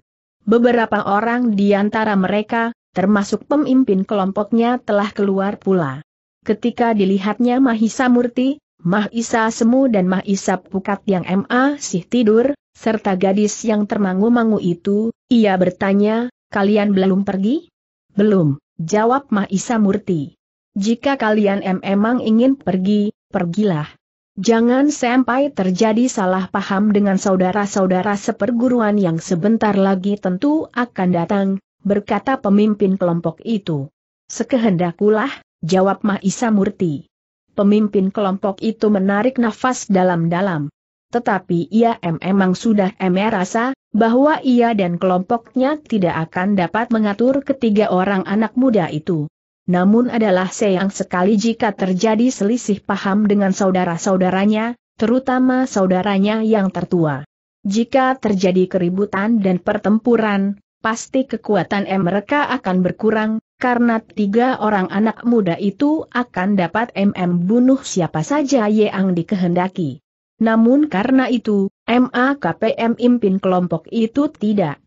Beberapa orang di antara mereka, termasuk pemimpin kelompoknya telah keluar pula. Ketika dilihatnya Mahisa Murti, Mahisa Semu dan Mahisa Pukat yang MA sih tidur, serta gadis yang termangu-mangu itu, ia bertanya, kalian belum pergi? Belum, jawab Mahisa Murti. Jika kalian memang ingin pergi, pergilah. Jangan sampai terjadi salah paham dengan saudara-saudara seperguruan yang sebentar lagi tentu akan datang, berkata pemimpin kelompok itu. Sekehendakulah, jawab Mahisa Murti. Pemimpin kelompok itu menarik nafas dalam-dalam. Tetapi ia memang sudah merasa bahwa ia dan kelompoknya tidak akan dapat mengatur ketiga orang anak muda itu namun adalah sayang sekali jika terjadi selisih paham dengan saudara-saudaranya, terutama saudaranya yang tertua. Jika terjadi keributan dan pertempuran, pasti kekuatan M mereka akan berkurang, karena tiga orang anak muda itu akan dapat MM bunuh siapa saja yang dikehendaki. Namun karena itu, MAKPM impin kelompok itu tidak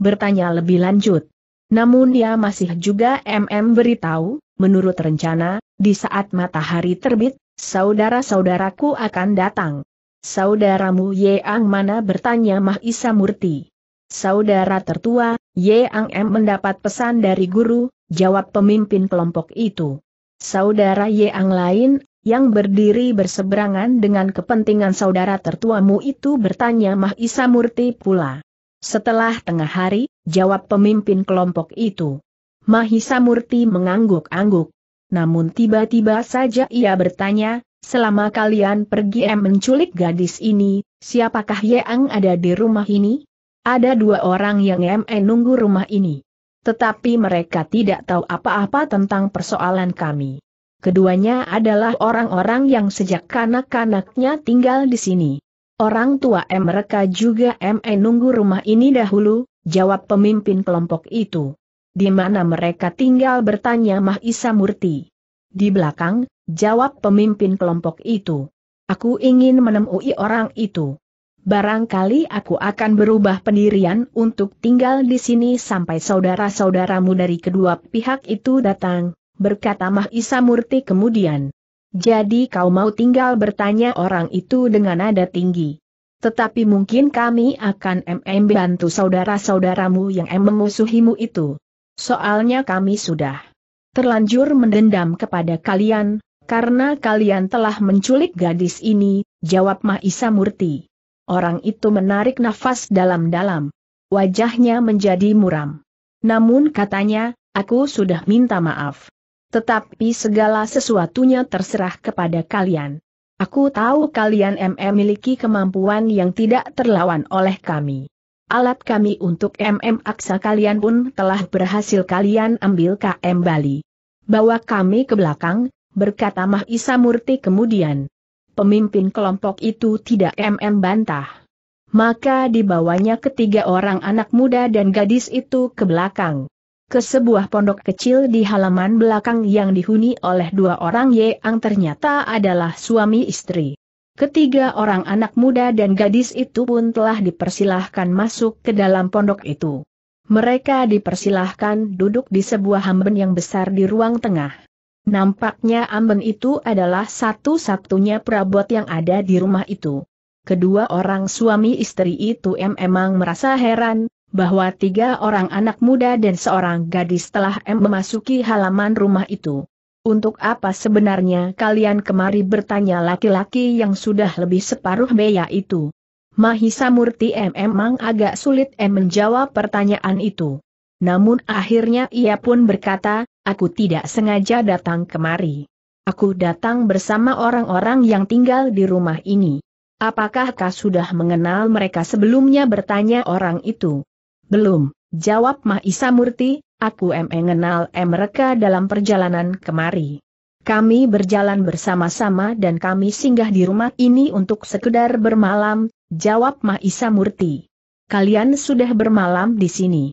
bertanya lebih lanjut. Namun dia masih juga MM beritahu, menurut rencana, di saat matahari terbit, saudara-saudaraku akan datang. Saudaramu Ye Ang mana bertanya Mahisa Murti. Saudara tertua, Ye Ang M mendapat pesan dari guru, jawab pemimpin kelompok itu. Saudara Ye Ang lain yang berdiri berseberangan dengan kepentingan saudara tertuamu itu bertanya Mahisa Murti pula. Setelah tengah hari, jawab pemimpin kelompok itu. Mahisa Murti mengangguk-angguk. Namun tiba-tiba saja ia bertanya, selama kalian pergi em menculik gadis ini, siapakah yang ada di rumah ini? Ada dua orang yang em eh, nunggu rumah ini. Tetapi mereka tidak tahu apa-apa tentang persoalan kami. Keduanya adalah orang-orang yang sejak kanak-kanaknya tinggal di sini. Orang tua M mereka juga menunggu nunggu rumah ini dahulu, jawab pemimpin kelompok itu. Di mana mereka tinggal bertanya Mahisa Murti. Di belakang, jawab pemimpin kelompok itu. Aku ingin menemui orang itu. Barangkali aku akan berubah pendirian untuk tinggal di sini sampai saudara-saudaramu dari kedua pihak itu datang, berkata Mahisa Murti kemudian. Jadi kau mau tinggal bertanya orang itu dengan nada tinggi. Tetapi mungkin kami akan MM bantu saudara-saudaramu yang M memusuhimu itu. Soalnya kami sudah terlanjur mendendam kepada kalian, karena kalian telah menculik gadis ini, jawab Mahisa Murti. Orang itu menarik nafas dalam-dalam. Wajahnya menjadi muram. Namun katanya, aku sudah minta maaf. Tetapi segala sesuatunya terserah kepada kalian. Aku tahu kalian MM memiliki kemampuan yang tidak terlawan oleh kami. Alat kami untuk MM Aksa kalian pun telah berhasil kalian ambil KM Bali. Bawa kami ke belakang, berkata Mah Isa Murti kemudian. Pemimpin kelompok itu tidak MM bantah. Maka dibawanya ketiga orang anak muda dan gadis itu ke belakang ke sebuah pondok kecil di halaman belakang yang dihuni oleh dua orang yang ternyata adalah suami istri. Ketiga orang anak muda dan gadis itu pun telah dipersilahkan masuk ke dalam pondok itu. Mereka dipersilahkan duduk di sebuah amben yang besar di ruang tengah. Nampaknya amben itu adalah satu-satunya perabot yang ada di rumah itu. Kedua orang suami istri itu memang merasa heran, bahwa tiga orang anak muda dan seorang gadis telah M memasuki halaman rumah itu. Untuk apa sebenarnya kalian kemari bertanya laki-laki yang sudah lebih separuh beya itu? Mahisa Murti M memang agak sulit M menjawab pertanyaan itu. Namun akhirnya ia pun berkata, aku tidak sengaja datang kemari. Aku datang bersama orang-orang yang tinggal di rumah ini. Apakah kau sudah mengenal mereka sebelumnya bertanya orang itu? Belum, jawab Mahisa Murti, aku mengenal mereka dalam perjalanan kemari. Kami berjalan bersama-sama dan kami singgah di rumah ini untuk sekedar bermalam, jawab Mahisa Murti. Kalian sudah bermalam di sini.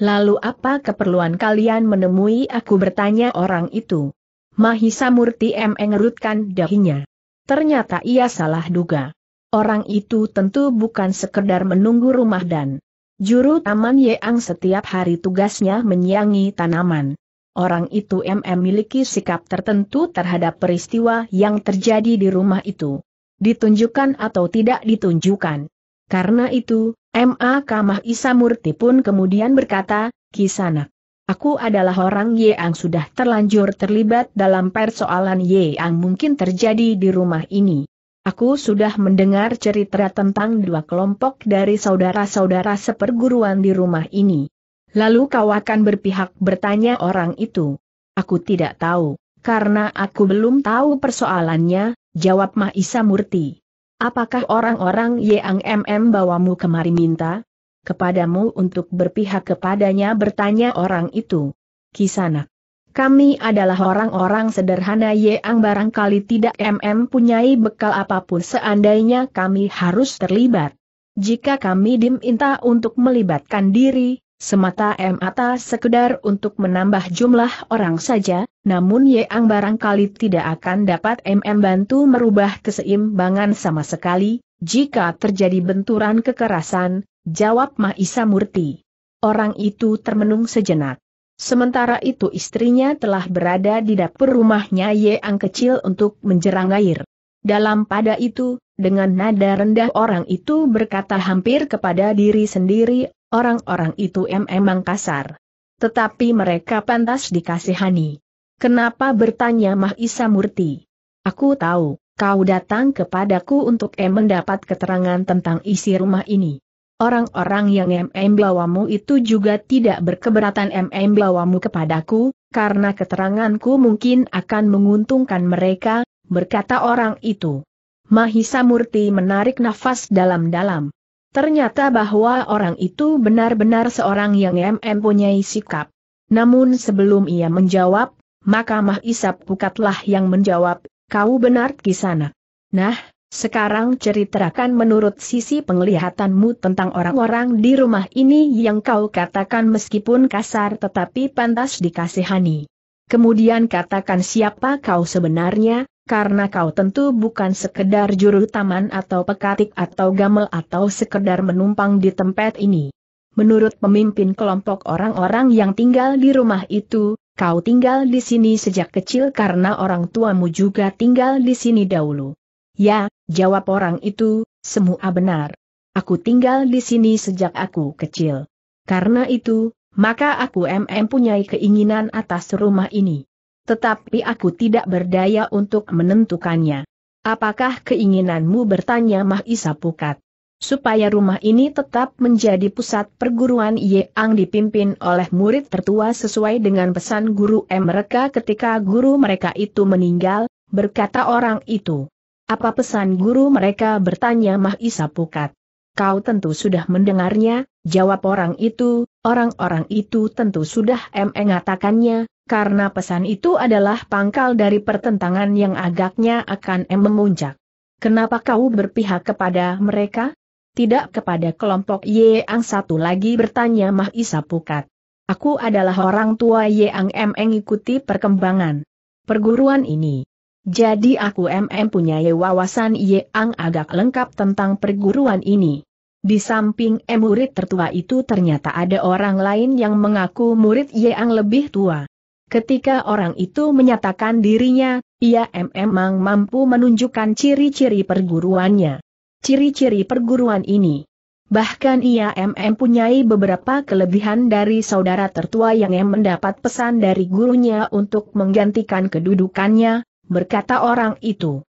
Lalu apa keperluan kalian menemui aku bertanya orang itu? Mahisa Murti M. mengerutkan dahinya. Ternyata ia salah duga. Orang itu tentu bukan sekedar menunggu rumah dan Juru Taman Yeang setiap hari tugasnya menyiangi tanaman. Orang itu MM memiliki sikap tertentu terhadap peristiwa yang terjadi di rumah itu. Ditunjukkan atau tidak ditunjukkan. Karena itu, M.A. Kamah Isamurti pun kemudian berkata, Kisana, aku adalah orang Yeang sudah terlanjur terlibat dalam persoalan Yeang mungkin terjadi di rumah ini. Aku sudah mendengar cerita tentang dua kelompok dari saudara-saudara seperguruan di rumah ini. Lalu kau akan berpihak bertanya orang itu. Aku tidak tahu, karena aku belum tahu persoalannya, jawab Mahisa Murti. Apakah orang-orang yang MM bawamu kemari minta? Kepadamu untuk berpihak kepadanya bertanya orang itu. Kisanak. Kami adalah orang-orang sederhana yang barangkali tidak MM punyai bekal apapun seandainya kami harus terlibat. Jika kami diminta untuk melibatkan diri, semata M atau sekedar untuk menambah jumlah orang saja, namun yang barangkali tidak akan dapat MM bantu merubah keseimbangan sama sekali, jika terjadi benturan kekerasan, jawab Mahisa Murti. Orang itu termenung sejenak. Sementara itu istrinya telah berada di dapur rumahnya Yeang kecil untuk menjerang air. Dalam pada itu, dengan nada rendah orang itu berkata hampir kepada diri sendiri, orang-orang itu memang kasar. Tetapi mereka pantas dikasihani. Kenapa bertanya Mahisa Murti? Aku tahu, kau datang kepadaku untuk em mendapat keterangan tentang isi rumah ini. Orang-orang yang MM bawamu itu juga tidak berkeberatan MM bawamu kepadaku, karena keteranganku mungkin akan menguntungkan mereka, berkata orang itu. Mahisa Murti menarik nafas dalam-dalam. Ternyata bahwa orang itu benar-benar seorang yang MM punyai sikap. Namun sebelum ia menjawab, maka Mahisa Pukatlah yang menjawab, kau benar kisana. Nah, sekarang ceritakan menurut sisi penglihatanmu tentang orang-orang di rumah ini yang kau katakan meskipun kasar tetapi pantas dikasihani. Kemudian katakan siapa kau sebenarnya, karena kau tentu bukan sekedar juru taman atau pekatik atau gamel atau sekedar menumpang di tempat ini. Menurut pemimpin kelompok orang-orang yang tinggal di rumah itu, kau tinggal di sini sejak kecil karena orang tuamu juga tinggal di sini dahulu. Ya, jawab orang itu, semua benar. Aku tinggal di sini sejak aku kecil. Karena itu, maka aku MM punyai keinginan atas rumah ini. Tetapi aku tidak berdaya untuk menentukannya. Apakah keinginanmu bertanya Mahisa Pukat? Supaya rumah ini tetap menjadi pusat perguruan Yeang dipimpin oleh murid tertua sesuai dengan pesan guru M mereka ketika guru mereka itu meninggal, berkata orang itu. Apa pesan guru mereka bertanya Mahisa Pukat. Kau tentu sudah mendengarnya, jawab orang itu, orang-orang itu tentu sudah mengatakannya, karena pesan itu adalah pangkal dari pertentangan yang agaknya akan memuncak. Kenapa kau berpihak kepada mereka? Tidak kepada kelompok Yang satu lagi bertanya Mahisa Pukat. Aku adalah orang tua Yang Mengikuti perkembangan perguruan ini. Jadi aku MM punya wawasan yang agak lengkap tentang perguruan ini. Di samping M murid tertua itu ternyata ada orang lain yang mengaku murid yang lebih tua. Ketika orang itu menyatakan dirinya, ia MM memang mampu menunjukkan ciri-ciri perguruannya. Ciri-ciri perguruan ini. Bahkan ia MM punyai beberapa kelebihan dari saudara tertua yang mendapat pesan dari gurunya untuk menggantikan kedudukannya, berkata orang itu.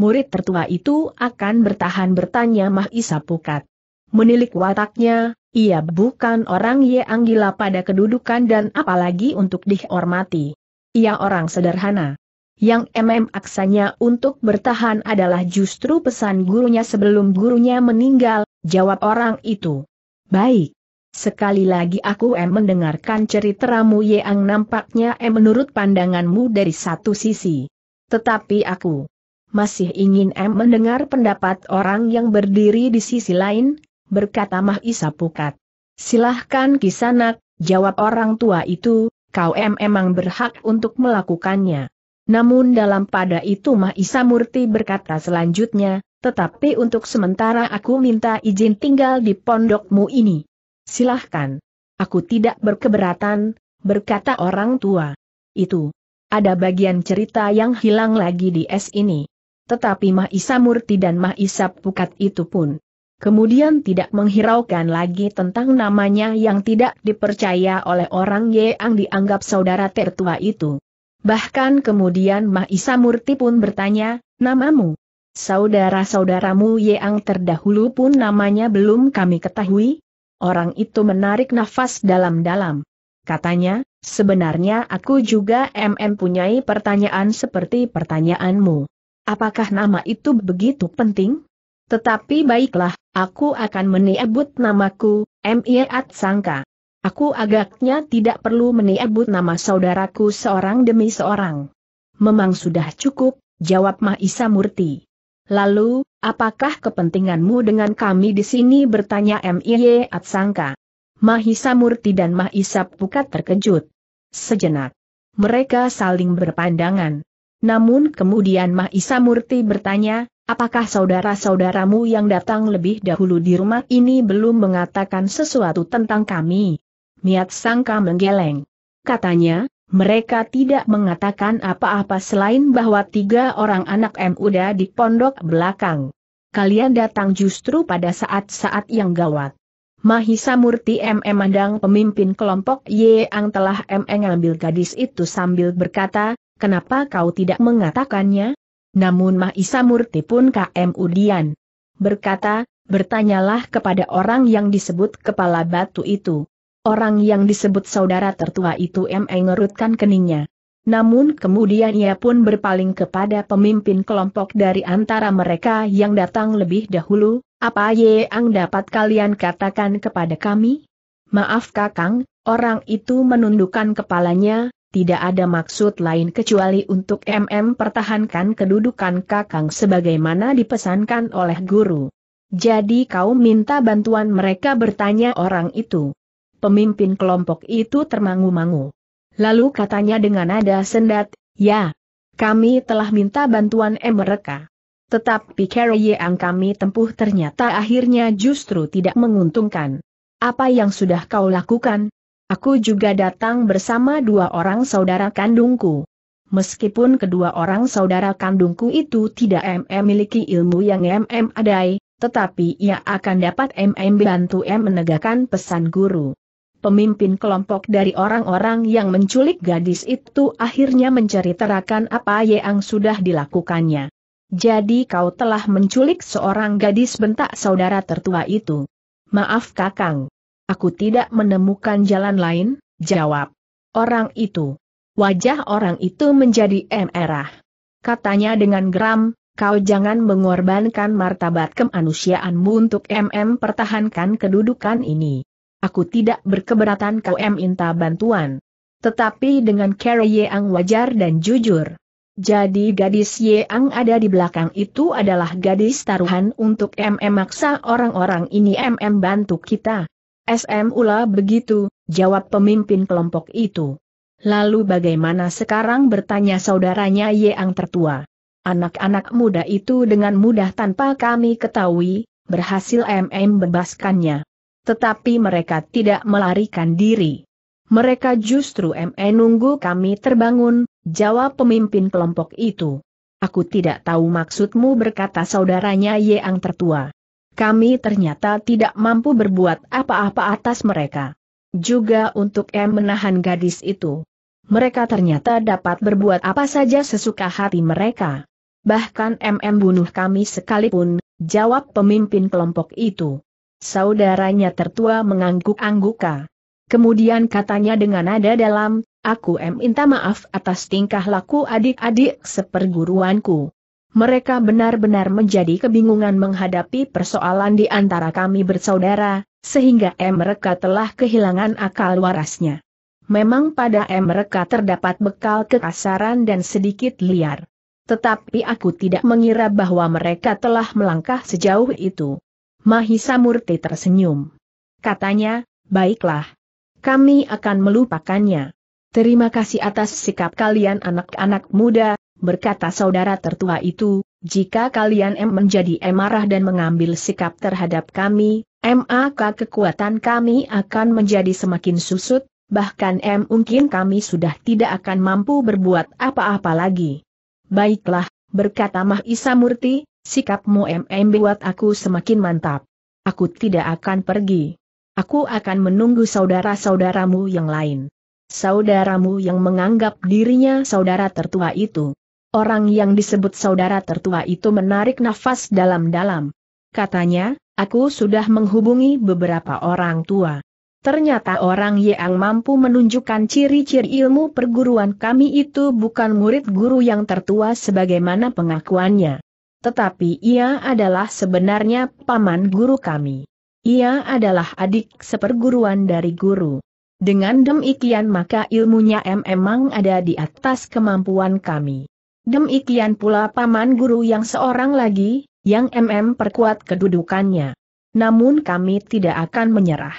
Murid tertua itu akan bertahan bertanya Isa Pukat. Menilik wataknya, ia bukan orang yang gila pada kedudukan dan apalagi untuk dihormati. Ia orang sederhana. Yang MM aksanya untuk bertahan adalah justru pesan gurunya sebelum gurunya meninggal, jawab orang itu. Baik. Sekali lagi aku m mendengarkan ceritamu yang nampaknya em menurut pandanganmu dari satu sisi. Tetapi aku masih ingin M mendengar pendapat orang yang berdiri di sisi lain, berkata Mahisa Pukat. Silahkan kisanak, jawab orang tua itu, kau M emang berhak untuk melakukannya. Namun dalam pada itu Mahisa Murti berkata selanjutnya, tetapi untuk sementara aku minta izin tinggal di pondokmu ini. Silahkan. Aku tidak berkeberatan, berkata orang tua. Itu, ada bagian cerita yang hilang lagi di es ini. Tetapi Mahisa Murti dan Mahisa Pukat itu pun kemudian tidak menghiraukan lagi tentang namanya yang tidak dipercaya oleh orang yang dianggap saudara tertua itu. Bahkan kemudian Mahisa Murti pun bertanya, namamu? Saudara-saudaramu yang terdahulu pun namanya belum kami ketahui? Orang itu menarik nafas dalam-dalam katanya, sebenarnya aku juga MM punyai pertanyaan seperti pertanyaanmu. Apakah nama itu begitu penting? Tetapi baiklah, aku akan menyebut namaku, Miat Sangka. Aku agaknya tidak perlu menyebut nama saudaraku seorang demi seorang. Memang sudah cukup, jawab Mahisa Murti. Lalu, apakah kepentinganmu dengan kami di sini bertanya M.I.A.T. Sangka? Mahisa Murti dan Mahisa Pukat terkejut. Sejenak. Mereka saling berpandangan. Namun kemudian Mahisa Murti bertanya, apakah saudara-saudaramu yang datang lebih dahulu di rumah ini belum mengatakan sesuatu tentang kami? Miat sangka menggeleng. Katanya, mereka tidak mengatakan apa-apa selain bahwa tiga orang anak M udah di pondok belakang. Kalian datang justru pada saat-saat yang gawat. Mahisa Murti MM Mandang pemimpin kelompok Yang telah M.M. ngambil gadis itu sambil berkata, kenapa kau tidak mengatakannya? Namun Mahisa Murti pun KM Udian berkata, bertanyalah kepada orang yang disebut kepala batu itu. Orang yang disebut saudara tertua itu M. E. ngerutkan keningnya. Namun kemudian ia pun berpaling kepada pemimpin kelompok dari antara mereka yang datang lebih dahulu, apa ye yang dapat kalian katakan kepada kami? Maaf kakang, orang itu menundukkan kepalanya, tidak ada maksud lain kecuali untuk MM pertahankan kedudukan kakang sebagaimana dipesankan oleh guru. Jadi kau minta bantuan mereka bertanya orang itu. Pemimpin kelompok itu termangu-mangu. Lalu katanya dengan nada sendat, ya, kami telah minta bantuan M mereka. Tetapi cara yang kami tempuh ternyata akhirnya justru tidak menguntungkan. Apa yang sudah kau lakukan? Aku juga datang bersama dua orang saudara kandungku. Meskipun kedua orang saudara kandungku itu tidak memiliki ilmu yang MM adai, tetapi ia akan dapat MM bantu M menegakkan pesan guru. Pemimpin kelompok dari orang-orang yang menculik gadis itu akhirnya menceritakan apa yang sudah dilakukannya. Jadi kau telah menculik seorang gadis bentak saudara tertua itu. Maaf kakang. Aku tidak menemukan jalan lain, jawab. Orang itu. Wajah orang itu menjadi merah. Katanya dengan geram, kau jangan mengorbankan martabat kemanusiaanmu untuk MM pertahankan kedudukan ini. Aku tidak berkeberatan kau minta bantuan. Tetapi dengan kereyeang yang wajar dan jujur jadi gadis yang ada di belakang itu adalah gadis taruhan untuk MM maksa orang-orang ini MM bantu kita. SM Ula begitu, jawab pemimpin kelompok itu. Lalu bagaimana sekarang bertanya saudaranya yang tertua. Anak-anak muda itu dengan mudah tanpa kami ketahui, berhasil MM bebaskannya. Tetapi mereka tidak melarikan diri. Mereka justru e nunggu kami terbangun, jawab pemimpin kelompok itu. Aku tidak tahu maksudmu berkata saudaranya yeang tertua. Kami ternyata tidak mampu berbuat apa-apa atas mereka. Juga untuk M menahan gadis itu. Mereka ternyata dapat berbuat apa saja sesuka hati mereka. Bahkan MM bunuh kami sekalipun, jawab pemimpin kelompok itu. Saudaranya tertua mengangguk-angguka. Kemudian katanya dengan nada dalam, aku minta maaf atas tingkah laku adik-adik seperguruanku. Mereka benar-benar menjadi kebingungan menghadapi persoalan di antara kami bersaudara, sehingga m mereka telah kehilangan akal warasnya. Memang pada m mereka terdapat bekal kekasaran dan sedikit liar. Tetapi aku tidak mengira bahwa mereka telah melangkah sejauh itu. Mahisa Murti tersenyum. Katanya, baiklah, kami akan melupakannya. Terima kasih atas sikap kalian anak-anak muda, berkata saudara tertua itu, jika kalian M menjadi emarah dan mengambil sikap terhadap kami, maka kekuatan kami akan menjadi semakin susut, bahkan M mungkin kami sudah tidak akan mampu berbuat apa-apa lagi. Baiklah, berkata Mahisa Murti, sikapmu M buat aku semakin mantap. Aku tidak akan pergi. Aku akan menunggu saudara-saudaramu yang lain. Saudaramu yang menganggap dirinya saudara tertua itu. Orang yang disebut saudara tertua itu menarik nafas dalam-dalam. Katanya, aku sudah menghubungi beberapa orang tua. Ternyata orang yang mampu menunjukkan ciri-ciri ilmu perguruan kami itu bukan murid guru yang tertua sebagaimana pengakuannya. Tetapi ia adalah sebenarnya paman guru kami. Ia adalah adik seperguruan dari guru. Dengan demikian maka ilmunya memang ada di atas kemampuan kami. Demikian pula paman guru yang seorang lagi, yang MM perkuat kedudukannya. Namun kami tidak akan menyerah.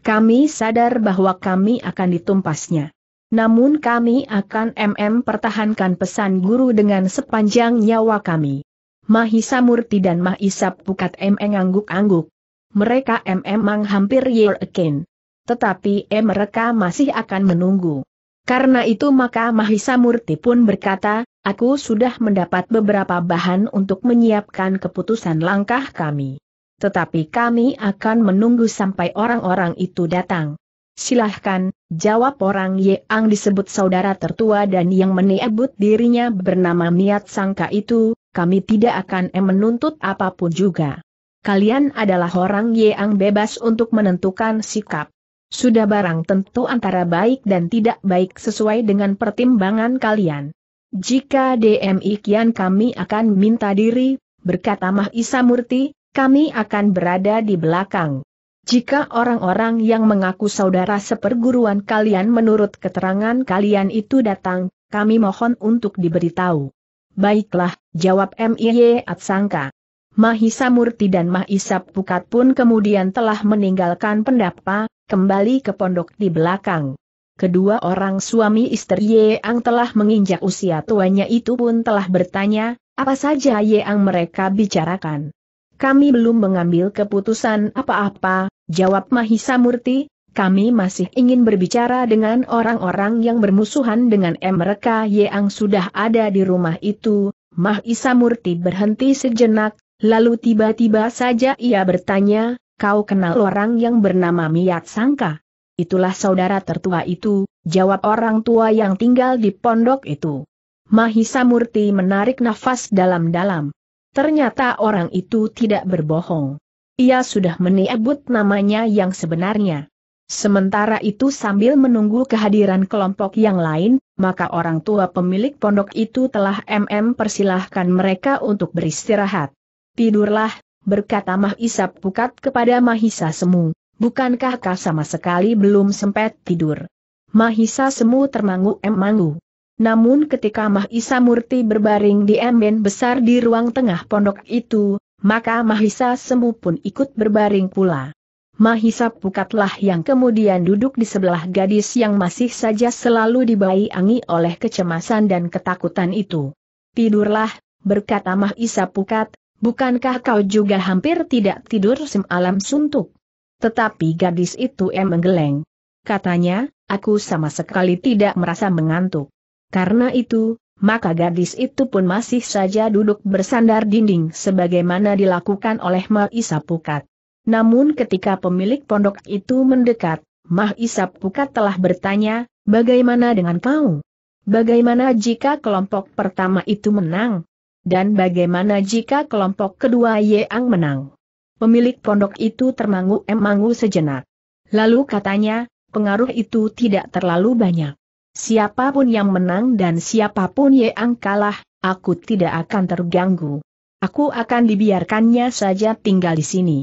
Kami sadar bahwa kami akan ditumpasnya. Namun kami akan MM pertahankan pesan guru dengan sepanjang nyawa kami. Mahisa Murti dan Mahisa Pukat MM angguk-angguk, mereka memang hampir yakin. Tetapi eh, mereka masih akan menunggu. Karena itu maka Mahisa Murti pun berkata, aku sudah mendapat beberapa bahan untuk menyiapkan keputusan langkah kami. Tetapi kami akan menunggu sampai orang-orang itu datang. Silahkan, jawab orang yang disebut saudara tertua dan yang menyebut dirinya bernama Miat Sangka itu, kami tidak akan eh, menuntut apapun juga kalian adalah orang yang bebas untuk menentukan sikap. Sudah barang tentu antara baik dan tidak baik sesuai dengan pertimbangan kalian. Jika DMI kian kami akan minta diri, berkata Mahisa Murti, kami akan berada di belakang. Jika orang-orang yang mengaku saudara seperguruan kalian menurut keterangan kalian itu datang, kami mohon untuk diberitahu. Baiklah, jawab MIY Atsangka. Mahisa Murti dan Mahisa Pukat pun kemudian telah meninggalkan pendapa, kembali ke pondok di belakang. Kedua orang suami istri Yeang telah menginjak usia tuanya itu pun telah bertanya, apa saja Yeang mereka bicarakan. Kami belum mengambil keputusan apa-apa, jawab Mahisa Murti, kami masih ingin berbicara dengan orang-orang yang bermusuhan dengan mereka Yeang sudah ada di rumah itu, Mahisa Murti berhenti sejenak, Lalu tiba-tiba saja ia bertanya, kau kenal orang yang bernama Miat Sangka? Itulah saudara tertua itu, jawab orang tua yang tinggal di pondok itu. Mahisa Murti menarik nafas dalam-dalam. Ternyata orang itu tidak berbohong. Ia sudah menyebut namanya yang sebenarnya. Sementara itu sambil menunggu kehadiran kelompok yang lain, maka orang tua pemilik pondok itu telah MM persilahkan mereka untuk beristirahat. Tidurlah, berkata Mahisa Pukat kepada Mahisa Semu, bukankah kau sama sekali belum sempat tidur? Mahisa Semu termangu-emangu. Namun ketika Mahisa Murti berbaring di emben besar di ruang tengah pondok itu, maka Mahisa Semu pun ikut berbaring pula. Mahisa Pukatlah yang kemudian duduk di sebelah gadis yang masih saja selalu dibayangi oleh kecemasan dan ketakutan itu. Tidurlah, berkata Mahisa Pukat, Bukankah kau juga hampir tidak tidur semalam suntuk? Tetapi gadis itu em menggeleng. Katanya, aku sama sekali tidak merasa mengantuk. Karena itu, maka gadis itu pun masih saja duduk bersandar dinding sebagaimana dilakukan oleh Maisa Pukat. Namun ketika pemilik pondok itu mendekat, Maisa Pukat telah bertanya, bagaimana dengan kau? Bagaimana jika kelompok pertama itu menang? Dan bagaimana jika kelompok kedua Yeang menang? Pemilik pondok itu termangu-emangu sejenak. Lalu katanya, pengaruh itu tidak terlalu banyak. Siapapun yang menang dan siapapun Yeang kalah, aku tidak akan terganggu. Aku akan dibiarkannya saja tinggal di sini.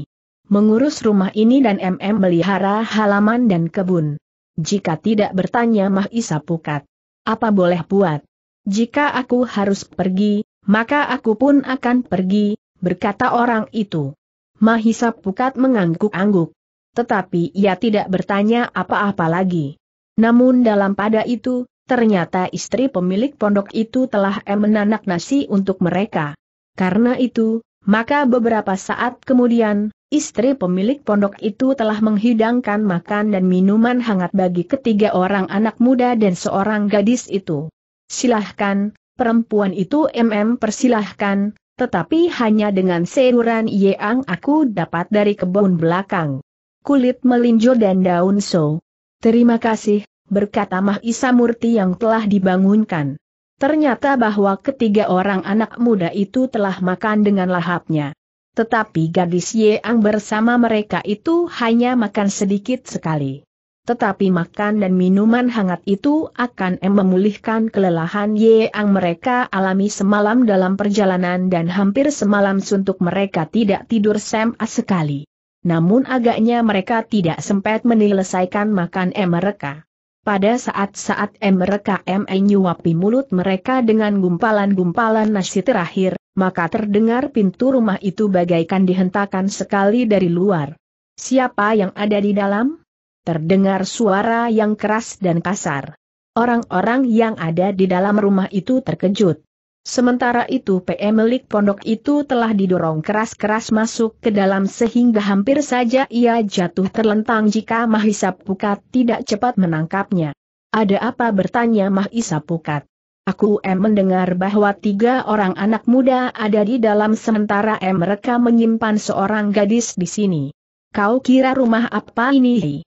Mengurus rumah ini dan MM melihara halaman dan kebun. Jika tidak bertanya Mah Isa Pukat. Apa boleh buat? Jika aku harus pergi, maka aku pun akan pergi, berkata orang itu. Mahisa Pukat mengangguk-angguk. Tetapi ia tidak bertanya apa-apa lagi. Namun dalam pada itu, ternyata istri pemilik pondok itu telah menanak nasi untuk mereka. Karena itu, maka beberapa saat kemudian, istri pemilik pondok itu telah menghidangkan makan dan minuman hangat bagi ketiga orang anak muda dan seorang gadis itu. Silahkan, perempuan itu MM persilahkan, tetapi hanya dengan seuran Yeang aku dapat dari kebun belakang. Kulit melinjo dan daun so. Terima kasih, berkata Mahisa Murti yang telah dibangunkan. Ternyata bahwa ketiga orang anak muda itu telah makan dengan lahapnya. Tetapi gadis Yeang bersama mereka itu hanya makan sedikit sekali tetapi makan dan minuman hangat itu akan memulihkan kelelahan yang mereka alami semalam dalam perjalanan dan hampir semalam suntuk mereka tidak tidur sama sekali. Namun agaknya mereka tidak sempat menyelesaikan makan mereka. Pada saat-saat mereka nyuapi mulut mereka dengan gumpalan-gumpalan nasi terakhir, maka terdengar pintu rumah itu bagaikan dihentakan sekali dari luar. Siapa yang ada di dalam? Terdengar suara yang keras dan kasar. Orang-orang yang ada di dalam rumah itu terkejut. Sementara itu PM milik pondok itu telah didorong keras-keras masuk ke dalam sehingga hampir saja ia jatuh terlentang jika Mahisa Pukat tidak cepat menangkapnya. Ada apa bertanya Mahisa Pukat? Aku em mendengar bahwa tiga orang anak muda ada di dalam sementara em mereka menyimpan seorang gadis di sini. Kau kira rumah apa ini?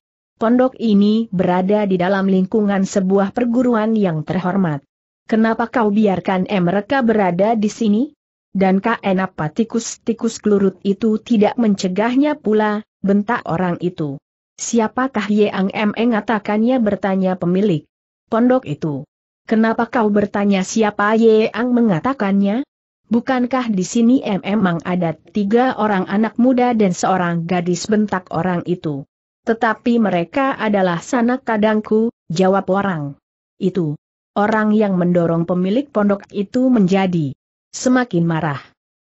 Pondok ini berada di dalam lingkungan sebuah perguruan yang terhormat. Kenapa kau biarkan mereka berada di sini? Dan KN apa tikus-tikus kelurut itu tidak mencegahnya pula, bentak orang itu. Siapakah Yang M.E. ngatakannya bertanya pemilik pondok itu? Kenapa kau bertanya siapa Yang mengatakannya? Bukankah di sini memang ada tiga orang anak muda dan seorang gadis bentak orang itu? Tetapi mereka adalah sanak kadangku, jawab orang. Itu. Orang yang mendorong pemilik pondok itu menjadi semakin marah.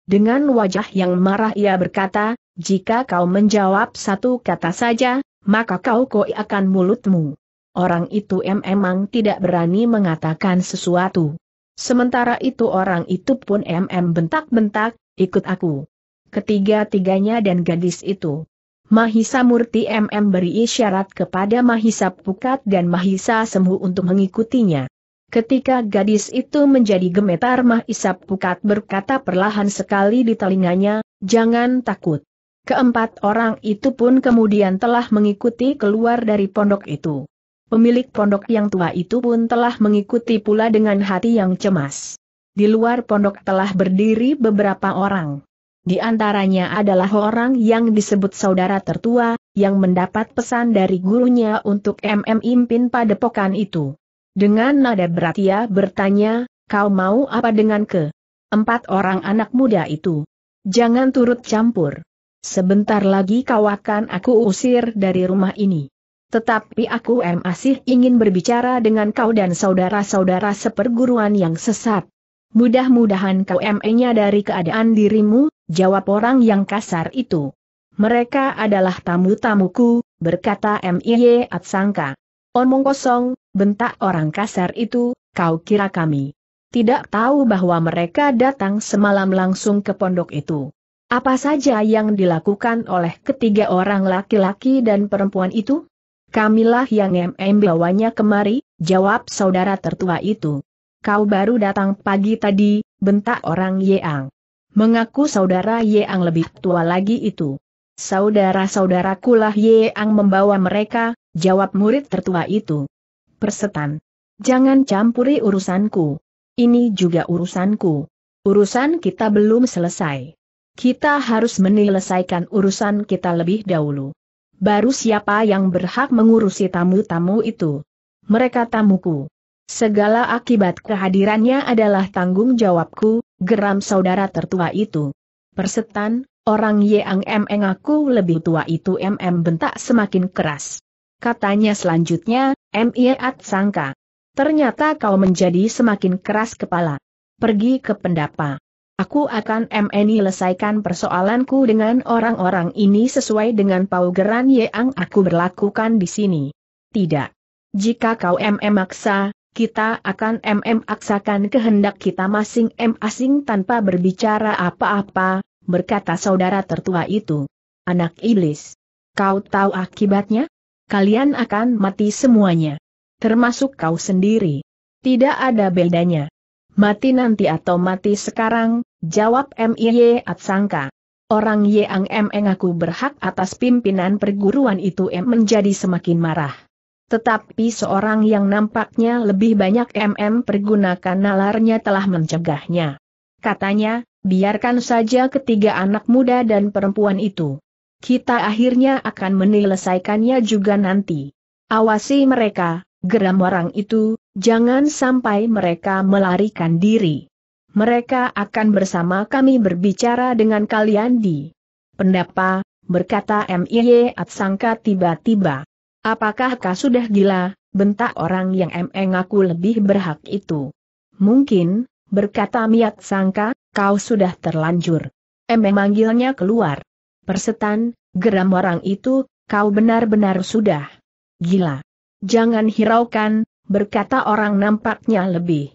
Dengan wajah yang marah ia berkata, jika kau menjawab satu kata saja, maka kau koi akan mulutmu. Orang itu emang tidak berani mengatakan sesuatu. Sementara itu orang itu pun mm bentak-bentak, ikut aku. Ketiga-tiganya dan gadis itu Mahisa Murti MM beri isyarat kepada Mahisa Pukat dan Mahisa Semu untuk mengikutinya. Ketika gadis itu menjadi gemetar Mahisa Pukat berkata perlahan sekali di telinganya, jangan takut. Keempat orang itu pun kemudian telah mengikuti keluar dari pondok itu. Pemilik pondok yang tua itu pun telah mengikuti pula dengan hati yang cemas. Di luar pondok telah berdiri beberapa orang. Di antaranya adalah orang yang disebut saudara tertua, yang mendapat pesan dari gurunya untuk MM Impin pada pokan itu. Dengan nada berat ia bertanya, kau mau apa dengan ke? Empat orang anak muda itu. Jangan turut campur. Sebentar lagi kau akan aku usir dari rumah ini. Tetapi aku masih ingin berbicara dengan kau dan saudara-saudara seperguruan yang sesat. Mudah-mudahan kau nya dari keadaan dirimu, jawab orang yang kasar itu. Mereka adalah tamu-tamuku, berkata M.I.Y. Atsangka. Omong kosong, bentak orang kasar itu, kau kira kami. Tidak tahu bahwa mereka datang semalam langsung ke pondok itu. Apa saja yang dilakukan oleh ketiga orang laki-laki dan perempuan itu? Kamilah yang MM bawanya kemari, jawab saudara tertua itu kau baru datang pagi tadi, bentak orang Yeang. Mengaku saudara Yeang lebih tua lagi itu. saudara saudaraku lah Yeang membawa mereka, jawab murid tertua itu. Persetan. Jangan campuri urusanku. Ini juga urusanku. Urusan kita belum selesai. Kita harus menyelesaikan urusan kita lebih dahulu. Baru siapa yang berhak mengurusi tamu-tamu itu? Mereka tamuku. Segala akibat kehadirannya adalah tanggung jawabku, geram saudara tertua itu. Persetan, orang yang MM aku lebih tua itu MM bentak semakin keras. Katanya selanjutnya, Miat sangka. Ternyata kau menjadi semakin keras kepala. Pergi ke pendapa. Aku akan MNI selesaikan persoalanku dengan orang-orang ini sesuai dengan paugeran yang aku berlakukan di sini. Tidak. Jika kau MM maksa, kita akan MM aksakan kehendak kita masing masing tanpa berbicara apa-apa, berkata saudara tertua itu. Anak iblis. Kau tahu akibatnya? Kalian akan mati semuanya. Termasuk kau sendiri. Tidak ada bedanya. Mati nanti atau mati sekarang, jawab M.I.Y. Atsangka. Orang Yang M.Eng aku berhak atas pimpinan perguruan itu M menjadi semakin marah. Tetapi seorang yang nampaknya lebih banyak MM pergunakan nalarnya telah mencegahnya. Katanya, biarkan saja ketiga anak muda dan perempuan itu. Kita akhirnya akan menyelesaikannya juga nanti. Awasi mereka, geram orang itu, jangan sampai mereka melarikan diri. Mereka akan bersama kami berbicara dengan kalian di pendapa, berkata M.I.Y. Atsangka tiba-tiba. Apakah kau sudah gila, bentak orang yang emeng aku lebih berhak itu. Mungkin, berkata Miat sangka, kau sudah terlanjur. Emeng manggilnya keluar. Persetan, geram orang itu, kau benar-benar sudah gila. Jangan hiraukan, berkata orang nampaknya lebih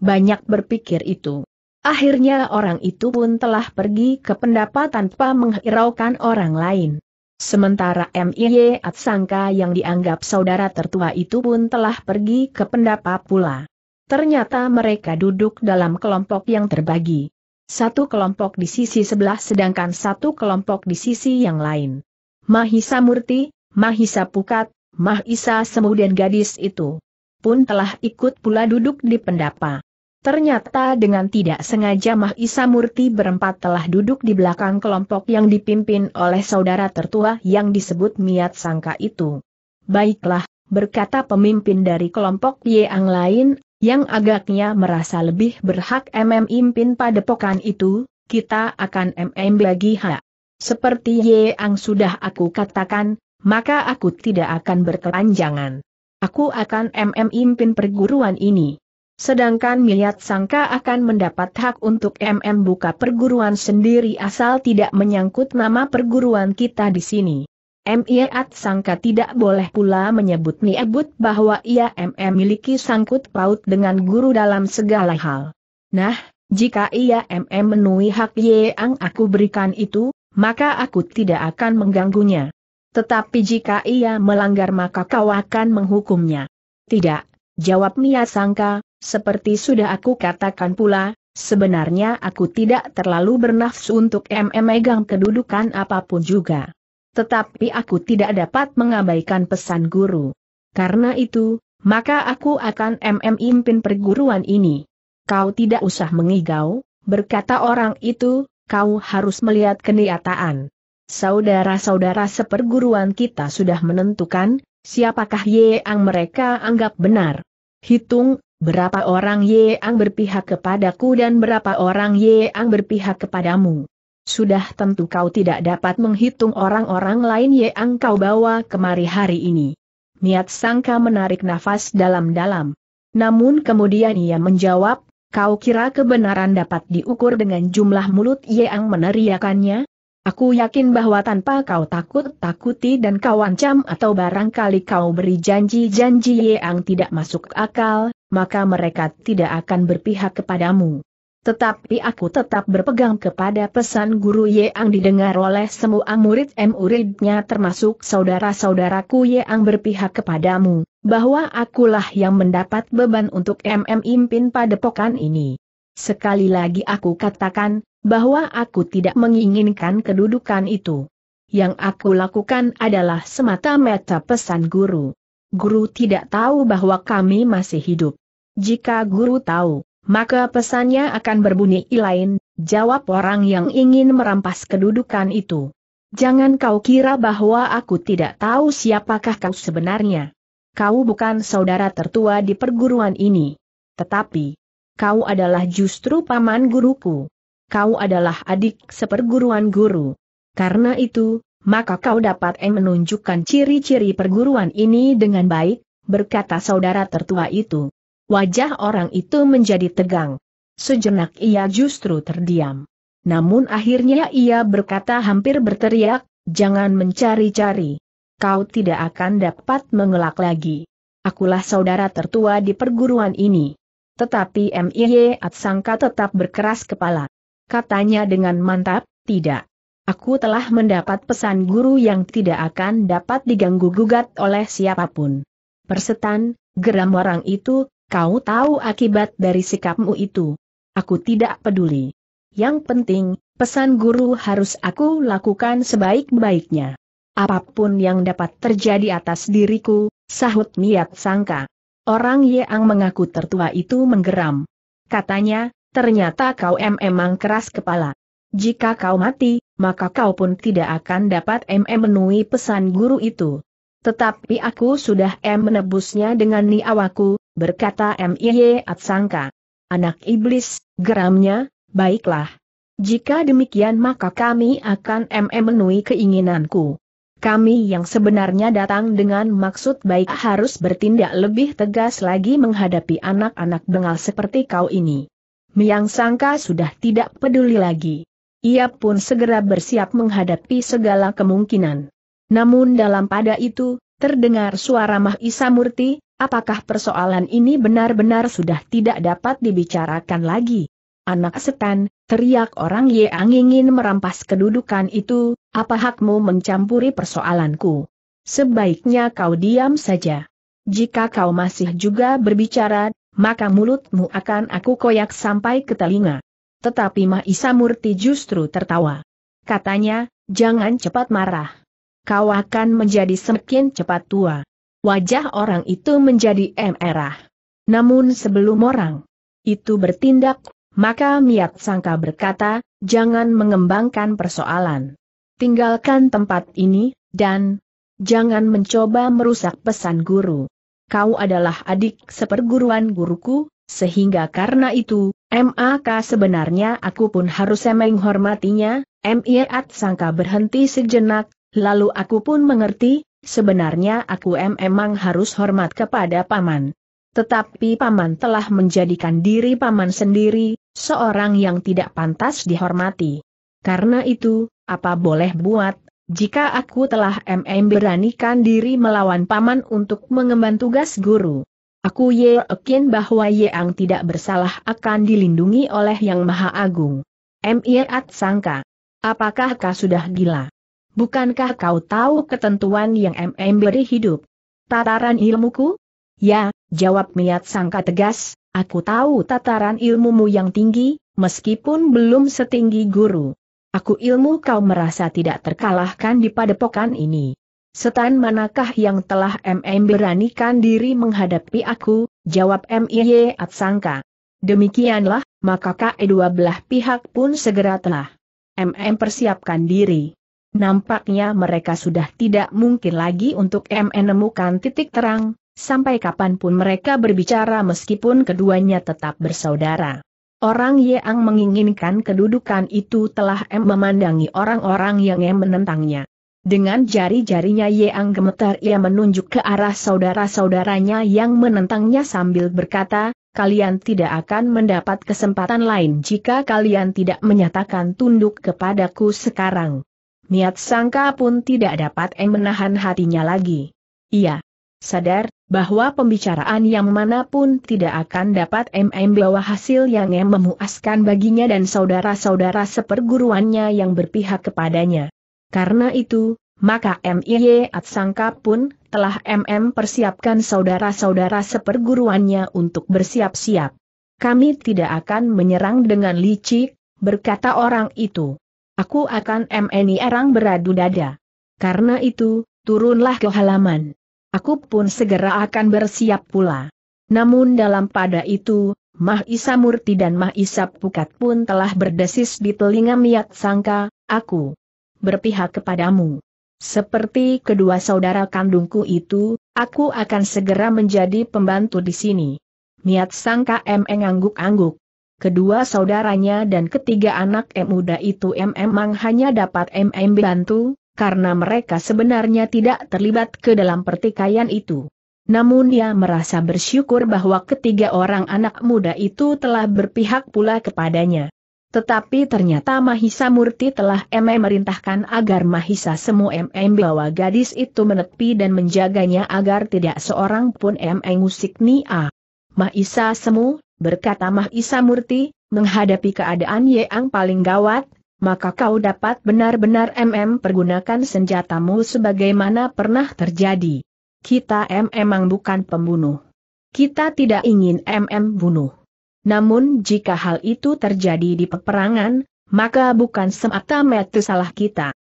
banyak berpikir itu. Akhirnya orang itu pun telah pergi ke pendapat tanpa menghiraukan orang lain. Sementara MIY Atsangka yang dianggap saudara tertua itu pun telah pergi ke pendapa pula. Ternyata mereka duduk dalam kelompok yang terbagi. Satu kelompok di sisi sebelah sedangkan satu kelompok di sisi yang lain. Mahisa Murti, Mahisa Pukat, Mahisa Semu gadis itu pun telah ikut pula duduk di pendapa. Ternyata dengan tidak sengaja Mahisa Murti berempat telah duduk di belakang kelompok yang dipimpin oleh saudara tertua yang disebut Miat Sangka itu. Baiklah, berkata pemimpin dari kelompok yang lain, yang agaknya merasa lebih berhak MM impin pokan itu, kita akan MM bagi hak. Seperti yang sudah aku katakan, maka aku tidak akan berkelanjangan. Aku akan MM impin perguruan ini. Sedangkan miliat sangka akan mendapat hak untuk MM buka perguruan sendiri asal tidak menyangkut nama perguruan kita di sini. miliat sangka tidak boleh pula menyebut niebut bahwa ia MM miliki sangkut paut dengan guru dalam segala hal. Nah, jika ia MM menuhi hak yang aku berikan itu, maka aku tidak akan mengganggunya. Tetapi jika ia melanggar maka kau akan menghukumnya. Tidak, Jawab Mia sangka, seperti sudah aku katakan pula, sebenarnya aku tidak terlalu bernafsu untuk memegang kedudukan apapun juga. Tetapi aku tidak dapat mengabaikan pesan guru. Karena itu, maka aku akan memimpin perguruan ini. Kau tidak usah mengigau, berkata orang itu, kau harus melihat kenyataan. Saudara-saudara seperguruan kita sudah menentukan, siapakah yang mereka anggap benar. Hitung, berapa orang Yeang berpihak kepadaku dan berapa orang Yeang berpihak kepadamu. Sudah tentu kau tidak dapat menghitung orang-orang lain Yeang kau bawa kemari hari ini. Miat sangka menarik nafas dalam-dalam. Namun kemudian ia menjawab, kau kira kebenaran dapat diukur dengan jumlah mulut Yeang meneriakannya? Aku yakin bahwa tanpa kau takut-takuti dan kau ancam atau barangkali kau beri janji-janji yang tidak masuk akal, maka mereka tidak akan berpihak kepadamu. Tetapi aku tetap berpegang kepada pesan guru yang didengar oleh semua murid-muridnya termasuk saudara-saudaraku yang berpihak kepadamu, bahwa akulah yang mendapat beban untuk MM Impin pada pokan ini. Sekali lagi aku katakan, bahwa aku tidak menginginkan kedudukan itu. Yang aku lakukan adalah semata-mata pesan guru. Guru tidak tahu bahwa kami masih hidup. Jika guru tahu, maka pesannya akan berbunyi lain, jawab orang yang ingin merampas kedudukan itu. Jangan kau kira bahwa aku tidak tahu siapakah kau sebenarnya. Kau bukan saudara tertua di perguruan ini. Tetapi, kau adalah justru paman guruku kau adalah adik seperguruan guru. Karena itu, maka kau dapat eng menunjukkan ciri-ciri perguruan ini dengan baik, berkata saudara tertua itu. Wajah orang itu menjadi tegang. Sejenak ia justru terdiam. Namun akhirnya ia berkata hampir berteriak, jangan mencari-cari. Kau tidak akan dapat mengelak lagi. Akulah saudara tertua di perguruan ini. Tetapi M.I.Y. Atsangka tetap berkeras kepala katanya dengan mantap, tidak. Aku telah mendapat pesan guru yang tidak akan dapat diganggu-gugat oleh siapapun. Persetan, geram orang itu, kau tahu akibat dari sikapmu itu. Aku tidak peduli. Yang penting, pesan guru harus aku lakukan sebaik-baiknya. Apapun yang dapat terjadi atas diriku, sahut niat sangka. Orang yang mengaku tertua itu menggeram. Katanya, ternyata kau memang keras kepala. Jika kau mati, maka kau pun tidak akan dapat memenuhi pesan guru itu. Tetapi aku sudah M menebusnya dengan niawaku, berkata M.I.Y. Atsangka. Anak iblis, geramnya, baiklah. Jika demikian maka kami akan memenuhi keinginanku. Kami yang sebenarnya datang dengan maksud baik harus bertindak lebih tegas lagi menghadapi anak-anak bengal seperti kau ini. Miang sangka sudah tidak peduli lagi. Ia pun segera bersiap menghadapi segala kemungkinan. Namun dalam pada itu, terdengar suara Mahisa Murti, apakah persoalan ini benar-benar sudah tidak dapat dibicarakan lagi? Anak setan, teriak orang yang ingin merampas kedudukan itu, apa hakmu mencampuri persoalanku? Sebaiknya kau diam saja. Jika kau masih juga berbicara, maka mulutmu akan aku koyak sampai ke telinga. Tetapi Mahisa Murti justru tertawa. Katanya, jangan cepat marah. Kau akan menjadi semakin cepat tua. Wajah orang itu menjadi emerah. Namun sebelum orang itu bertindak, maka Miat Sangka berkata, jangan mengembangkan persoalan. Tinggalkan tempat ini, dan jangan mencoba merusak pesan guru kau adalah adik seperguruan guruku, sehingga karena itu, MAK sebenarnya aku pun harus menghormatinya, MIAT sangka berhenti sejenak, lalu aku pun mengerti, sebenarnya aku memang harus hormat kepada paman. Tetapi paman telah menjadikan diri paman sendiri, seorang yang tidak pantas dihormati. Karena itu, apa boleh buat, jika aku telah MM beranikan diri melawan paman untuk mengemban tugas guru. Aku yakin bahwa yeang tidak bersalah akan dilindungi oleh Yang Maha Agung. Miat sangka. Apakah kau sudah gila? Bukankah kau tahu ketentuan yang MM beri hidup? Tataran ilmuku? Ya, jawab Miat sangka tegas, aku tahu tataran ilmumu yang tinggi, meskipun belum setinggi guru. Aku ilmu kau merasa tidak terkalahkan di padepokan ini. Setan manakah yang telah MM beranikan diri menghadapi aku, jawab MIY Atsangka. Demikianlah, maka ke belah pihak pun segera telah MM persiapkan diri. Nampaknya mereka sudah tidak mungkin lagi untuk MM menemukan titik terang, sampai kapanpun mereka berbicara meskipun keduanya tetap bersaudara. Orang yang menginginkan kedudukan itu telah em memandangi orang-orang yang em menentangnya. Dengan jari-jarinya Yeang gemetar ia menunjuk ke arah saudara-saudaranya yang menentangnya sambil berkata, kalian tidak akan mendapat kesempatan lain jika kalian tidak menyatakan tunduk kepadaku sekarang. Niat sangka pun tidak dapat em menahan hatinya lagi. Iya, sadar bahwa pembicaraan yang manapun tidak akan dapat MM bawa hasil yang memuaskan baginya dan saudara-saudara seperguruannya yang berpihak kepadanya. Karena itu, maka MIY Atsangka pun telah MM persiapkan saudara-saudara seperguruannya untuk bersiap-siap. Kami tidak akan menyerang dengan licik, berkata orang itu. Aku akan MNI erang beradu dada. Karena itu, turunlah ke halaman. Aku pun segera akan bersiap pula. Namun dalam pada itu, Mah Isa Murti dan Mah Isa Pukat pun telah berdesis di telinga Miat Sangka, aku berpihak kepadamu. Seperti kedua saudara kandungku itu, aku akan segera menjadi pembantu di sini. Miat sangka M angguk-angguk. Kedua saudaranya dan ketiga anak M muda itu M memang hanya dapat M bantu, karena mereka sebenarnya tidak terlibat ke dalam pertikaian itu. Namun ia merasa bersyukur bahwa ketiga orang anak muda itu telah berpihak pula kepadanya. Tetapi ternyata Mahisa Murti telah MM merintahkan agar Mahisa Semu MM bawa gadis itu menepi dan menjaganya agar tidak seorang pun MM ngusik Nia. Mahisa Semu, berkata Mahisa Murti, menghadapi keadaan yang paling gawat, maka kau dapat benar-benar MM pergunakan senjatamu sebagaimana pernah terjadi. Kita MM memang bukan pembunuh. Kita tidak ingin MM bunuh. Namun jika hal itu terjadi di peperangan, maka bukan semata-mata salah kita.